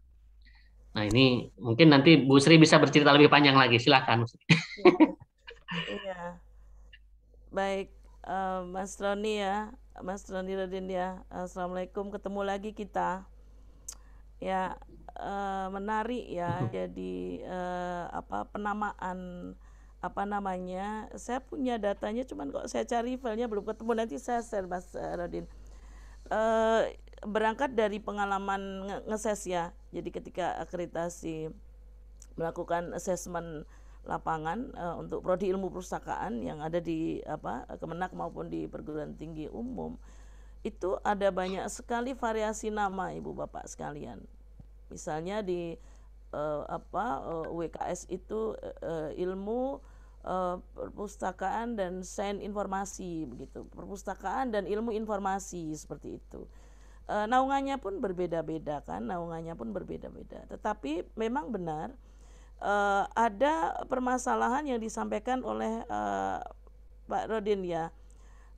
Nah ini mungkin nanti Bu Sri bisa bercerita lebih panjang lagi, silakan. (laughs) Iya, baik uh, Mas Roni ya, Mas Roni Rodin ya. Assalamualaikum, ketemu lagi kita. Ya uh, menarik ya, mm-hmm. jadi uh, apa penamaan apa namanya? Saya punya datanya, cuman kok saya cari filenya belum ketemu. Nanti saya share Mas Rodin. Eh, berangkat dari pengalaman ngeses ya. Jadi ketika akreditasi melakukan asesmen lapangan uh, untuk prodi ilmu perpustakaan yang ada di apa Kemenak maupun di perguruan tinggi umum itu ada banyak sekali variasi nama Ibu Bapak sekalian. Misalnya di uh, apa uh, WKS itu uh, ilmu Eh, perpustakaan dan sains informasi begitu perpustakaan dan ilmu informasi seperti itu e, naungannya pun berbeda-beda kan naungannya pun berbeda-beda tetapi memang benar e, ada permasalahan yang disampaikan oleh e, Pak Rodin ya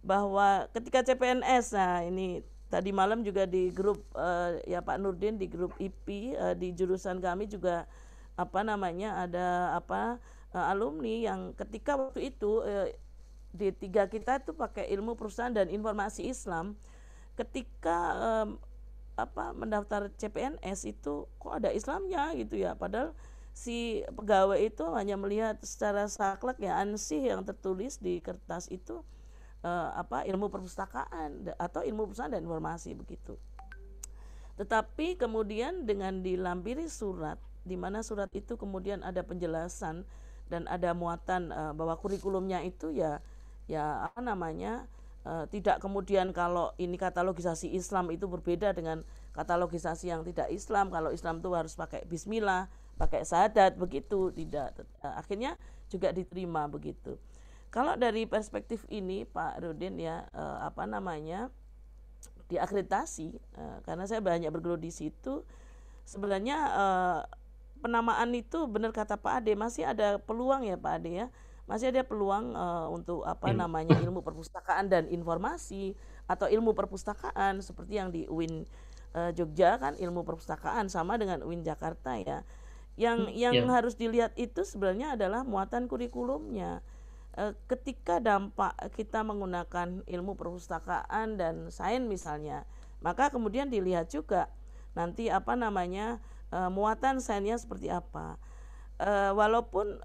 bahwa ketika CPNS nah ini tadi malam juga di grup e, ya Pak Nurdin di grup IP e, di jurusan kami juga apa namanya ada apa uh, alumni yang ketika waktu itu uh, eh, D3 kita itu pakai ilmu perusahaan dan informasi Islam ketika um, apa mendaftar CPNS itu kok ada Islamnya gitu ya padahal si pegawai itu hanya melihat secara saklek ya ansih yang tertulis di kertas itu uh, apa ilmu perpustakaan atau ilmu perusahaan dan informasi begitu tetapi kemudian dengan dilampiri surat di mana surat itu kemudian ada penjelasan dan ada muatan uh, bahwa kurikulumnya itu ya ya apa namanya uh, tidak kemudian kalau ini katalogisasi Islam itu berbeda dengan katalogisasi yang tidak Islam kalau Islam itu harus pakai Bismillah pakai syahadat begitu tidak uh, akhirnya juga diterima begitu kalau dari perspektif ini Pak Rudin ya uh, apa namanya diakreditasi uh, karena saya banyak bergelut di situ sebenarnya uh, penamaan itu benar kata Pak Ade masih ada peluang ya Pak Ade ya masih ada peluang uh, untuk apa ilmu. namanya ilmu perpustakaan dan informasi atau ilmu perpustakaan seperti yang di UIN uh, Jogja kan ilmu perpustakaan sama dengan UIN Jakarta ya yang hmm, yang yeah. harus dilihat itu sebenarnya adalah muatan kurikulumnya uh, ketika dampak kita menggunakan ilmu perpustakaan dan sains misalnya maka kemudian dilihat juga nanti apa namanya uh, muatan sainsnya seperti apa. Uh, walaupun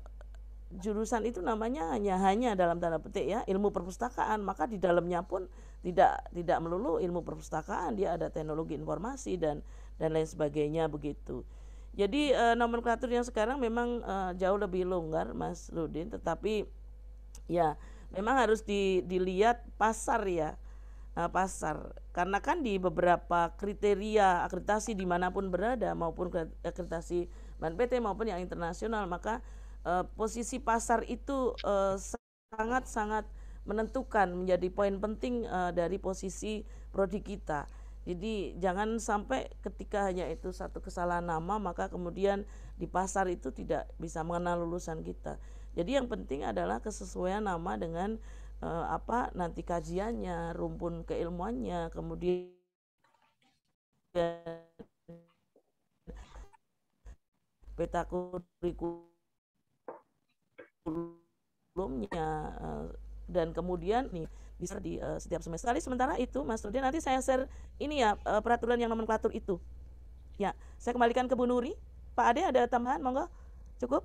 jurusan itu namanya hanya hanya dalam tanda petik ya ilmu perpustakaan maka di dalamnya pun tidak tidak melulu ilmu perpustakaan dia ada teknologi informasi dan dan lain sebagainya begitu jadi e, nomenklatur yang sekarang memang e, jauh lebih longgar Mas Ludin. tetapi ya memang harus di, dilihat pasar ya Eh, pasar karena kan di beberapa kriteria akreditasi dimanapun berada maupun akreditasi BNPT maupun yang internasional maka uh, posisi pasar itu eh, sangat-sangat menentukan menjadi poin penting uh, dari posisi prodi kita. Jadi jangan sampai ketika hanya itu satu kesalahan nama maka kemudian di pasar itu tidak bisa mengenal lulusan kita. Jadi yang penting adalah kesesuaian nama dengan uh, apa nanti kajiannya, rumpun keilmuannya, kemudian peta kurikulumnya eh, dan kemudian nih bisa di uh, setiap semester. Kali sementara itu Mas Rudi nanti saya share ini ya uh, peraturan yang nomenklatur itu. Ya, saya kembalikan ke Bu Nuri. Pak Ade ada tambahan monggo? Cukup?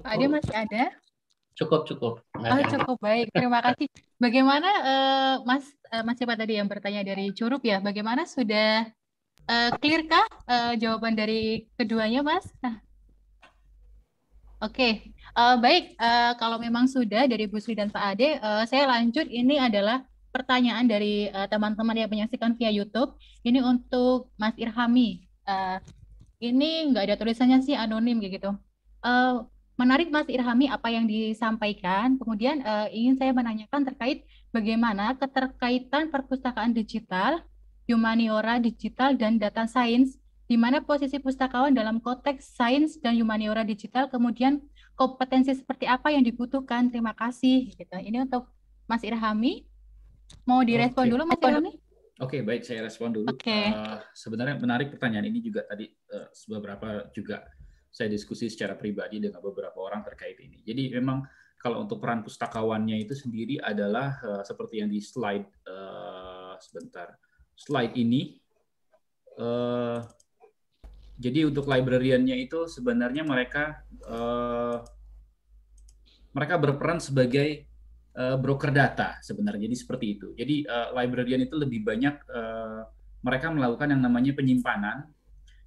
Pak Ade masih ada? Cukup, cukup. Oh, cukup baik. Terima (laughs) kasih. Bagaimana uh, Mas uh, Mas siapa tadi yang bertanya dari Curup ya? Bagaimana sudah uh, clear kah uh, jawaban dari keduanya, Mas? Nah. Oke, okay. uh, baik. Uh, kalau memang sudah dari Bu Sri dan Pak Ade, uh, saya lanjut. Ini adalah pertanyaan dari teman-teman uh, yang menyaksikan via YouTube. Ini untuk Mas Irhami. Uh, ini nggak ada tulisannya sih anonim gitu. Uh, Menarik Mas Irhami apa yang disampaikan. Kemudian uh, ingin saya menanyakan terkait bagaimana keterkaitan perpustakaan digital, humaniora digital dan data sains di mana posisi pustakawan dalam konteks sains dan humaniora digital kemudian kompetensi seperti apa yang dibutuhkan. Terima kasih gitu. Ini untuk Mas Irhami. Mau direspon okay. dulu Mas Irhami? Oke, okay, baik saya respon dulu. Okay. Uh, eh, sebenarnya menarik pertanyaan ini juga tadi uh, beberapa juga saya diskusi secara pribadi dengan beberapa orang terkait ini. Jadi memang kalau untuk peran pustakawannya itu sendiri adalah uh, seperti yang di slide uh, sebentar. Slide ini uh, jadi untuk librariannya itu sebenarnya mereka uh, mereka berperan sebagai uh, broker data sebenarnya jadi seperti itu jadi uh, librarian itu lebih banyak uh, mereka melakukan yang namanya penyimpanan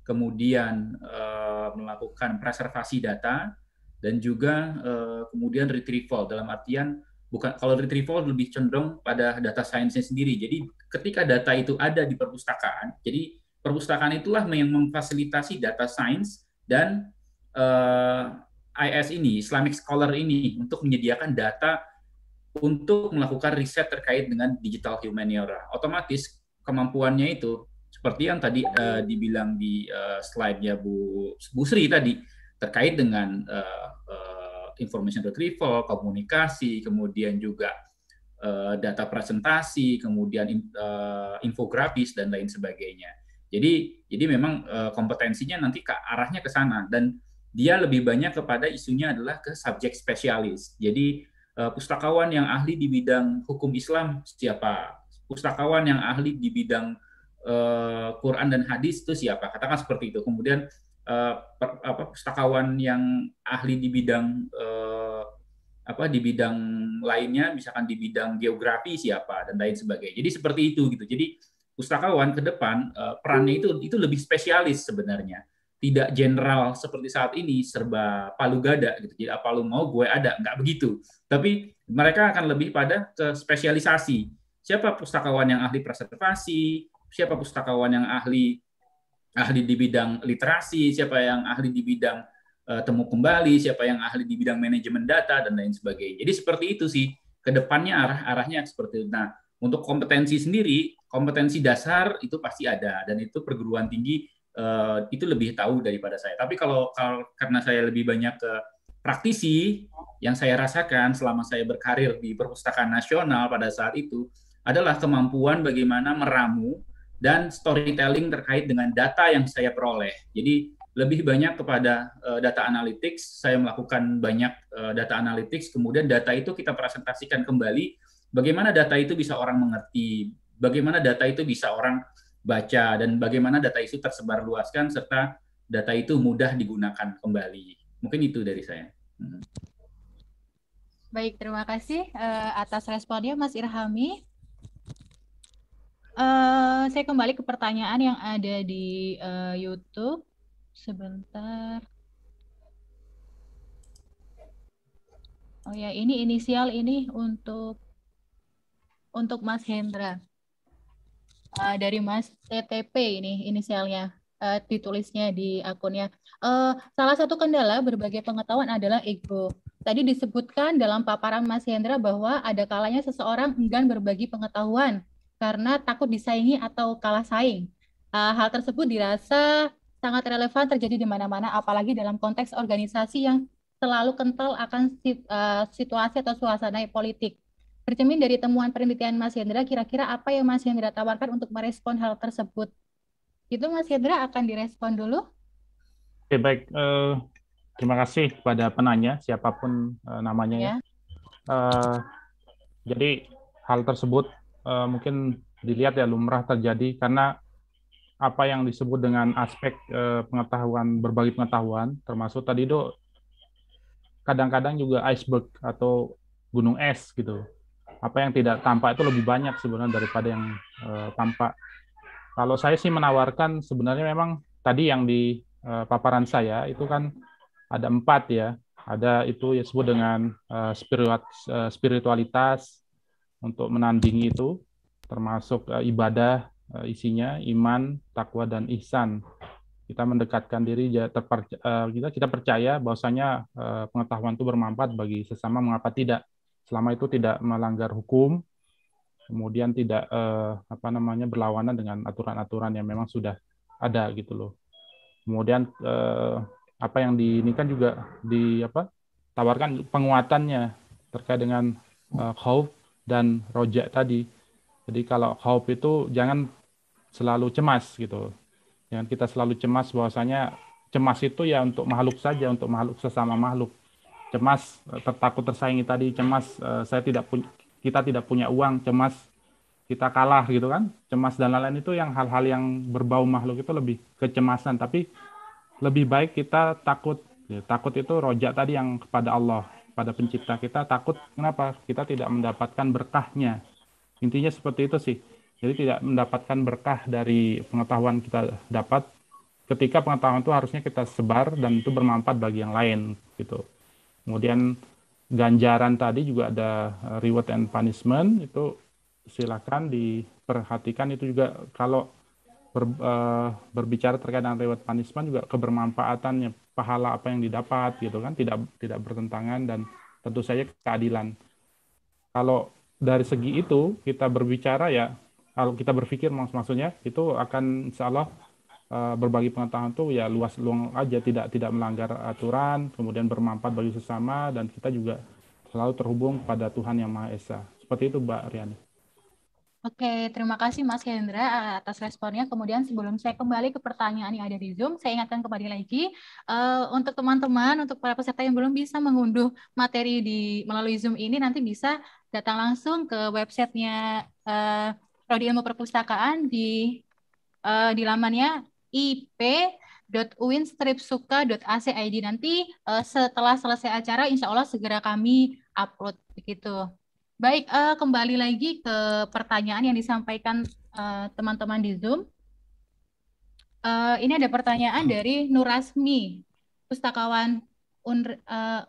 kemudian uh, melakukan preservasi data dan juga uh, kemudian retrieval dalam artian bukan kalau retrieval lebih cenderung pada data science sendiri. Jadi ketika data itu ada di perpustakaan, jadi perpustakaan itulah yang memfasilitasi data science dan uh, eh, IS ini, Islamic Scholar ini untuk menyediakan data untuk melakukan riset terkait dengan digital humaniora. Otomatis kemampuannya itu seperti yang tadi uh, dibilang di uh, slide-nya Bu Bu Sri tadi terkait dengan uh, uh, information retrieval, komunikasi, kemudian juga uh, data presentasi, kemudian in, uh, infografis dan lain sebagainya. Jadi jadi memang uh, kompetensinya nanti ke arahnya ke sana dan dia lebih banyak kepada isunya adalah ke subjek spesialis. Jadi uh, pustakawan yang ahli di bidang hukum Islam siapa? Pustakawan yang ahli di bidang uh, Quran dan hadis itu siapa? Katakan seperti itu. Kemudian uh, per, apa, pustakawan yang ahli di bidang uh, apa di bidang lainnya, misalkan di bidang geografi siapa dan lain sebagainya. Jadi seperti itu gitu. Jadi pustakawan ke depan uh, perannya itu itu lebih spesialis sebenarnya tidak general seperti saat ini serba palu gada gitu jadi apa lu mau gue ada nggak begitu tapi mereka akan lebih pada ke spesialisasi siapa pustakawan yang ahli preservasi siapa pustakawan yang ahli ahli di bidang literasi, siapa yang ahli di bidang uh, temu kembali, siapa yang ahli di bidang manajemen data dan lain sebagainya. Jadi seperti itu sih ke depannya arah arahnya seperti itu. Nah, untuk kompetensi sendiri, kompetensi dasar itu pasti ada dan itu perguruan tinggi uh, itu lebih tahu daripada saya. Tapi kalau, kalau karena saya lebih banyak ke praktisi yang saya rasakan selama saya berkarir di perpustakaan nasional pada saat itu adalah kemampuan bagaimana meramu dan storytelling terkait dengan data yang saya peroleh. Jadi lebih banyak kepada uh, data analytics, saya melakukan banyak uh, data analytics, kemudian data itu kita presentasikan kembali bagaimana data itu bisa orang mengerti, bagaimana data itu bisa orang baca dan bagaimana data itu tersebar luaskan serta data itu mudah digunakan kembali. Mungkin itu dari saya. Hmm. Baik, terima kasih uh, atas responnya Mas Irhami. Eh, saya kembali ke pertanyaan yang ada di uh, YouTube. Sebentar. Oh ya, ini inisial ini untuk untuk Mas Hendra. Uh, dari Mas TTP ini inisialnya uh, ditulisnya di akunnya. Uh, salah satu kendala berbagai pengetahuan adalah ego. Tadi disebutkan dalam paparan Mas Hendra bahwa ada kalanya seseorang enggan berbagi pengetahuan karena takut disaingi atau kalah saing. Uh, hal tersebut dirasa sangat relevan terjadi di mana-mana, apalagi dalam konteks organisasi yang selalu kental akan eh, situasi atau suasana politik. Bercermin dari temuan penelitian Mas Hendra, kira-kira apa yang Mas Hendra tawarkan untuk merespon hal tersebut? Itu Mas Hendra akan direspon dulu. Oke, baik. Uh, terima kasih kepada penanya, siapapun uh, namanya. Ya. Uh, jadi hal tersebut Eh, mungkin dilihat ya lumrah terjadi karena apa yang disebut dengan aspek uh, pengetahuan berbagai pengetahuan termasuk tadi do kadang-kadang juga iceberg atau gunung es gitu apa yang tidak tampak itu lebih banyak sebenarnya daripada yang uh, tampak kalau saya sih menawarkan sebenarnya memang tadi yang di uh, paparan saya itu kan ada empat ya ada itu disebut dengan uh, spiritualitas untuk menandingi itu termasuk uh, ibadah uh, isinya iman, takwa dan ihsan. Kita mendekatkan diri terperca, uh, eh, kita kita percaya bahwasanya uh, pengetahuan itu bermanfaat bagi sesama mengapa tidak? Selama itu tidak melanggar hukum, kemudian tidak uh, apa namanya berlawanan dengan aturan-aturan yang memang sudah ada gitu loh. Kemudian uh, apa yang di ini kan juga di apa tawarkan penguatannya terkait dengan uh, khauf dan rojak tadi. Jadi kalau hope itu jangan selalu cemas gitu. Jangan kita selalu cemas bahwasanya cemas itu ya untuk makhluk saja, untuk makhluk sesama makhluk. Cemas eh, tertakut tersaingi tadi, cemas eh, saya tidak punya kita tidak punya uang, cemas kita kalah gitu kan. Cemas dan lain-lain itu yang hal-hal yang berbau makhluk itu lebih kecemasan, tapi lebih baik kita takut. Ya, takut itu rojak tadi yang kepada Allah pada pencipta kita takut kenapa kita tidak mendapatkan berkahnya intinya seperti itu sih jadi tidak mendapatkan berkah dari pengetahuan kita dapat ketika pengetahuan itu harusnya kita sebar dan itu bermanfaat bagi yang lain gitu kemudian ganjaran tadi juga ada eh, reward and punishment itu silakan diperhatikan itu juga kalau ber, uh, berbicara terkait dengan reward punishment juga kebermanfaatannya pahala apa yang didapat gitu kan tidak tidak bertentangan dan tentu saja keadilan kalau dari segi itu kita berbicara ya kalau kita berpikir mak maksudnya itu akan insya Allah eh, berbagi pengetahuan tuh ya luas luang aja tidak tidak melanggar aturan kemudian bermanfaat bagi sesama dan kita juga selalu terhubung pada Tuhan yang Maha Esa seperti itu Mbak Riani Oke, terima kasih Mas Hendra atas responnya. Kemudian sebelum saya kembali ke pertanyaan yang ada di Zoom, saya ingatkan kembali lagi uh, untuk teman-teman, untuk para peserta yang belum bisa mengunduh materi di melalui Zoom ini, nanti bisa datang langsung ke websitenya uh, eh, Prodi Ilmu Perpustakaan di uh, di lamannya ip .uinstripsuka.ac.id nanti setelah selesai acara insya Allah segera kami upload begitu. Baik, uh, kembali lagi ke pertanyaan yang disampaikan eh, teman-teman uh, di Zoom. Uh, ini ada pertanyaan hmm. dari Nurasmi, pustakawan Unri. Uh,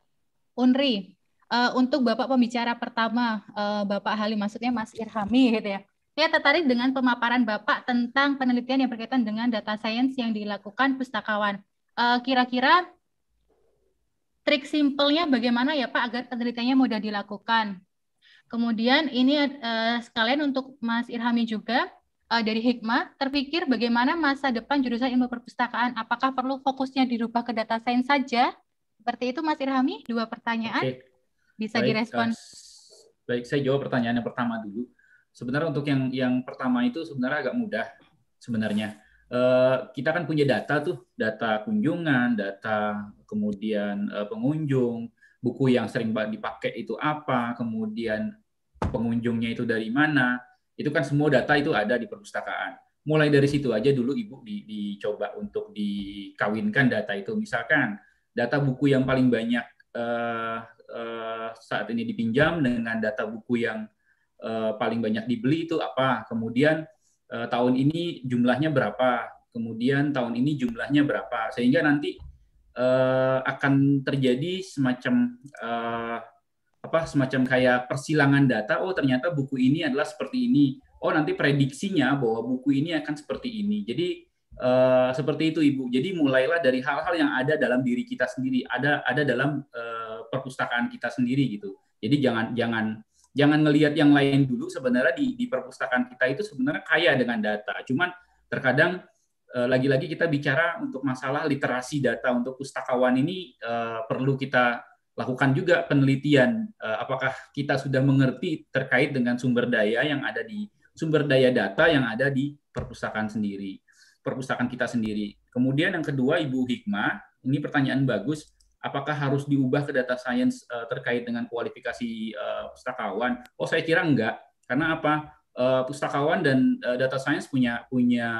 Unri. Uh, untuk Bapak pembicara pertama, uh, Bapak Halim, maksudnya Mas Irhami gitu ya. Saya tertarik dengan pemaparan Bapak tentang penelitian yang berkaitan dengan data science yang dilakukan pustakawan. Kira-kira uh, trik simpelnya bagaimana ya Pak agar penelitiannya mudah dilakukan? Kemudian ini uh, sekalian untuk Mas Irhami juga uh, dari Hikmah, terpikir bagaimana masa depan jurusan ilmu perpustakaan, apakah perlu fokusnya dirubah ke data sains saja? Seperti itu Mas Irhami, dua pertanyaan okay. bisa baik, direspon. Uh, baik, saya jawab pertanyaan yang pertama dulu. Sebenarnya untuk yang yang pertama itu sebenarnya agak mudah sebenarnya. kita kan punya data tuh, data kunjungan, data kemudian pengunjung, buku yang sering dipakai itu apa, kemudian pengunjungnya itu dari mana, itu kan semua data itu ada di perpustakaan. Mulai dari situ aja dulu ibu di, dicoba untuk dikawinkan data itu. Misalkan data buku yang paling banyak uh, uh, saat ini dipinjam dengan data buku yang uh, paling banyak dibeli itu apa, kemudian uh, tahun ini jumlahnya berapa, kemudian tahun ini jumlahnya berapa, sehingga nanti uh, akan terjadi semacam uh, apa semacam kayak persilangan data oh ternyata buku ini adalah seperti ini oh nanti prediksinya bahwa buku ini akan seperti ini jadi uh, seperti itu ibu jadi mulailah dari hal-hal yang ada dalam diri kita sendiri ada ada dalam uh, perpustakaan kita sendiri gitu jadi jangan jangan jangan ngelihat yang lain dulu sebenarnya di di perpustakaan kita itu sebenarnya kaya dengan data cuman terkadang Eh, lagi-lagi kita bicara untuk masalah literasi data untuk pustakawan ini eh, perlu kita lakukan juga penelitian eh, apakah kita sudah mengerti terkait dengan sumber daya yang ada di sumber daya data yang ada di perpustakaan sendiri perpustakaan kita sendiri. Kemudian yang kedua Ibu Hikmah, ini pertanyaan bagus, apakah harus diubah ke data science terkait dengan kualifikasi pustakawan? Oh saya kira enggak. Karena apa? uh, pustakawan dan uh, data science punya punya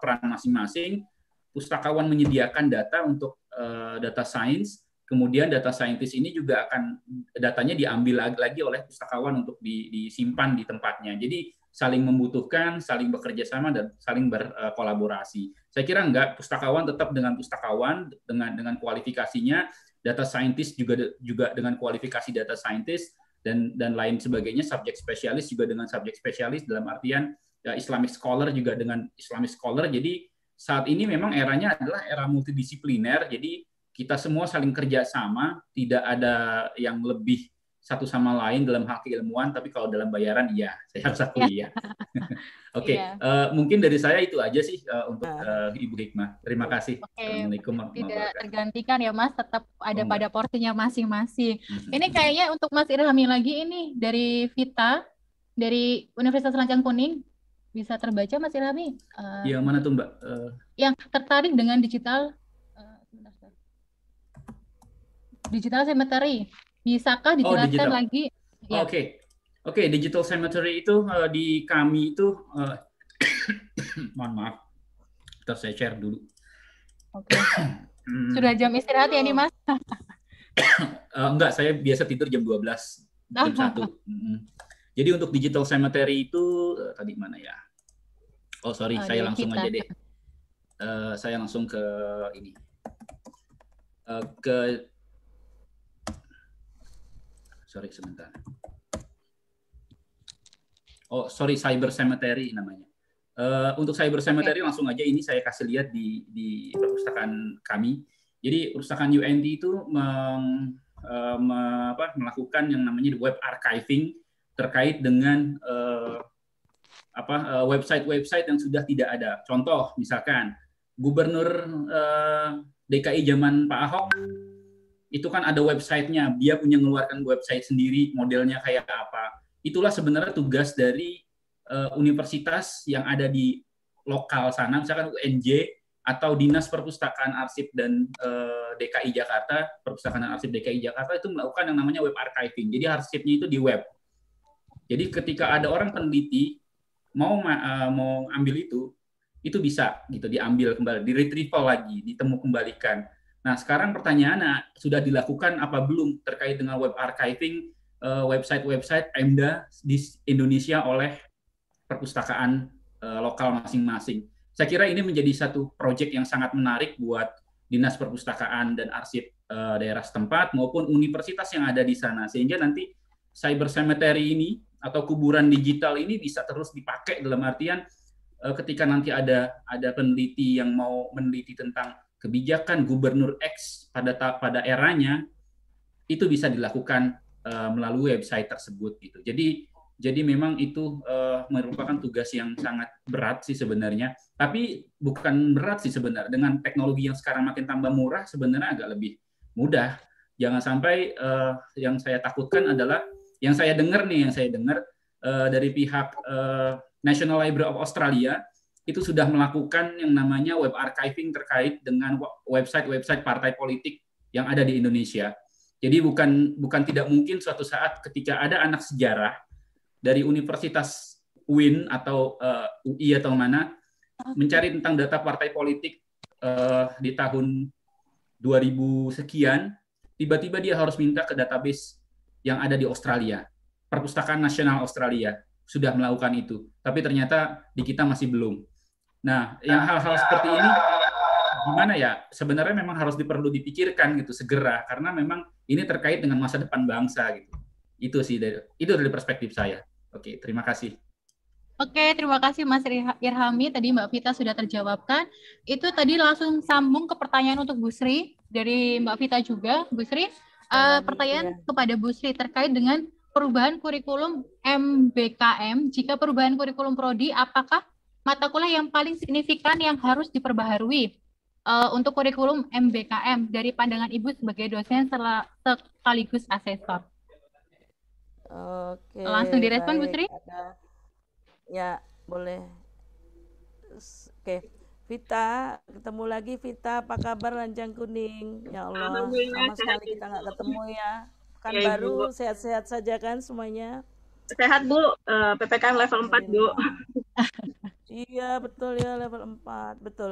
peran masing-masing. Pustakawan menyediakan data untuk uh, data science, kemudian data scientist ini juga akan datanya diambil lagi oleh pustakawan untuk di disimpan di tempatnya. Jadi saling membutuhkan, saling bekerja sama dan saling berkolaborasi. Saya kira enggak pustakawan tetap dengan pustakawan dengan dengan kualifikasinya, data scientist juga juga dengan kualifikasi data scientist, dan dan lain sebagainya subjek spesialis juga dengan subjek spesialis dalam artian ya, Islamic scholar juga dengan Islamic scholar jadi saat ini memang eranya adalah era multidisipliner jadi kita semua saling kerja sama tidak ada yang lebih satu sama lain dalam hak keilmuan, tapi kalau dalam bayaran iya, saya harus akui ya. (laughs) Oke, iya. eh, mungkin dari saya itu aja sih uh, untuk uh, Ibu Hikmah. Terima kasih. Okay. Tidak tergantikan ya Mas, tetap ada oh, pada porsinya masing-masing. Mm-hmm. ini kayaknya untuk Mas Irhami lagi ini dari Vita dari Universitas Lancang Kuning bisa terbaca Mas Irhami. Uh, yang mana tuh Mbak? Uh, yang tertarik dengan digital uh, digital cemetery. Bisakah oh, dijelaskan oh, lagi? Iya. Oke, ya. oke. Okay. okay, digital cemetery itu uh, di kami itu, uh, (coughs) mohon maaf, kita saya share dulu. Oke. Okay. (coughs) Hmm. Sudah jam istirahat ya nih mas? uh, (coughs) enggak, saya biasa tidur jam 12, jam (laughs) satu. Jadi untuk digital cemetery itu uh, tadi mana ya? Oh sorry, oh, saya langsung kita. aja deh. Uh, saya langsung ke ini. Uh, ke sorry sebentar. Oh, sorry, Cyber Cemetery namanya. Uh, untuk Cyber Cemetery okay. langsung aja ini saya kasih lihat di, di perpustakaan kami. Jadi perpustakaan UND itu meng, uh, me, apa, melakukan yang namanya web archiving terkait dengan uh, apa website-website yang sudah tidak ada. Contoh misalkan Gubernur uh, DKI zaman Pak Ahok itu kan ada websitenya, dia punya mengeluarkan website sendiri, modelnya kayak apa. Itulah sebenarnya tugas dari uh, universitas yang ada di lokal sana, misalkan UNJ atau dinas perpustakaan arsip dan uh, eh, DKI Jakarta, perpustakaan arsip DKI Jakarta itu melakukan yang namanya web archiving. Jadi arsipnya itu di web. Jadi ketika ada orang peneliti mau uh, mau ambil itu, itu bisa gitu diambil kembali, di retrieval lagi, ditemu kembalikan Nah, sekarang pertanyaannya sudah dilakukan apa belum terkait dengan web archiving eh, website-website emda di Indonesia oleh perpustakaan eh, lokal masing-masing. Saya kira ini menjadi satu proyek yang sangat menarik buat Dinas Perpustakaan dan Arsip eh, daerah setempat maupun universitas yang ada di sana sehingga nanti cyber cemetery ini atau kuburan digital ini bisa terus dipakai dalam artian ketika nanti ada ada peneliti yang mau meneliti tentang kebijakan gubernur X pada pada eranya itu bisa dilakukan uh, melalui website tersebut gitu. Jadi jadi memang itu uh, merupakan tugas yang sangat berat sih sebenarnya. Tapi bukan berat sih sebenarnya. Dengan teknologi yang sekarang makin tambah murah sebenarnya agak lebih mudah. Jangan sampai uh, yang saya takutkan adalah yang saya dengar nih, yang saya dengar uh, dari pihak uh, National Library of Australia itu sudah melakukan yang namanya web archiving terkait dengan website-website partai politik yang ada di Indonesia. Jadi bukan bukan tidak mungkin suatu saat ketika ada anak sejarah dari Universitas UIN atau uh, eh, UI atau mana mencari tentang data partai politik uh, di tahun 2000 sekian, tiba-tiba dia harus minta ke database yang ada di Australia, Perpustakaan Nasional Australia sudah melakukan itu, tapi ternyata di kita masih belum. Nah, yang nah, hal-hal nah, seperti nah, ini gimana ya? Sebenarnya memang harus diperlu dipikirkan gitu segera karena memang ini terkait dengan masa depan bangsa gitu. Itu sih dari itu dari perspektif saya. Oke, terima kasih. Oke, terima kasih Mas Irhami. Tadi Mbak Vita sudah terjawabkan. Itu tadi langsung sambung ke pertanyaan untuk Bu Sri dari Mbak Vita juga. Bu Sri, uh, pertanyaan ya. kepada Bu Sri terkait dengan perubahan kurikulum MBKM. Jika perubahan kurikulum prodi, apakah mata kuliah yang paling signifikan yang harus diperbaharui uh, untuk kurikulum MBKM dari pandangan Ibu sebagai dosen sekaligus asesor? Oke. Langsung direspon baik. Bu Sri? Ada. Ya, boleh. Oke. Vita, ketemu lagi Vita. Apa kabar lanjang Kuning? Ya Allah, lama sekali kita nggak ketemu ya. Kan ya, baru sehat-sehat saja kan semuanya? Sehat Bu, eh, PPKM level 4 iya. Bu. (laughs) Iya betul ya level 4 betul.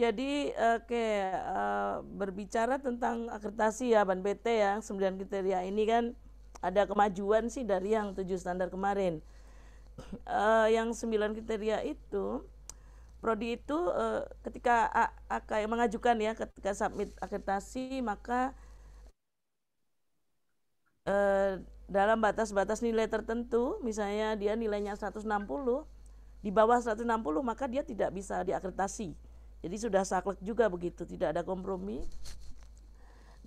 Jadi oke eh, berbicara tentang akreditasi ya Ban PT ya sembilan kriteria ini kan ada kemajuan sih dari yang tujuh standar kemarin. Eh, yang sembilan kriteria itu prodi itu eh, ketika AK mengajukan ya ketika submit akreditasi maka eh, dalam batas-batas nilai tertentu misalnya dia nilainya 160 di bawah 160 maka dia tidak bisa diakreditasi. Jadi sudah saklek juga begitu, tidak ada kompromi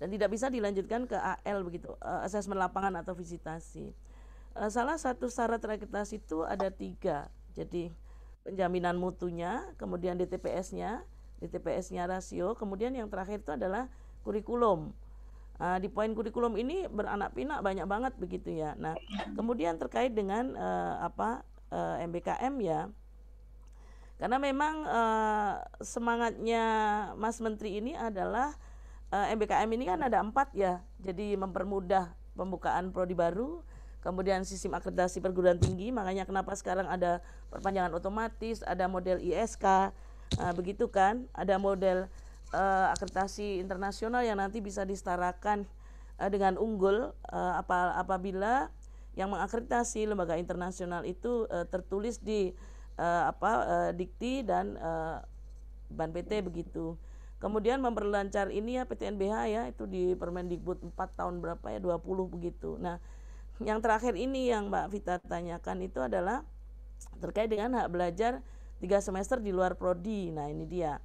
dan tidak bisa dilanjutkan ke AL begitu, uh, asesmen lapangan atau visitasi. Uh, salah satu syarat akreditasi itu ada tiga. Jadi penjaminan mutunya, kemudian DTPS-nya, DTPS-nya rasio, kemudian yang terakhir itu adalah kurikulum. Uh, di poin kurikulum ini beranak pinak banyak banget begitu ya. Nah, kemudian terkait dengan uh, apa uh, eh, MBKM ya karena memang uh, semangatnya Mas Menteri ini adalah uh, eh, MBKM ini kan ada empat ya jadi mempermudah pembukaan prodi baru kemudian sistem akreditasi perguruan tinggi makanya kenapa sekarang ada perpanjangan otomatis ada model ISK uh, begitu kan ada model uh, akreditasi internasional yang nanti bisa disetarakan uh, dengan unggul uh, apabila yang mengakreditasi lembaga internasional itu uh, tertulis di uh, apa uh, dikti dan uh, ban PT begitu. Kemudian memperlancar ini ya PTNBH ya itu di Permendikbud 4 tahun berapa ya 20 begitu. Nah, yang terakhir ini yang Mbak Vita tanyakan itu adalah terkait dengan hak belajar tiga semester di luar prodi. Nah, ini dia.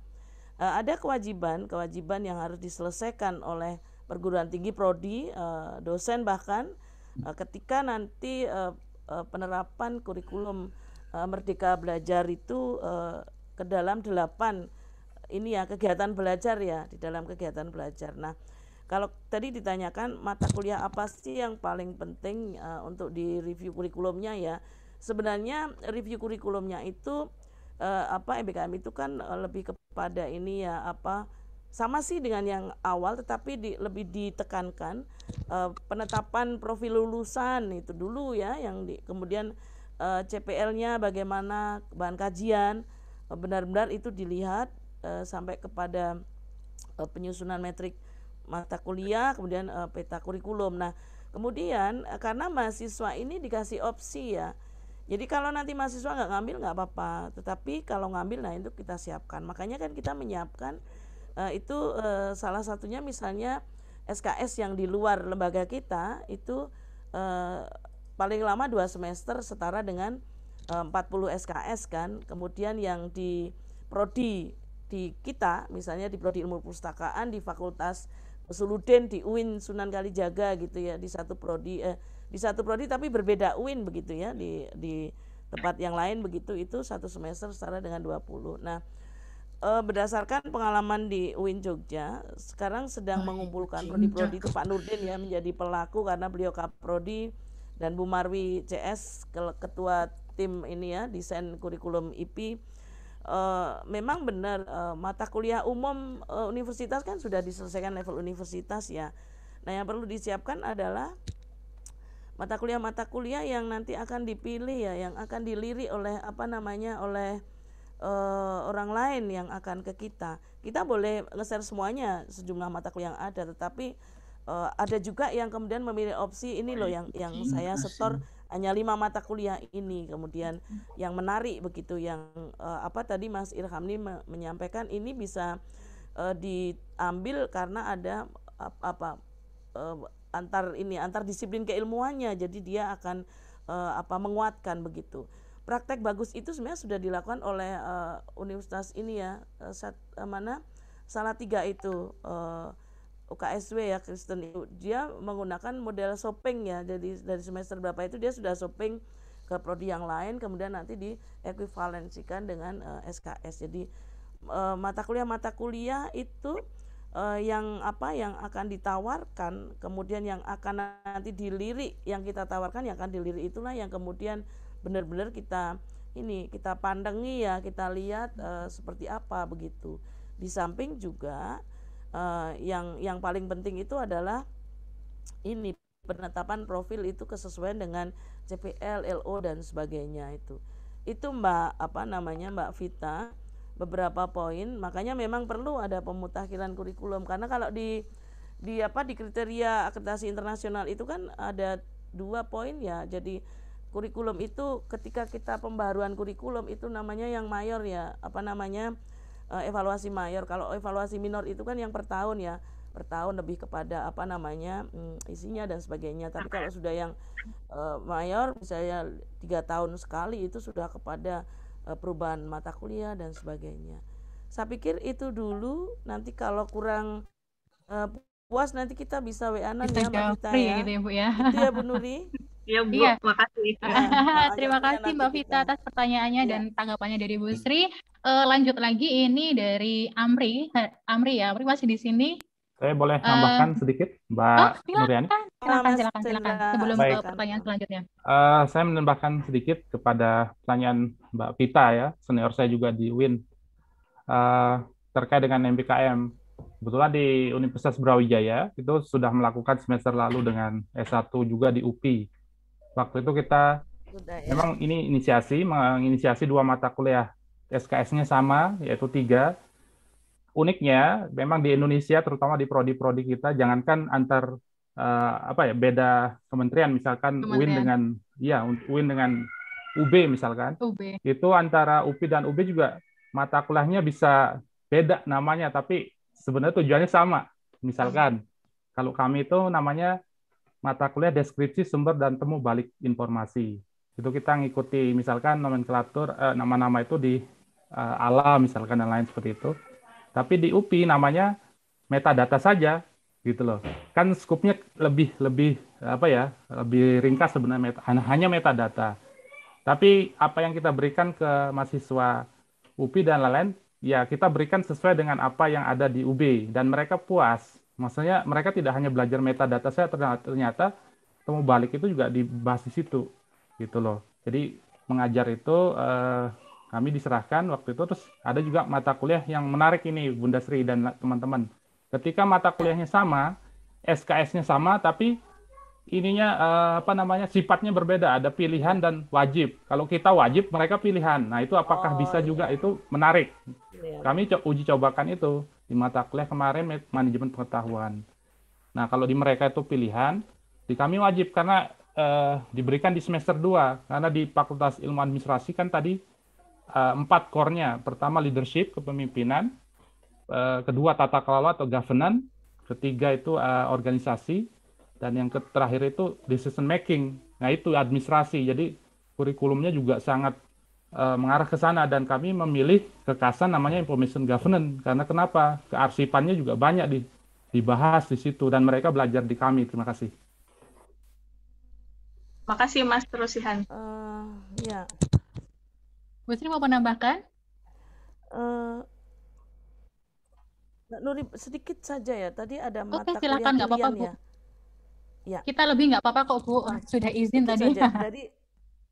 E, ada kewajiban, kewajiban yang harus diselesaikan oleh perguruan tinggi prodi, e, dosen bahkan Eh, ketika nanti uh, uh, penerapan kurikulum uh, Merdeka Belajar itu uh, ke dalam delapan ini ya kegiatan belajar ya di dalam kegiatan belajar. Nah, kalau tadi ditanyakan mata kuliah apa sih yang paling penting uh, untuk di review kurikulumnya ya. Sebenarnya review kurikulumnya itu uh, apa MBKM itu kan uh, lebih kepada ini ya apa sama sih dengan yang awal tetapi di, lebih ditekankan uh, penetapan profil lulusan itu dulu ya yang di, kemudian uh, eh, CPL-nya bagaimana bahan kajian eh, benar-benar itu dilihat uh, sampai kepada uh, penyusunan metrik mata kuliah kemudian uh, peta kurikulum nah kemudian uh, karena mahasiswa ini dikasih opsi ya jadi kalau nanti mahasiswa nggak ngambil nggak apa-apa tetapi kalau ngambil nah itu kita siapkan makanya kan kita menyiapkan uh, itu uh, salah satunya misalnya SKS yang di luar lembaga kita itu uh, paling lama dua semester setara dengan uh, 40 SKS kan kemudian yang di prodi di kita misalnya di prodi ilmu perpustakaan di fakultas Suluden di UIN Sunan Kalijaga gitu ya di satu prodi eh, di satu prodi tapi berbeda UIN begitu ya di di tempat yang lain begitu itu satu semester setara dengan 20. Nah, uh, berdasarkan pengalaman di UIN Jogja, sekarang sedang mengumpulkan prodi-prodi itu Pak Nurdin ya menjadi pelaku karena beliau kaprodi dan Bu Marwi CS ketua tim ini ya desain kurikulum IP. Uh, eh, memang benar uh, mata kuliah umum uh, universitas kan sudah diselesaikan level universitas ya. Nah yang perlu disiapkan adalah mata kuliah mata kuliah yang nanti akan dipilih ya, yang akan dilirik oleh apa namanya oleh uh, orang lain yang akan ke kita. Kita boleh nge-share semuanya sejumlah mata kuliah yang ada, tetapi uh, ada juga yang kemudian memilih opsi ini loh yang yang saya setor hanya lima mata kuliah ini kemudian yang menarik begitu yang uh, apa tadi Mas Irhamni me menyampaikan ini bisa uh, diambil karena ada apa uh, antar ini antar disiplin keilmuannya jadi dia akan uh, apa menguatkan begitu praktek bagus itu sebenarnya sudah dilakukan oleh uh, universitas ini ya uh, sat, uh, mana tiga itu uh, UKSW ya Kristen itu dia menggunakan model shopping ya jadi dari semester berapa itu dia sudah shopping ke prodi yang lain kemudian nanti diekuivalensikan dengan uh, SKS jadi uh, mata kuliah mata kuliah itu uh, yang apa yang akan ditawarkan kemudian yang akan nanti dilirik yang kita tawarkan yang akan dilirik itulah yang kemudian benar-benar kita ini kita pandangi ya kita lihat uh, seperti apa begitu di samping juga uh, yang yang paling penting itu adalah ini penetapan profil itu kesesuaian dengan CPL, LO dan sebagainya itu. Itu Mbak apa namanya Mbak Vita beberapa poin. Makanya memang perlu ada pemutakhiran kurikulum karena kalau di di apa di kriteria akreditasi internasional itu kan ada dua poin ya. Jadi kurikulum itu ketika kita pembaruan kurikulum itu namanya yang mayor ya apa namanya eh, evaluasi mayor kalau evaluasi minor itu kan yang per tahun ya per tahun lebih kepada apa namanya mm, isinya dan sebagainya tapi kalau sudah yang eh, mayor misalnya tiga tahun sekali itu sudah kepada eh, perubahan mata kuliah dan sebagainya saya pikir itu dulu nanti kalau kurang puas nanti kita bisa wa ya ya. Gitu ya Bu ya. Itu ya Bu Nuri. (laughs) Iya, Bu. Iya. Makasih. (laughs) Iya. Terima kasih Mbak Vita atas pertanyaannya ya. dan tanggapannya dari Bu Sri. Uh, lanjut lagi ini dari Amri. Eh, Amri ya, Amri masih di sini. Saya boleh tambahkan eh, uh, sedikit, Mbak oh, silakan, Nuriani? Silakan, silakan, silakan. Sebelum Baik. ke pertanyaan selanjutnya. Uh, saya menambahkan sedikit kepada pertanyaan Mbak Vita ya, senior saya juga di Win Uh, terkait dengan MbkM kebetulan di Universitas Brawijaya itu sudah melakukan semester lalu dengan S1 juga di UPI Waktu itu kita Udah, ya. memang ini inisiasi, menginisiasi dua mata kuliah. SKS-nya sama, yaitu tiga. Uniknya, memang di Indonesia, terutama di prodi-prodi kita, jangankan antar uh, apa ya beda kementerian, misalkan kementerian. UIN dengan ya UIN dengan UB misalkan, UB. itu antara UPI dan UB juga mata kuliahnya bisa beda namanya, tapi sebenarnya tujuannya sama. Misalkan hmm. kalau kami itu namanya mata kuliah deskripsi sumber dan temu balik informasi. Itu kita ngikuti misalkan nomenklatur nama eh, nama-nama itu di eh, alam misalkan dan lain seperti itu. Tapi di UPI namanya metadata saja gitu loh. Kan skupnya lebih lebih apa ya? Lebih ringkas sebenarnya meta, hanya metadata. Tapi apa yang kita berikan ke mahasiswa UPI dan lain-lain ya kita berikan sesuai dengan apa yang ada di UB dan mereka puas Maksudnya mereka tidak hanya belajar metadata saya ternyata, ternyata temu balik itu juga di basis situ gitu loh. Jadi mengajar itu eh, kami diserahkan waktu itu terus ada juga mata kuliah yang menarik ini Bunda Sri dan teman-teman. Ketika mata kuliahnya sama, SKS-nya sama tapi ininya eh, apa namanya sifatnya berbeda ada pilihan dan wajib kalau kita wajib mereka pilihan nah itu apakah oh, bisa iya. juga itu menarik iya. kami co uji cobakan itu di mata kuliah kemarin manajemen pengetahuan. Nah, kalau di mereka itu pilihan, di kami wajib karena eh, diberikan di semester 2 karena di Fakultas Ilmu Administrasi kan tadi eh, empat core-nya. Pertama leadership, kepemimpinan, eh, kedua tata kelola atau governance, ketiga itu eh, organisasi dan yang terakhir itu decision making. Nah, itu administrasi. Jadi kurikulumnya juga sangat uh, mengarah ke sana dan kami memilih kekasan namanya information governance karena kenapa kearsipannya juga banyak di dibahas di situ dan mereka belajar di kami terima kasih makasih mas terusihan uh, eh, ya Bu mau menambahkan uh, Nuri sedikit saja ya tadi ada mata Oke, silakan nggak apa-apa Bu ya. ya. kita lebih nggak apa-apa kok Bu ah, sudah izin Itu tadi (laughs)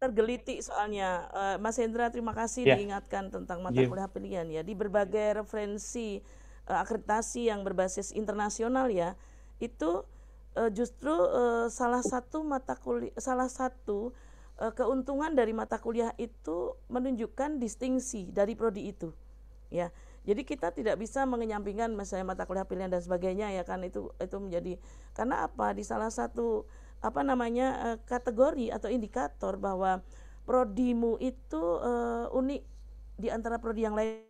tergelitik soalnya. Uh, Mas Hendra terima kasih yeah. diingatkan tentang mata yeah. kuliah pilihan ya di berbagai referensi uh, akreditasi yang berbasis internasional ya. Itu uh, justru uh, salah satu mata kuliah salah satu uh, keuntungan dari mata kuliah itu menunjukkan distingsi dari prodi itu. Ya. Jadi kita tidak bisa mengenyampingkan misalnya mata kuliah pilihan dan sebagainya ya kan itu itu menjadi karena apa di salah satu apa namanya eh, kategori atau indikator bahwa prodimu itu uh, unik di antara prodi yang lain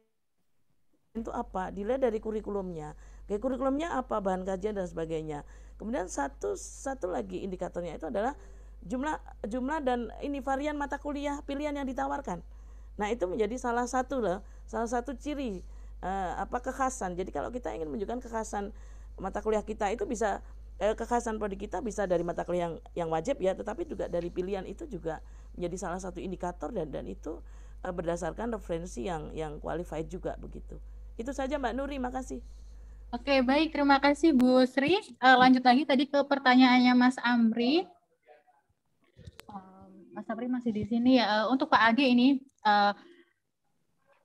itu apa? Dilihat dari kurikulumnya. kayak kurikulumnya apa? Bahan kajian dan sebagainya. Kemudian satu satu lagi indikatornya itu adalah jumlah jumlah dan ini varian mata kuliah pilihan yang ditawarkan. Nah, itu menjadi salah satu loh, salah satu ciri uh, apa kekhasan. Jadi kalau kita ingin menunjukkan kekhasan mata kuliah kita itu bisa eh, kekhasan produk kita bisa dari mata kuliah yang yang wajib ya tetapi juga dari pilihan itu juga menjadi salah satu indikator dan dan itu eh, berdasarkan referensi yang yang qualified juga begitu itu saja Mbak Nuri makasih Oke baik terima kasih Bu Sri uh, lanjut lagi tadi ke pertanyaannya Mas Amri eh, Mas Amri masih di sini ya. Uh, untuk Pak Ade ini uh,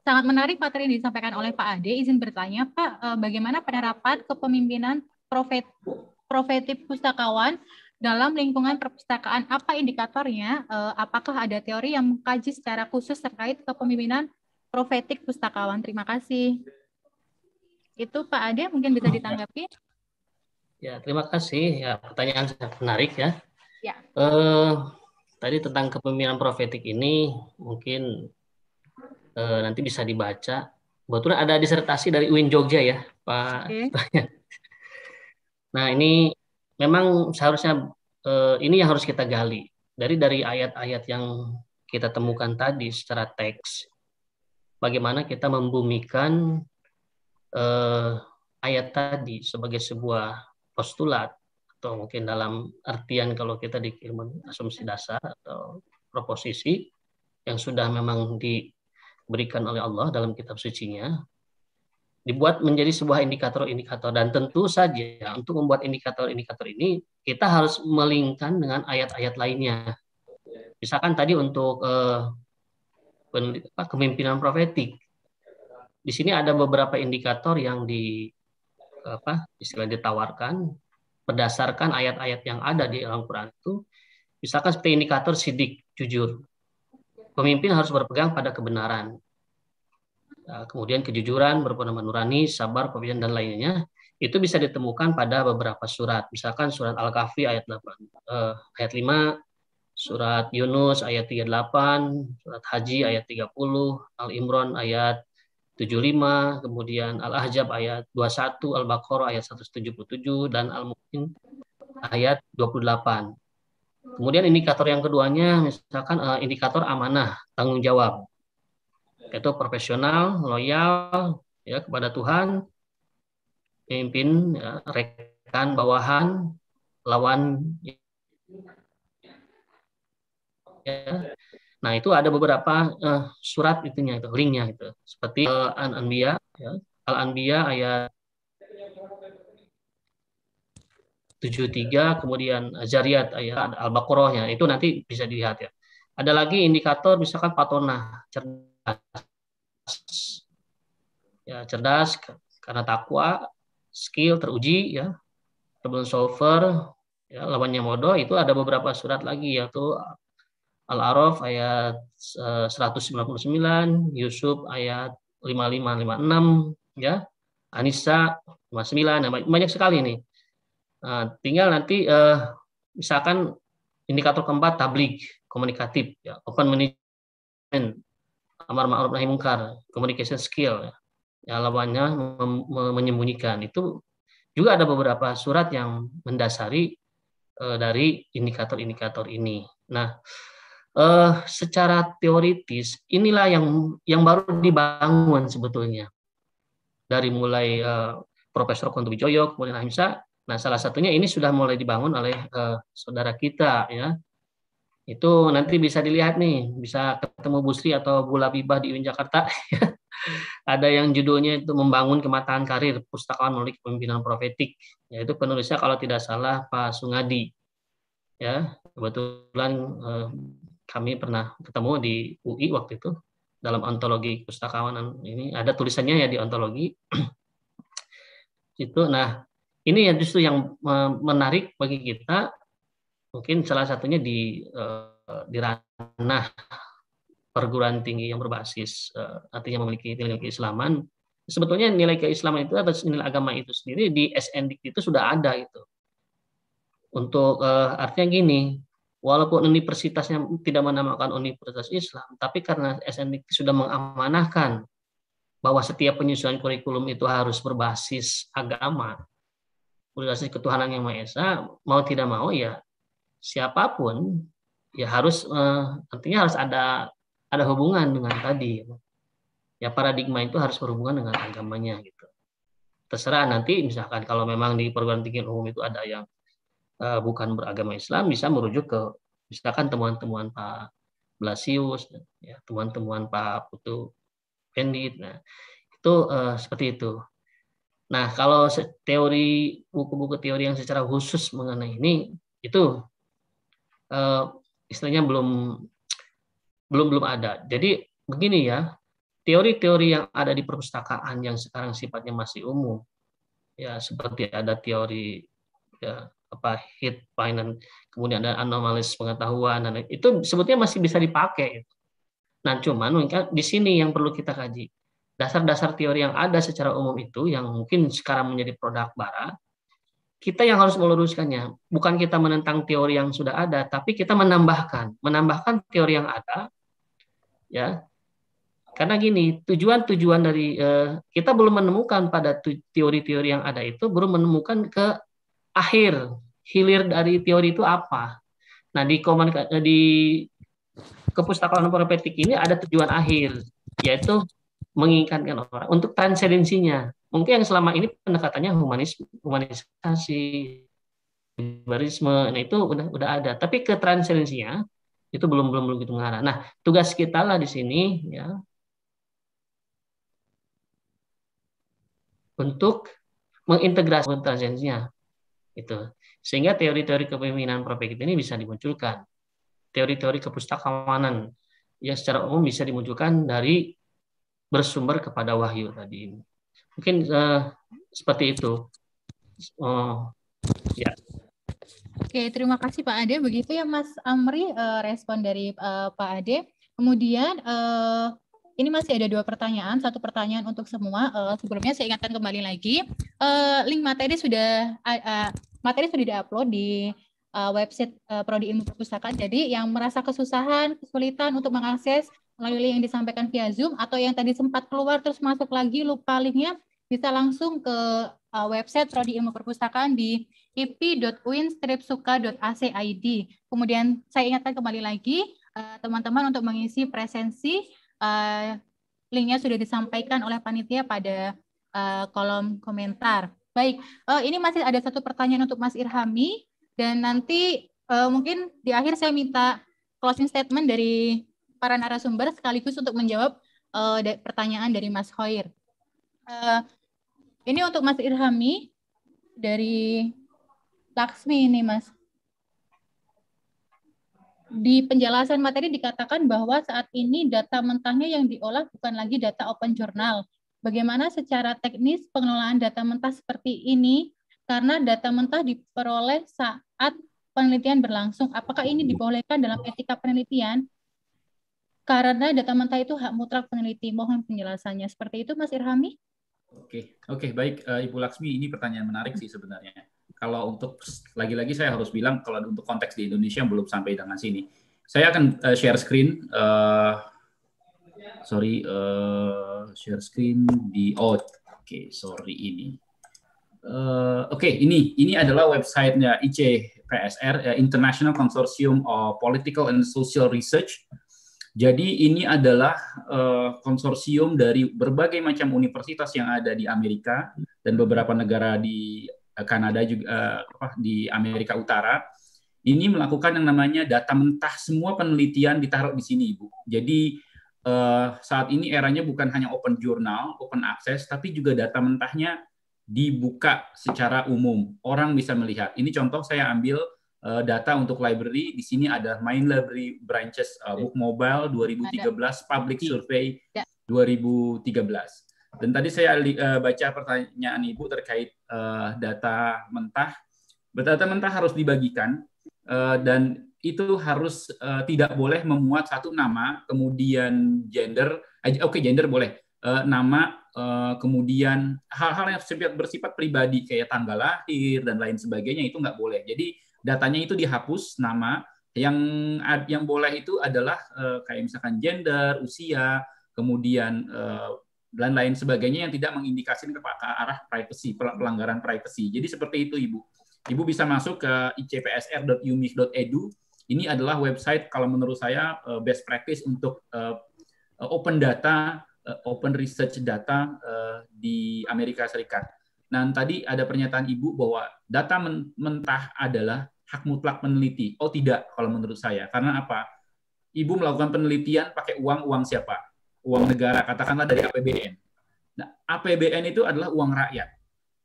sangat menarik materi yang disampaikan oleh Pak Ade. Izin bertanya, Pak, uh, bagaimana penerapan kepemimpinan profet profetif pustakawan dalam lingkungan perpustakaan apa indikatornya? Eh, apakah ada teori yang mengkaji secara khusus terkait kepemimpinan profetik pustakawan? Terima kasih. Itu Pak Ade mungkin bisa hmm, ya. ditanggapi. Ya, terima kasih. Ya, pertanyaan sangat menarik ya. Ya. Uh, tadi tentang kepemimpinan profetik ini mungkin uh, nanti bisa dibaca. Kebetulan ada disertasi dari UIN Jogja ya, Pak. Okay. Nah, ini memang seharusnya eh, ini yang harus kita gali dari dari ayat-ayat yang kita temukan tadi secara teks. Bagaimana kita membumikan eh, ayat tadi sebagai sebuah postulat atau mungkin dalam artian kalau kita di ilmu asumsi dasar atau proposisi yang sudah memang diberikan oleh Allah dalam kitab sucinya dibuat menjadi sebuah indikator-indikator dan tentu saja untuk membuat indikator-indikator ini kita harus melingkan dengan ayat-ayat lainnya. Misalkan tadi untuk eh, kemimpinan profetik. Di sini ada beberapa indikator yang di apa istilah ditawarkan berdasarkan ayat-ayat yang ada di Al-Qur'an itu misalkan seperti indikator sidik jujur. Pemimpin harus berpegang pada kebenaran Eh, kemudian kejujuran, berpedoman nurani, sabar, kebijaksanaan dan lainnya itu bisa ditemukan pada beberapa surat. Misalkan surat Al-Kahfi ayat 8 eh, ayat 5, surat Yunus ayat 38, surat Haji ayat 30, Al-Imran ayat 75, kemudian Al-Ahzab ayat 21, Al-Baqarah ayat 177 dan Al-Mu'min ayat 28. Kemudian indikator yang keduanya misalkan eh, indikator amanah, tanggung jawab yaitu profesional, loyal ya kepada Tuhan, pimpin ya, rekan bawahan, lawan ya. Nah, itu ada beberapa uh, surat itunya itu linknya itu. Seperti uh, Al-Anbiya ya. Al-Anbiya ayat 73 kemudian Zariyat ayat Al-Baqarah ya. Itu nanti bisa dilihat ya. Ada lagi indikator misalkan patona cerdas ya cerdas karena takwa skill teruji ya problem solver ya lawannya modo itu ada beberapa surat lagi yaitu Al-Araf ayat 199, eh, Yusuf ayat 5556 ya. Anissa 59 nah, ya. banyak sekali ini. Nah, eh, tinggal nanti eh, misalkan indikator keempat tablik komunikatif ya, open management amar ma'ruf nahi mungkar, communication skill. Ya, lawannya menyembunyikan. Itu juga ada beberapa surat yang mendasari uh, dari indikator-indikator ini. Nah, uh, secara teoritis inilah yang yang baru dibangun sebetulnya dari mulai uh, Profesor Kontu Joyo, kemudian Ahimsa. Nah, salah satunya ini sudah mulai dibangun oleh uh, saudara kita ya itu nanti bisa dilihat nih, bisa ketemu busri atau Bu Bibah di UIN Jakarta. (laughs) Ada yang judulnya itu membangun kematangan karir pustakawan menulis pemimpinan profetik, yaitu penulisnya kalau tidak salah Pak Sungadi. Ya, kebetulan eh, kami pernah ketemu di UI waktu itu dalam ontologi pustakawanan ini ada tulisannya ya di ontologi (clears throat) itu nah ini yang justru yang eh, menarik bagi kita Mungkin salah satunya di uh, di ranah perguruan tinggi yang berbasis uh, artinya memiliki nilai keislaman. Sebetulnya nilai keislaman itu atau nilai agama itu sendiri di SND itu sudah ada itu. Untuk uh, artinya gini, walaupun universitasnya tidak menamakan universitas Islam, tapi karena SND sudah mengamanahkan bahwa setiap penyusunan kurikulum itu harus berbasis agama, berbasis ketuhanan yang Maha Esa, mau tidak mau ya siapapun ya harus eh, artinya harus ada ada hubungan dengan tadi ya paradigma itu harus berhubungan dengan agamanya gitu terserah nanti misalkan kalau memang di perguruan tinggi umum itu ada yang eh, bukan beragama Islam bisa merujuk ke misalkan temuan-temuan Pak Blasius ya temuan-temuan Pak Putu Pendit nah itu eh, seperti itu Nah, kalau teori buku-buku teori yang secara khusus mengenai ini itu uh, istilahnya belum belum belum ada. Jadi begini ya, teori-teori yang ada di perpustakaan yang sekarang sifatnya masih umum, ya seperti ada teori ya, apa hit finance, kemudian ada anomalis pengetahuan, dan itu sebetulnya masih bisa dipakai. Nah, cuman di sini yang perlu kita kaji dasar-dasar teori yang ada secara umum itu yang mungkin sekarang menjadi produk barat kita yang harus meluruskannya. Bukan kita menentang teori yang sudah ada, tapi kita menambahkan, menambahkan teori yang ada. Ya. Karena gini, tujuan-tujuan dari eh, kita belum menemukan pada teori-teori yang ada itu belum menemukan ke akhir hilir dari teori itu apa. Nah, di komunika, eh, di kepustakaan hermeneutik ini ada tujuan akhir, yaitu mengingatkan orang untuk transendensinya. Mungkin yang selama ini pendekatannya humanis, humanisasi, liberalisme nah itu udah udah ada. Tapi ke transendensinya itu belum belum belum gitu mengarah. Nah tugas kita lah di sini ya untuk mengintegrasi transendensinya itu sehingga teori-teori kepemimpinan perfect ini bisa dimunculkan teori-teori kepustakawanan yang secara umum bisa dimunculkan dari bersumber kepada wahyu tadi ini. Mungkin uh, seperti itu. Oh, ya. Oke, terima kasih Pak Ade. Begitu ya Mas Amri uh, respon dari uh, Pak Ade. Kemudian uh, ini masih ada dua pertanyaan, satu pertanyaan untuk semua. Uh, sebelumnya saya ingatkan kembali lagi, uh, link materi sudah uh, uh, materi sudah diupload di website uh, Prodi Ilmu Perpustakaan. Jadi yang merasa kesusahan, kesulitan untuk mengakses melalui yang disampaikan via Zoom atau yang tadi sempat keluar terus masuk lagi lupa linknya bisa langsung ke uh, website Prodi Ilmu Perpustakaan di ip.uin-suka.ac.id. Kemudian saya ingatkan kembali lagi uh, teman-teman untuk mengisi presensi uh, linknya sudah disampaikan oleh panitia pada kolom komentar. Baik, ini masih ada satu pertanyaan untuk Mas Irhami dan nanti mungkin di akhir saya minta closing statement dari para narasumber sekaligus untuk menjawab uh, da pertanyaan dari Mas Hoir. Uh, ini untuk Mas Irhami dari Laksmi ini, Mas. Di penjelasan materi dikatakan bahwa saat ini data mentahnya yang diolah bukan lagi data open journal. Bagaimana secara teknis pengelolaan data mentah seperti ini? Karena data mentah diperoleh saat penelitian berlangsung. Apakah ini dibolehkan dalam etika penelitian? karena data mentah itu hak mutlak peneliti. Mohon penjelasannya. Seperti itu, Mas Irhami? Oke, oke baik eh, Ibu Laksmi, ini pertanyaan menarik sih sebenarnya. Kalau untuk lagi-lagi saya harus bilang kalau untuk konteks di Indonesia belum sampai dengan sini. Saya akan eh, share screen. Uh, sorry, uh, share screen di oh, oke okay, sorry ini. Uh, oke okay, ini ini adalah websitenya ICPSR uh, International Consortium of Political and Social Research jadi ini adalah uh, konsorsium dari berbagai macam universitas yang ada di Amerika dan beberapa negara di eh, Kanada juga uh, di Amerika Utara. Ini melakukan yang namanya data mentah semua penelitian ditaruh di sini, Ibu. Jadi uh, saat ini eranya bukan hanya open journal, open access, tapi juga data mentahnya dibuka secara umum. Orang bisa melihat. Ini contoh saya ambil uh, data untuk library. Di sini ada Main Library Branches uh, Book Mobile 2013 Public Survey 2013. Ya. Dan tadi saya uh, baca pertanyaan Ibu terkait uh, data mentah. Data mentah harus dibagikan uh, dan itu harus uh, tidak boleh memuat satu nama, kemudian gender, oke okay, gender boleh, uh, nama, kemudian hal-hal yang bersifat, bersifat pribadi kayak tanggal lahir dan lain sebagainya itu nggak boleh. Jadi datanya itu dihapus nama yang yang boleh itu adalah uh, kayak misalkan gender, usia, kemudian uh, dan lain sebagainya yang tidak mengindikasikan ke arah privacy pelanggaran privacy. Jadi seperti itu Ibu. Ibu bisa masuk ke icpsr.umich.edu. E Ini adalah website kalau menurut saya eh, best practice untuk open data, open research data di Amerika Serikat. Nah, tadi ada pernyataan Ibu bahwa data mentah adalah hak mutlak peneliti. Oh, tidak kalau menurut saya. Karena apa? Ibu melakukan penelitian pakai uang-uang siapa? Uang negara, katakanlah dari APBN. Nah, APBN itu adalah uang rakyat.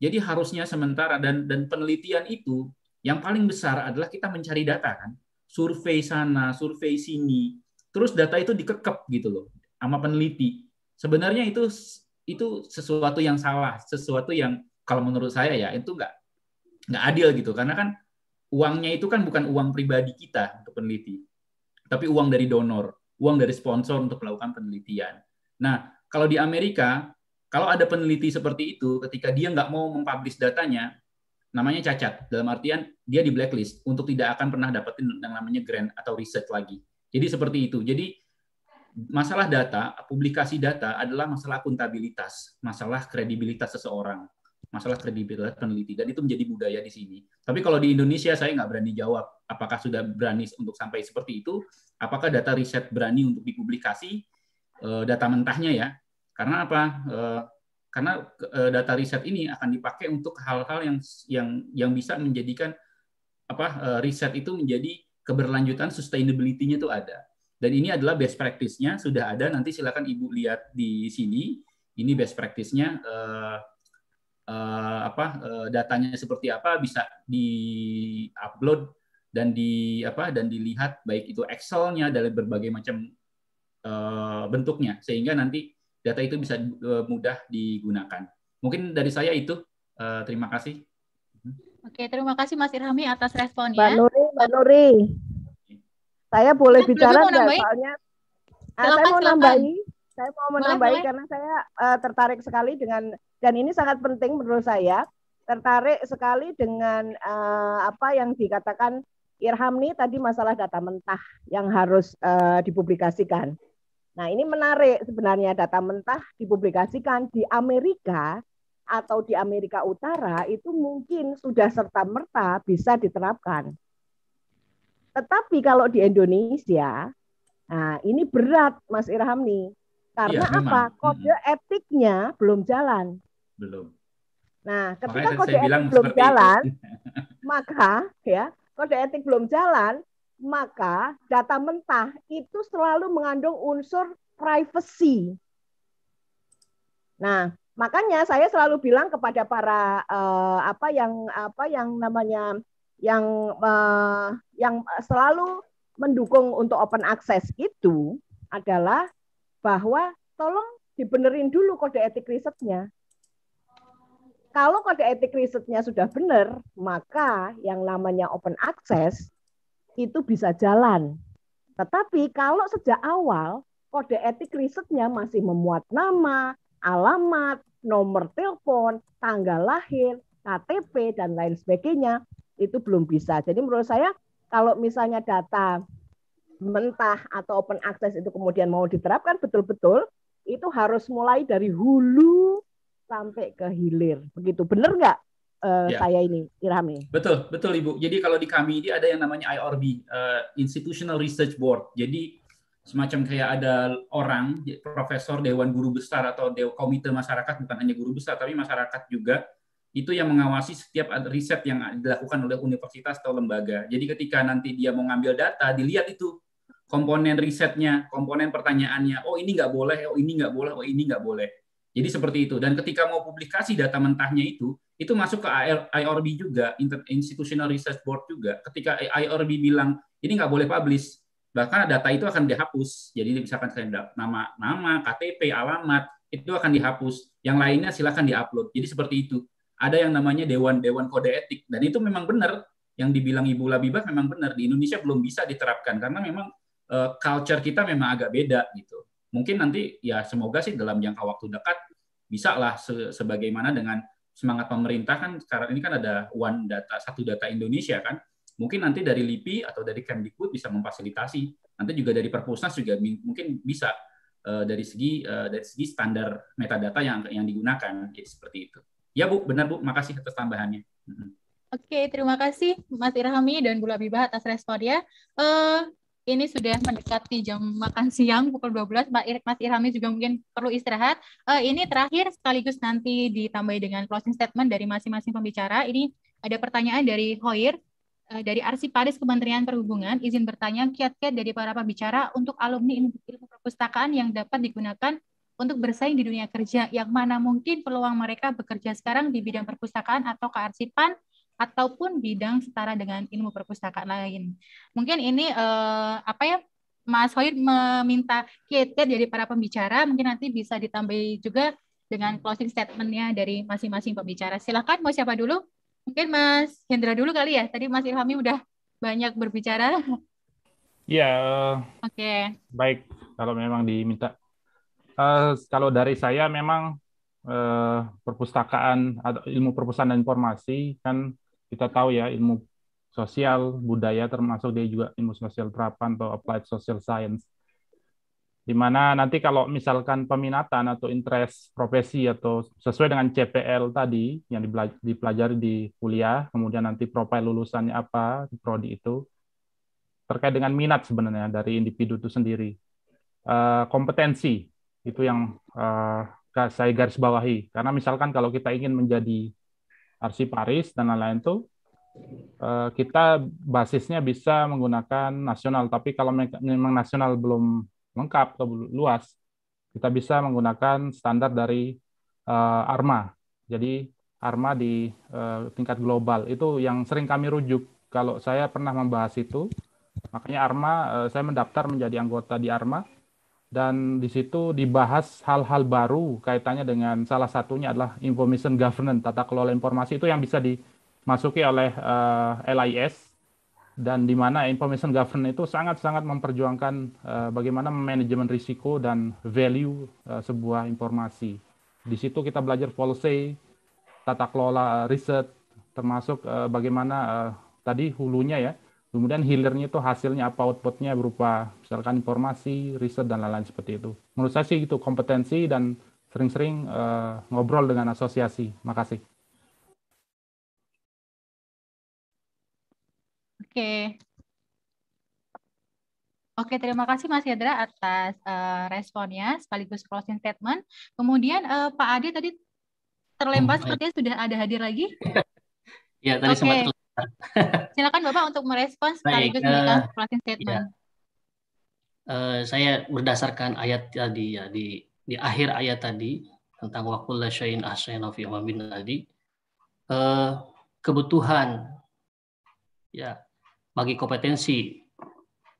Jadi harusnya sementara dan dan penelitian itu yang paling besar adalah kita mencari data kan. Survei sana, survei sini. Terus data itu dikekep gitu loh sama peneliti. Sebenarnya itu itu sesuatu yang salah, sesuatu yang kalau menurut saya ya itu nggak nggak adil gitu karena kan uangnya itu kan bukan uang pribadi kita untuk peneliti tapi uang dari donor uang dari sponsor untuk melakukan penelitian nah kalau di Amerika kalau ada peneliti seperti itu ketika dia nggak mau mempublish datanya namanya cacat dalam artian dia di blacklist untuk tidak akan pernah dapetin yang namanya grant atau research lagi jadi seperti itu jadi masalah data publikasi data adalah masalah akuntabilitas masalah kredibilitas seseorang masalah kredibilitas peneliti dan itu menjadi budaya di sini. Tapi kalau di Indonesia saya nggak berani jawab apakah sudah berani untuk sampai seperti itu, apakah data riset berani untuk dipublikasi eh, data mentahnya ya. Karena apa? Eh, karena eh, data riset ini akan dipakai untuk hal-hal yang yang yang bisa menjadikan apa riset itu menjadi keberlanjutan sustainability-nya itu ada. Dan ini adalah best practice-nya sudah ada nanti silakan Ibu lihat di sini. Ini best practice-nya uh, apa uh, datanya seperti apa bisa di-upload dan di apa dan dilihat baik itu Excel-nya dari berbagai macam uh, bentuknya sehingga nanti data itu bisa mudah digunakan. Mungkin dari saya itu uh, terima kasih. Oke, terima kasih Mas Irhami atas responnya. Mbak Nuri, Mbak Nuri. Saya boleh bicara nggak? Soalnya ah, silakan, ah, saya mau nambahi, saya mau menambahi boleh, karena saya uh, tertarik sekali dengan dan ini sangat penting menurut saya. Tertarik sekali dengan uh, apa yang dikatakan Irham Irhamni tadi masalah data mentah yang harus uh, dipublikasikan. Nah, ini menarik sebenarnya data mentah dipublikasikan di Amerika atau di Amerika Utara itu mungkin sudah serta-merta bisa diterapkan. Tetapi kalau di Indonesia, nah ini berat Mas Irhamni. Karena ya, apa? Kode hmm. etiknya belum jalan belum. Nah, ketika Makanya kode etik belum jalan, itu. (laughs) maka ya kode etik belum jalan, maka data mentah itu selalu mengandung unsur privacy. Nah, makanya saya selalu bilang kepada para uh, apa yang apa yang namanya yang uh, yang selalu mendukung untuk open access itu adalah bahwa tolong dibenerin dulu kode etik risetnya kalau kode etik risetnya sudah benar, maka yang namanya open access itu bisa jalan. Tetapi kalau sejak awal kode etik risetnya masih memuat nama, alamat, nomor telepon, tanggal lahir, KTP dan lain sebagainya, itu belum bisa. Jadi menurut saya kalau misalnya data mentah atau open access itu kemudian mau diterapkan betul-betul itu harus mulai dari hulu sampai ke hilir. Begitu benar nggak uh, eh, yeah. saya ini Irami Betul, betul Ibu. Jadi kalau di kami ini ada yang namanya IRB, uh, eh, Institutional Research Board. Jadi semacam kayak ada orang ya, profesor dewan guru besar atau dewan komite masyarakat bukan hanya guru besar tapi masyarakat juga itu yang mengawasi setiap riset yang dilakukan oleh universitas atau lembaga. Jadi ketika nanti dia mau ngambil data, dilihat itu komponen risetnya, komponen pertanyaannya. Oh ini nggak boleh, oh ini nggak boleh, oh ini nggak boleh. Jadi seperti itu. Dan ketika mau publikasi data mentahnya itu, itu masuk ke IRB juga, Institutional Research Board juga. Ketika IRB bilang ini nggak boleh publish, bahkan data itu akan dihapus. Jadi misalkan nama, nama, KTP, alamat itu akan dihapus. Yang lainnya silakan diupload. Jadi seperti itu. Ada yang namanya dewan dewan kode etik dan itu memang benar yang dibilang Ibu Labibah memang benar di Indonesia belum bisa diterapkan karena memang eh, culture kita memang agak beda gitu mungkin nanti ya semoga sih dalam jangka waktu dekat bisa lah se sebagaimana dengan semangat pemerintah kan sekarang ini kan ada one data satu data Indonesia kan mungkin nanti dari LIPI atau dari Kemdikbud bisa memfasilitasi nanti juga dari Perpusnas juga mungkin bisa uh, dari segi uh, dari segi standar metadata yang yang digunakan ya, seperti itu ya bu benar bu makasih atas tambahannya mm-hmm. Oke, terima kasih Mas Irhami dan Bu Labibah atas responnya. Uh, ini sudah mendekati jam makan siang pukul 12. Mbak Ir Mas Irhami juga mungkin perlu istirahat. Uh, ini terakhir sekaligus nanti ditambahi dengan closing statement dari masing-masing pembicara. Ini ada pertanyaan dari Hoir uh, dari Arsiparis Kementerian Perhubungan. Izin bertanya kiat-kiat dari para pembicara untuk alumni ilmu, ilmu perpustakaan yang dapat digunakan untuk bersaing di dunia kerja yang mana mungkin peluang mereka bekerja sekarang di bidang perpustakaan atau kearsipan ataupun bidang setara dengan ilmu perpustakaan lain. Mungkin ini uh, apa ya Mas Hoir meminta kita dari para pembicara mungkin nanti bisa ditambahi juga dengan closing statementnya dari masing-masing pembicara. Silahkan mau siapa dulu? Mungkin Mas Hendra dulu kali ya. Tadi Mas Ilhami udah banyak berbicara. Iya. Oke. Okay. Baik, kalau memang diminta. Uh, kalau dari saya memang uh, perpustakaan atau ilmu perpustakaan dan informasi kan kita tahu ya ilmu sosial budaya termasuk dia juga ilmu sosial terapan atau applied social science di mana nanti kalau misalkan peminatan atau interest profesi atau sesuai dengan CPL tadi yang dipelajari di kuliah kemudian nanti profil lulusannya apa di prodi itu terkait dengan minat sebenarnya dari individu itu sendiri eh, kompetensi itu yang eh, saya garis bawahi karena misalkan kalau kita ingin menjadi Paris dan lain-lain itu eh, kita basisnya bisa menggunakan nasional tapi kalau memang nasional belum lengkap atau luas kita bisa menggunakan standar dari eh, ARMA jadi ARMA di eh, tingkat global itu yang sering kami rujuk kalau saya pernah membahas itu makanya ARMA saya mendaftar menjadi anggota di ARMA dan di situ dibahas hal-hal baru kaitannya dengan salah satunya adalah information governance tata kelola informasi itu yang bisa dimasuki oleh uh, eh, LIS dan di mana information governance itu sangat-sangat memperjuangkan uh, bagaimana manajemen risiko dan value uh, sebuah informasi. Di situ kita belajar policy, tata kelola riset termasuk uh, bagaimana uh, tadi hulunya ya Kemudian healernya itu hasilnya apa outputnya berupa misalkan informasi, riset dan lain-lain seperti itu. Menurut saya sih itu kompetensi dan sering-sering uh, ngobrol dengan asosiasi. Makasih. Oke. Oke, terima kasih Mas Yadra atas uh, responnya sekaligus closing statement. Kemudian uh, Pak Adi tadi terlempar oh, sepertinya sudah ada hadir lagi. (laughs) ya, tadi okay. sempat Silakan Bapak untuk merespons sekaligus uh, closing statement. Ya. Uh, saya berdasarkan ayat tadi ya di di akhir ayat tadi tentang wakul syai'in ahsayna of imamin tadi uh, eh, kebutuhan ya bagi kompetensi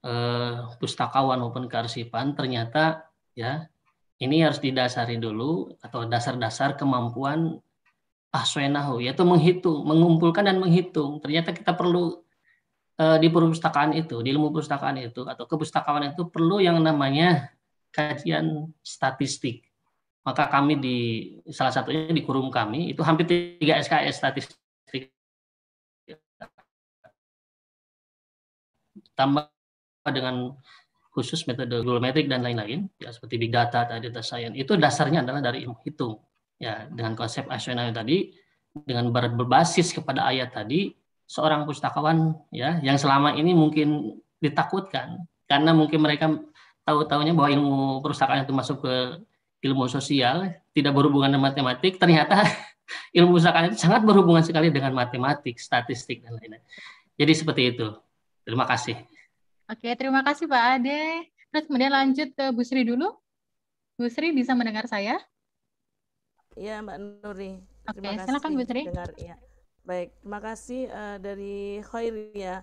uh, pustakawan maupun kearsipan ternyata ya ini harus didasari dulu atau dasar-dasar kemampuan ahsuenahu yaitu menghitung, mengumpulkan dan menghitung. Ternyata kita perlu uh, di perpustakaan itu, di ilmu perpustakaan itu atau kepustakaan itu perlu yang namanya kajian statistik. Maka kami di salah satunya di kurung kami itu hampir tiga SKS statistik tambah dengan khusus metode Google dan lain-lain ya seperti big data, data science itu dasarnya adalah dari ilmu hitung ya dengan konsep asional tadi dengan berbasis kepada ayat tadi seorang pustakawan ya yang selama ini mungkin ditakutkan karena mungkin mereka tahu tahunya bahwa ilmu perpustakaan itu masuk ke ilmu sosial tidak berhubungan dengan matematik ternyata (laughs) ilmu perpustakaan itu sangat berhubungan sekali dengan matematik statistik dan lain-lain jadi seperti itu terima kasih oke terima kasih Pak Ade terus kemudian lanjut ke Bu Sri dulu Bu Sri bisa mendengar saya Iya Mbak Nuri. Oke, terima kasih silakan Bu Sri. Dengar, ya. Baik, terima kasih uh, dari Khairi ya.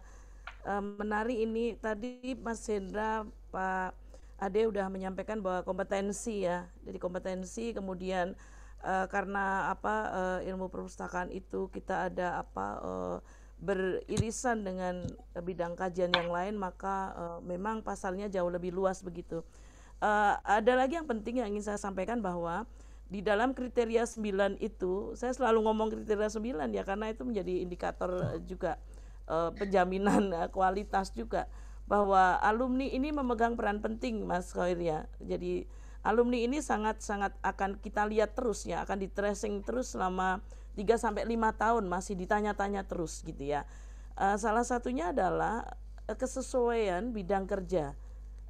Uh, eh, menari ini tadi Mas Hendra, Pak Ade udah menyampaikan bahwa kompetensi ya. Jadi kompetensi kemudian uh, karena apa uh, ilmu perpustakaan itu kita ada apa uh, beririsan dengan bidang kajian yang lain maka uh, memang pasalnya jauh lebih luas begitu. Uh, ada lagi yang penting yang ingin saya sampaikan bahwa di dalam kriteria 9 itu saya selalu ngomong kriteria 9 ya karena itu menjadi indikator eh, juga eh, penjaminan eh, kualitas juga bahwa alumni ini memegang peran penting Mas Khair ya. Jadi alumni ini sangat-sangat akan kita lihat terus ya, akan di tracing terus selama 3 sampai 5 tahun masih ditanya-tanya terus gitu ya. Uh, salah satunya adalah eh, kesesuaian bidang kerja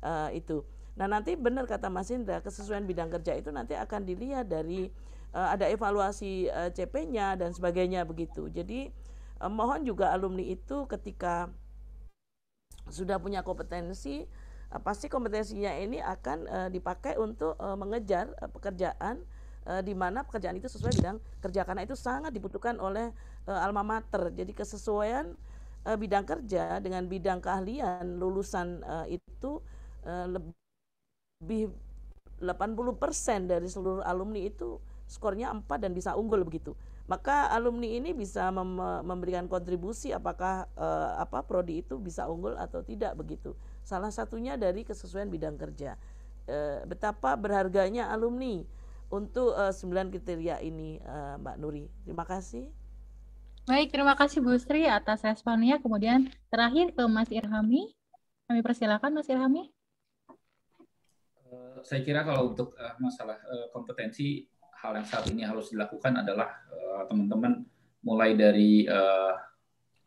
uh, itu. Nah nanti benar kata Mas Indra kesesuaian bidang kerja itu nanti akan dilihat dari uh, ada evaluasi uh, eh, CP-nya dan sebagainya begitu. Jadi uh, mohon juga alumni itu ketika sudah punya kompetensi uh, pasti kompetensinya ini akan uh, dipakai untuk uh, mengejar uh, pekerjaan uh, di mana pekerjaan itu sesuai bidang kerja karena itu sangat dibutuhkan oleh uh, alma mater. Jadi kesesuaian bidang kerja dengan bidang keahlian lulusan uh, itu lebih lebih 80% dari seluruh alumni itu skornya 4 dan bisa unggul begitu. Maka alumni ini bisa mem memberikan kontribusi apakah eh, apa prodi itu bisa unggul atau tidak begitu. Salah satunya dari kesesuaian bidang kerja. Eh, betapa berharganya alumni untuk eh, sembilan 9 kriteria ini Mbak Nuri. Terima kasih. Baik, terima kasih Bu Sri atas responnya. Kemudian terakhir ke Mas Irhami. Kami persilakan Mas Irhami saya kira kalau untuk uh, masalah uh, kompetensi hal yang saat ini harus dilakukan adalah teman eh, teman-teman mulai dari uh,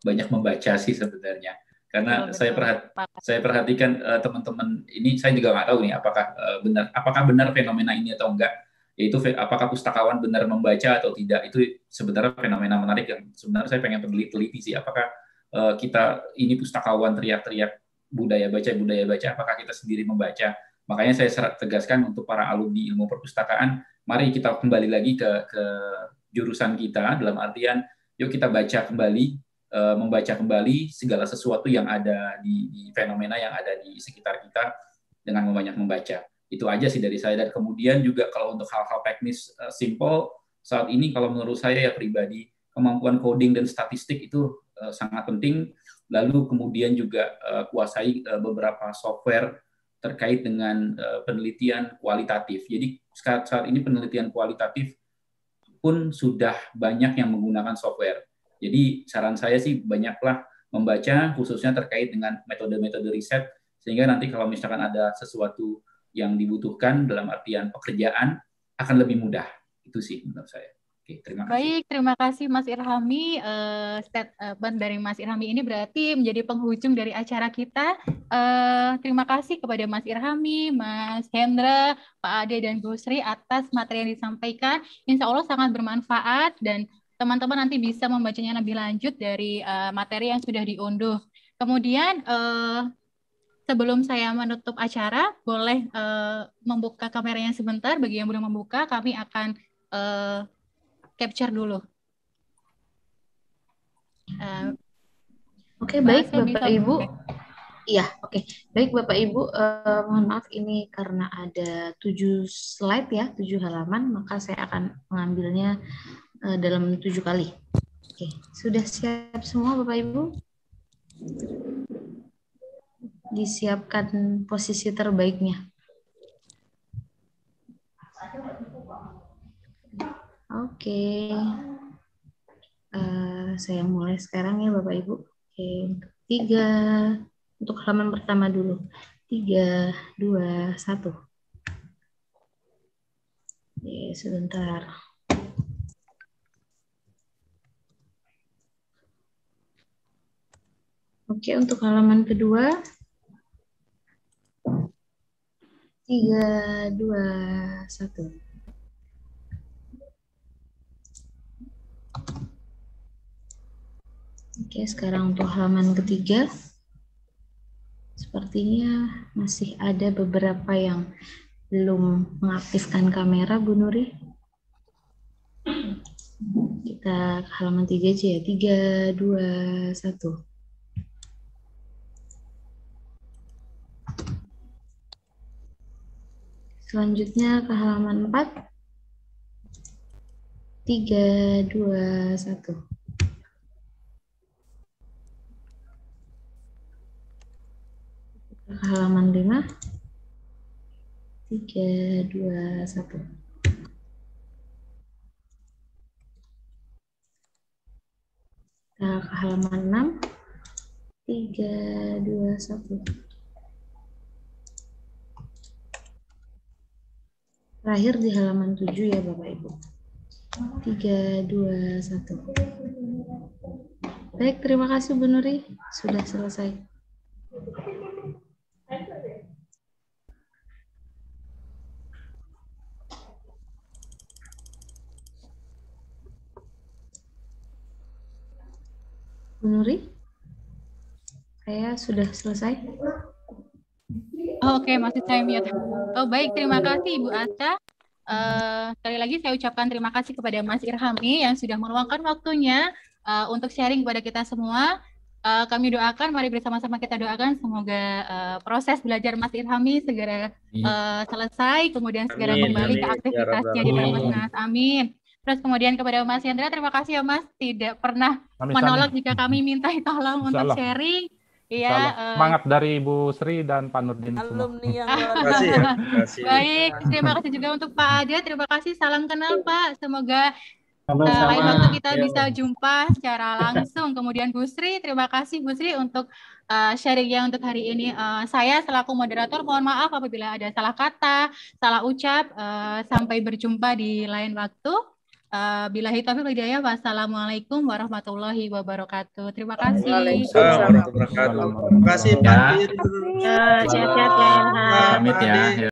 banyak membaca sih sebenarnya karena betul, saya perhat saya perhatikan teman teman-teman ini saya juga nggak tahu nih apakah uh, benar apakah benar fenomena ini atau enggak yaitu apakah pustakawan benar membaca atau tidak itu sebenarnya fenomena menarik yang sebenarnya saya pengen teliti-teliti sih apakah uh, kita ini pustakawan teriak-teriak budaya baca budaya baca apakah kita sendiri membaca Makanya saya tegaskan untuk para alumni ilmu perpustakaan, mari kita kembali lagi ke, ke jurusan kita dalam artian yuk kita baca kembali e, membaca kembali segala sesuatu yang ada di, di fenomena yang ada di sekitar kita dengan banyak membaca itu aja sih dari saya dan kemudian juga kalau untuk hal-hal teknis e, simple saat ini kalau menurut saya ya pribadi kemampuan coding dan statistik itu e, sangat penting lalu kemudian juga e, kuasai e, beberapa software terkait dengan eh, penelitian kualitatif. Jadi saat, saat ini penelitian kualitatif pun sudah banyak yang menggunakan software. Jadi saran saya sih banyaklah membaca khususnya terkait dengan metode-metode riset sehingga nanti kalau misalkan ada sesuatu yang dibutuhkan dalam artian pekerjaan akan lebih mudah. Itu sih menurut saya. Oke, terima kasih. Baik, terima kasih Mas Irhami. Uh, eh, statement eh, dari Mas Irhami ini berarti menjadi penghujung dari acara kita. Uh, terima kasih kepada Mas Irhami, Mas Hendra, Pak Ade, dan Bu Sri atas materi yang disampaikan. Insya Allah sangat bermanfaat dan teman-teman nanti bisa membacanya lebih lanjut dari uh, materi yang sudah diunduh. Kemudian uh, sebelum saya menutup acara, boleh uh, membuka kameranya sebentar. Bagi yang belum membuka, kami akan uh, capture dulu. Uh, Oke, iya, okay, baik Bapak Ibu. Iya, oke. Okay. Baik Bapak Ibu, uh, mohon maaf ini karena ada tujuh slide ya, tujuh halaman, maka saya akan mengambilnya uh, dalam tujuh kali. Oke, okay. sudah siap semua Bapak Ibu? Disiapkan posisi terbaiknya. Oke. Okay. Uh, eh, saya mulai sekarang ya Bapak Ibu. Oke, okay. tiga. Untuk halaman pertama dulu. Tiga, dua, satu. Oke, okay, sebentar. Oke, untuk halaman kedua. Tiga, dua, satu. Oke, sekarang untuk halaman ketiga. Sepertinya masih ada beberapa yang belum mengaktifkan kamera, Bu Nuri. Kita ke halaman tiga aja ya. Tiga, dua, satu. Selanjutnya ke halaman empat. Tiga, dua, satu. ke halaman 5 3, 2, 1 kita ke halaman 6 3, 2, 1 terakhir di halaman 7 ya Bapak Ibu 3, 2, 1 baik terima kasih Bu Nuri sudah selesai Bu Saya sudah selesai. Oh, Oke, okay, masih saya mute. Oh, baik, terima kasih Ibu Asta. Uh, eh, sekali lagi saya ucapkan terima kasih kepada Mas Irhami yang sudah meluangkan waktunya uh, untuk sharing kepada kita semua. Uh, kami doakan, mari bersama-sama kita doakan semoga uh, proses belajar Mas Irhami segera uh, selesai, kemudian segera amin, kembali amin. ke ya aktivitasnya di Permasnas. Amin. Terus kemudian kepada Mas Yandra, terima kasih ya Mas, tidak pernah menolak jika kami minta tolong untuk sharing. Iya, uh, semangat dari Ibu Sri dan Pak Nurdin Alumni yang (laughs) luar ya, biasa. ya. Baik, terima kasih juga untuk Pak Adi Terima kasih, salam kenal Pak. Semoga eh, lain waktu kita ya. bisa jumpa secara langsung. Kemudian Bu Sri, terima kasih Bu Sri untuk uh, sharingnya untuk hari ini. Uh, saya selaku moderator mohon maaf apabila ada salah kata, salah ucap. Uh, sampai berjumpa di lain waktu. Uh, eh, Bila hitafi hidayah, wassalamualaikum warahmatullahi wabarakatuh. Terima kasih. Waalaikumsalam warahmatullahi wabarakatuh. Terima kasih Pak eh, Sehat-sehat ya. ya.